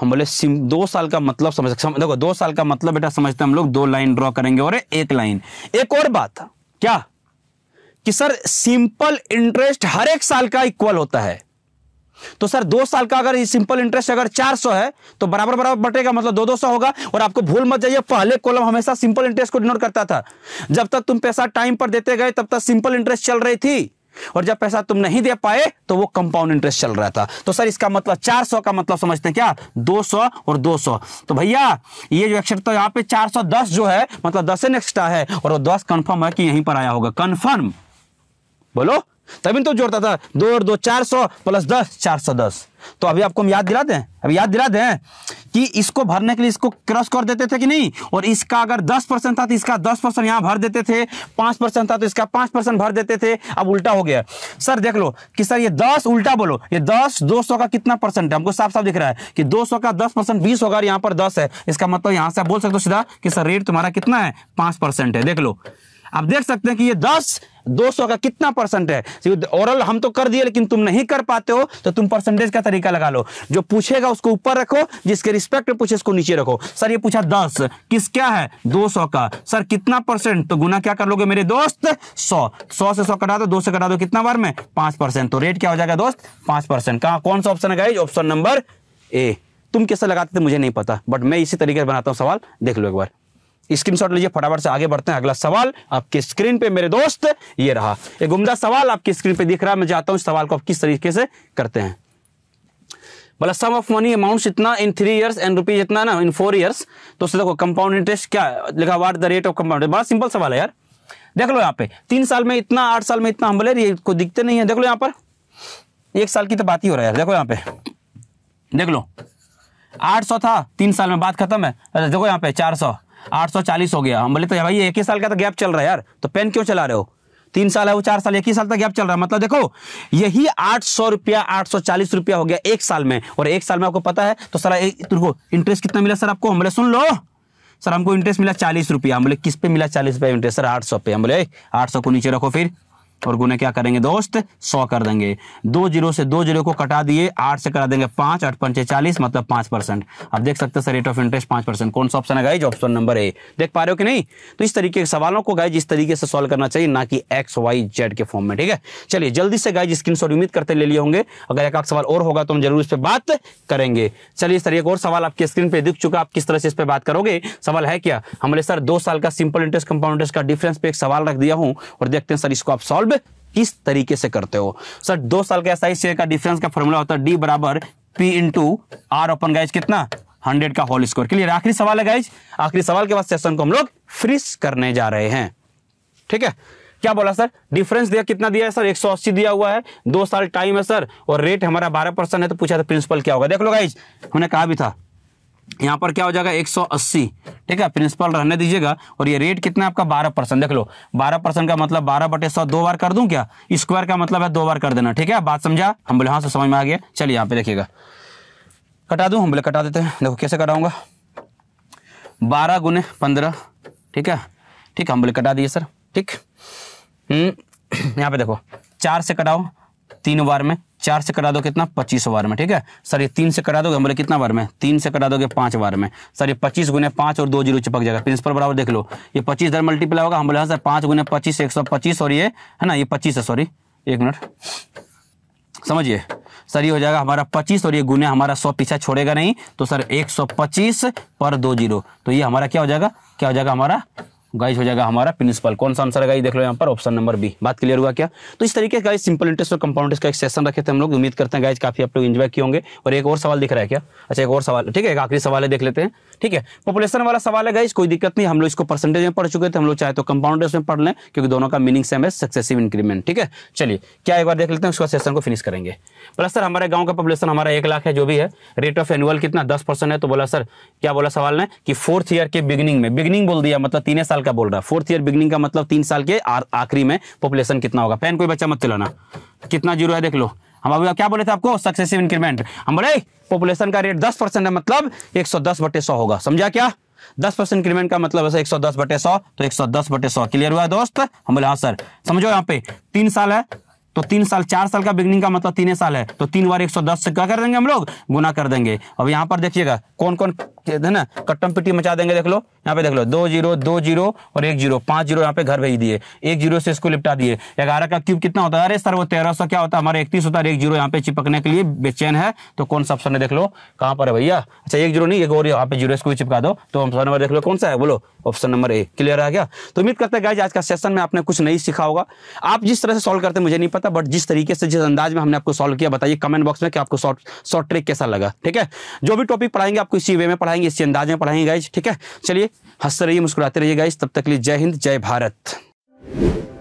हम बोले सिम दो साल का मतलब समझ सम, देखो दो साल का मतलब बेटा समझते हम लोग दो लाइन ड्रॉ करेंगे और एक लाइन एक और बात क्या कि सर सिंपल इंटरेस्ट हर एक साल का इक्वल होता है तो सर दो साल का अगर सिंपल इंटरेस्ट अगर 400 है तो बराबर बराबर बटेगा मतलब दो दो सौ होगा और आपको भूल मत जाइए पहले कॉलम हमेशा सिंपल इंटरेस्ट को डिनोट करता था जब तक तुम पैसा टाइम पर देते गए तब तक सिंपल इंटरेस्ट चल रही थी और जब पैसा तुम नहीं दे पाए तो वो कंपाउंड इंटरेस्ट चल रहा था तो सर इसका मतलब 400 का मतलब समझते हैं क्या 200 और 200 तो भैया ये जो अक्षर तो यहाँ पे 410 जो है मतलब 10 से नेक्स्ट है और वो 10 कंफर्म है कि यहीं पर आया होगा कंफर्म बोलो तभी तो जोड़ता था दो और दो चार सौ प्लस दस चार सौ दस तो अभी आपको हम याद दिला दें अभी याद दिला दें कि इसको भरने के लिए इसको क्रॉस कर देते थे कि नहीं और इसका अगर दस परसेंट था तो इसका दस परसेंट यहां भर देते थे पांच परसेंट था तो इसका पांच परसेंट भर देते थे अब उल्टा हो गया सर देख लो कि सर ये दस उल्टा बोलो ये दस दो सौ का कितना परसेंट है हमको साफ साफ दिख रहा है कि दो सौ का दस परसेंट बीस होगा यहां पर दस है इसका मतलब यहां से आप बोल सकते हो सीधा कि सर रेट तुम्हारा कितना है पांच परसेंट है देख लो आप देख सकते हैं कि ये दस दो सौ का कितना परसेंट है ओरल हम तो कर दिए लेकिन तुम नहीं कर पाते हो तो तुम परसेंटेज का तरीका लगा लो जो पूछेगा उसको ऊपर रखो जिसके रिस्पेक्ट में पूछे उसको नीचे रखो सर ये पूछा दस किस क्या है दो सौ का सर कितना परसेंट तो गुना क्या कर लोगे मेरे दोस्त सौ सौ से सौ कटा दो दो से कटा दो कितना बार में पांच परसेंट तो रेट क्या हो जाएगा दोस्त पांच परसेंट कहा कौन सा ऑप्शन है ऑप्शन नंबर ए तुम कैसे लगाते थे मुझे नहीं पता बट मैं इसी तरीके से बनाता हूँ सवाल देख लो एक बार स्क्रीनशॉट लीजिए फटाफट से आगे बढ़ते हैं अगला सवाल आपके स्क्रीन पे मेरे दोस्त ये रहा एक गुमदा सवाल आपकी स्क्रीन पे दिख रहा है मैं जाता हूं इस सवाल को आप किस तरीके से करते हैं बोला सम ऑफ मनी अमाउंट इतना in three years and rupees इतना ना इन फोर इयर्स तो उससे देखो कंपाउंड इंटरेस्ट क्या लिखा what the rate of compound बड़ा सिंपल सवाल है यार देख लो यहाँ पे तीन साल में इतना आठ साल में इतना हम बोले को दिखते नहीं है देख लो यहाँ पर एक साल की तो बात ही हो रहा है देखो यहाँ पे देख लो आठ सौ था तीन साल में बात खत्म है अच्छा, देखो यहाँ पे चार सौ 840 हो गया हम बोले तो भाई एक ही साल का तो गैप चल रहा है यार तो पेन क्यों चला रहे हो तीन साल है वो चार साल एक ही साल तक गैप चल रहा है मतलब देखो यही आठ सौ रुपया आठ सौ चालीस रुपया हो गया एक साल में और एक साल में आपको पता है तो सर तुमको इंटरेस्ट कितना मिला सर आपको हम बोले सुन लो सर हमको इंटरेस्ट मिला चालीस रुपया हम बोले किस पे मिला चालीस रुपया इंटरेस्ट सर आठ सौ पे हम बोले आठ सौ को नीचे रखो फिर और गुने क्या करेंगे दोस्त सौ कर देंगे दो जीरो से दो जीरो को कटा दिए आठ से करा देंगे पांच आठ पंचे चालीस मतलब पांच परसेंट आप देख सकते हैं सर रेट ऑफ इंटरेस्ट पांच परसेंट कौन सा ऑप्शन है गाइज ऑप्शन नंबर ए देख पा रहे हो कि नहीं तो इस तरीके के सवालों को गाइज इस तरीके से सॉल्व करना चाहिए ना कि एक्स वाई जेड के फॉर्म में ठीक है चलिए जल्दी से गाइज स्क्रीन शॉट उम्मीद करते ले लिए होंगे अगर एक आख सवाल और होगा तो हम जरूर इस पर बात करेंगे चलिए इस तरीके और सवाल आपके स्क्रीन पर दिख चुका आप किस तरह से इस पर बात करोगे सवाल है क्या हमारे सर दो साल का सिंपल इंटरेस्ट कंपाउंड इंटरेस्ट का डिफरेंस पे एक सवाल रख दिया हूं और देखते हैं सर इसको आप सॉल्व किस तरीके से करते हो सर दो साल के एस शेयर का डिफरेंस का फॉर्मूला होता है डी बराबर P into R upon guys कितना हंड्रेड का होल स्क्वायर क्लियर आखिरी सवाल है गाइज आखिरी सवाल के बाद सेशन को हम लोग फ्रिश करने जा रहे हैं ठीक है क्या बोला सर डिफरेंस दिया कितना दिया है सर 180 दिया हुआ है दो साल टाइम है सर और रेट हमारा 12 परसेंट है तो पूछा था प्रिंसिपल क्या होगा देख लो गाइज हमने कहा भी था यहाँ पर क्या हो जाएगा 180 ठीक है प्रिंसिपल रहने दीजिएगा और ये रेट कितना आपका 12 परसेंट देख लो 12 परसेंट का मतलब 12 बटे सौ दो बार कर दूं क्या स्क्वायर का मतलब है दो बार कर देना ठीक है बात समझा हम बोले हाँ से समझ में आ गया चलिए यहाँ पे देखिएगा कटा दूं हम बोले कटा देते हैं देखो कैसे कटाऊंगा बारह गुने पंद्रह ठीक है ठीक है हम बोले कटा दिए सर ठीक हम्म, यहाँ पे देखो चार से कटाओ तीन बार में चार से करा दो कितना पच्चीस बार में ठीक है सर ये तीन से करा दोगे हम बोले कितना बार में तीन से करा दोगे पांच बार में सर ये पच्चीस गुने पांच और दो जीरो चिपक जाएगा प्रिंसिपल बराबर देख लो ये पच्चीस दर मल्टीप्लाई होगा हम बोले हाँ सर पांच गुने पच्चीस एक सौ पच्चीस और ये है ना ये पच्चीस है सॉरी एक मिनट समझिए सर ये हो जाएगा हमारा पच्चीस और ये गुने हमारा सौ पीछा छोड़ेगा नहीं तो सर एक सौ पच्चीस पर दो जीरो तो ये हमारा क्या हो जाएगा क्या हो जाएगा हमारा गाइज हो जाएगा हमारा प्रिंसिपल कौन सा आंसर है देख लो यहाँ पर ऑप्शन नंबर बी बात क्लियर हुआ क्या तो इस तरीके का सिंपल इंटरेस्ट और कंपाउंड का एक सेशन रखे थे हम लोग उम्मीद करते हैं गाइज काफी आप लोग इन्जॉय किए होंगे और एक और सवाल दिख रहा है क्या अच्छा एक और सवाल ठीक है एक आखिरी सवाल है देख लेते हैं ठीक है पॉपुलेशन वाला सवाल है गाइस कोई दिक्कत नहीं हम लोग इसको परसेंटेज में पढ़ चुके थे हम लोग चाहे तो कंपाउंड में पढ़ लें क्योंकि दोनों का मीनिंग सेम है सक्सेसिव इंक्रीमेंट ठीक है चलिए क्या एक बार देख लेते हैं उसका सेशन को फिनिश करेंगे बोला सर हमारे गाँव का पॉपुलेशन हमारा एक लाख है जो भी है रेट ऑफ एनुअल कितना दस है तो बोला सर क्या बोला सवाल ने कि फोर्थ ईयर के बिगनिंग में बिगनिंग बोल दिया मतलब तीन साल का बोल रहा है फोर्थ ईयर बिगनिंग का मतलब तीन साल के आखिरी में पॉपुलेशन कितना होगा पेन कोई बच्चा मत चलाना कितना जीरो है देख लो हम अभी क्या बोले थे आपको सक्सेसिव इंक्रीमेंट हम बोले पॉपुलेशन का रेट दस परसेंट है मतलब एक सौ दस बटे सौ होगा समझा क्या दस परसेंट इंक्रीमेंट का मतलब है एक सौ दस बटे सौ तो एक सौ दस बटे सौ क्लियर हुआ दोस्त हम बोले हाँ सर समझो यहाँ पे तीन साल है तो तीन साल चार साल का बिगनिंग का मतलब तीन साल है तो तीन बार एक सौ दस से क्या कर देंगे हम लोग गुना कर देंगे अब यहाँ पर देखिएगा कौन कौन है ना कट्टम पिट्टी मचा देंगे देख लो यहाँ पे देख लो दो जीरो दो जीरो और एक जीरो पांच जीरो यहाँ पे घर भेज दिए एक जीरो से इसको लिपटा दिए ग्यारह का क्यूब कितना होता है अरे सर वो तेरह सौ क्या होता है हमारा इकतीस होता है एक जीरो यहाँ पे चिपकने के लिए बेचैन है तो कौन सा ऑप्शन है देख लो कहाँ पर है भैया अच्छा एक जीरो नहीं एक और यहाँ पे जीरो इसको चिपका दो तो ऑप्शन नंबर देख लो कौन सा है बोलो ऑप्शन नंबर ए क्लियर आ गया तो उम्मीद करते हैं आज का सेशन में आपने कुछ नहीं सीखा होगा आप जिस तरह से सोल्व करते मुझे नहीं पता बट जिस तरीके से जिस अंदाज में हमने आपको सोल्व किया बताइए कमेंट बॉक्स में कि आपको शॉर्ट शॉर्ट ट्रिक कैसा लगा ठीक है जो भी टॉपिक पढ़ाएंगे आपको इसी वे में पढ़ाएंगे इसी अंदाज में पढ़ाएंगे गाइज ठीक है चलिए हंसते रहिए मुस्कुराते रहिए गाइस तब तक लिए जय हिंद जय भारत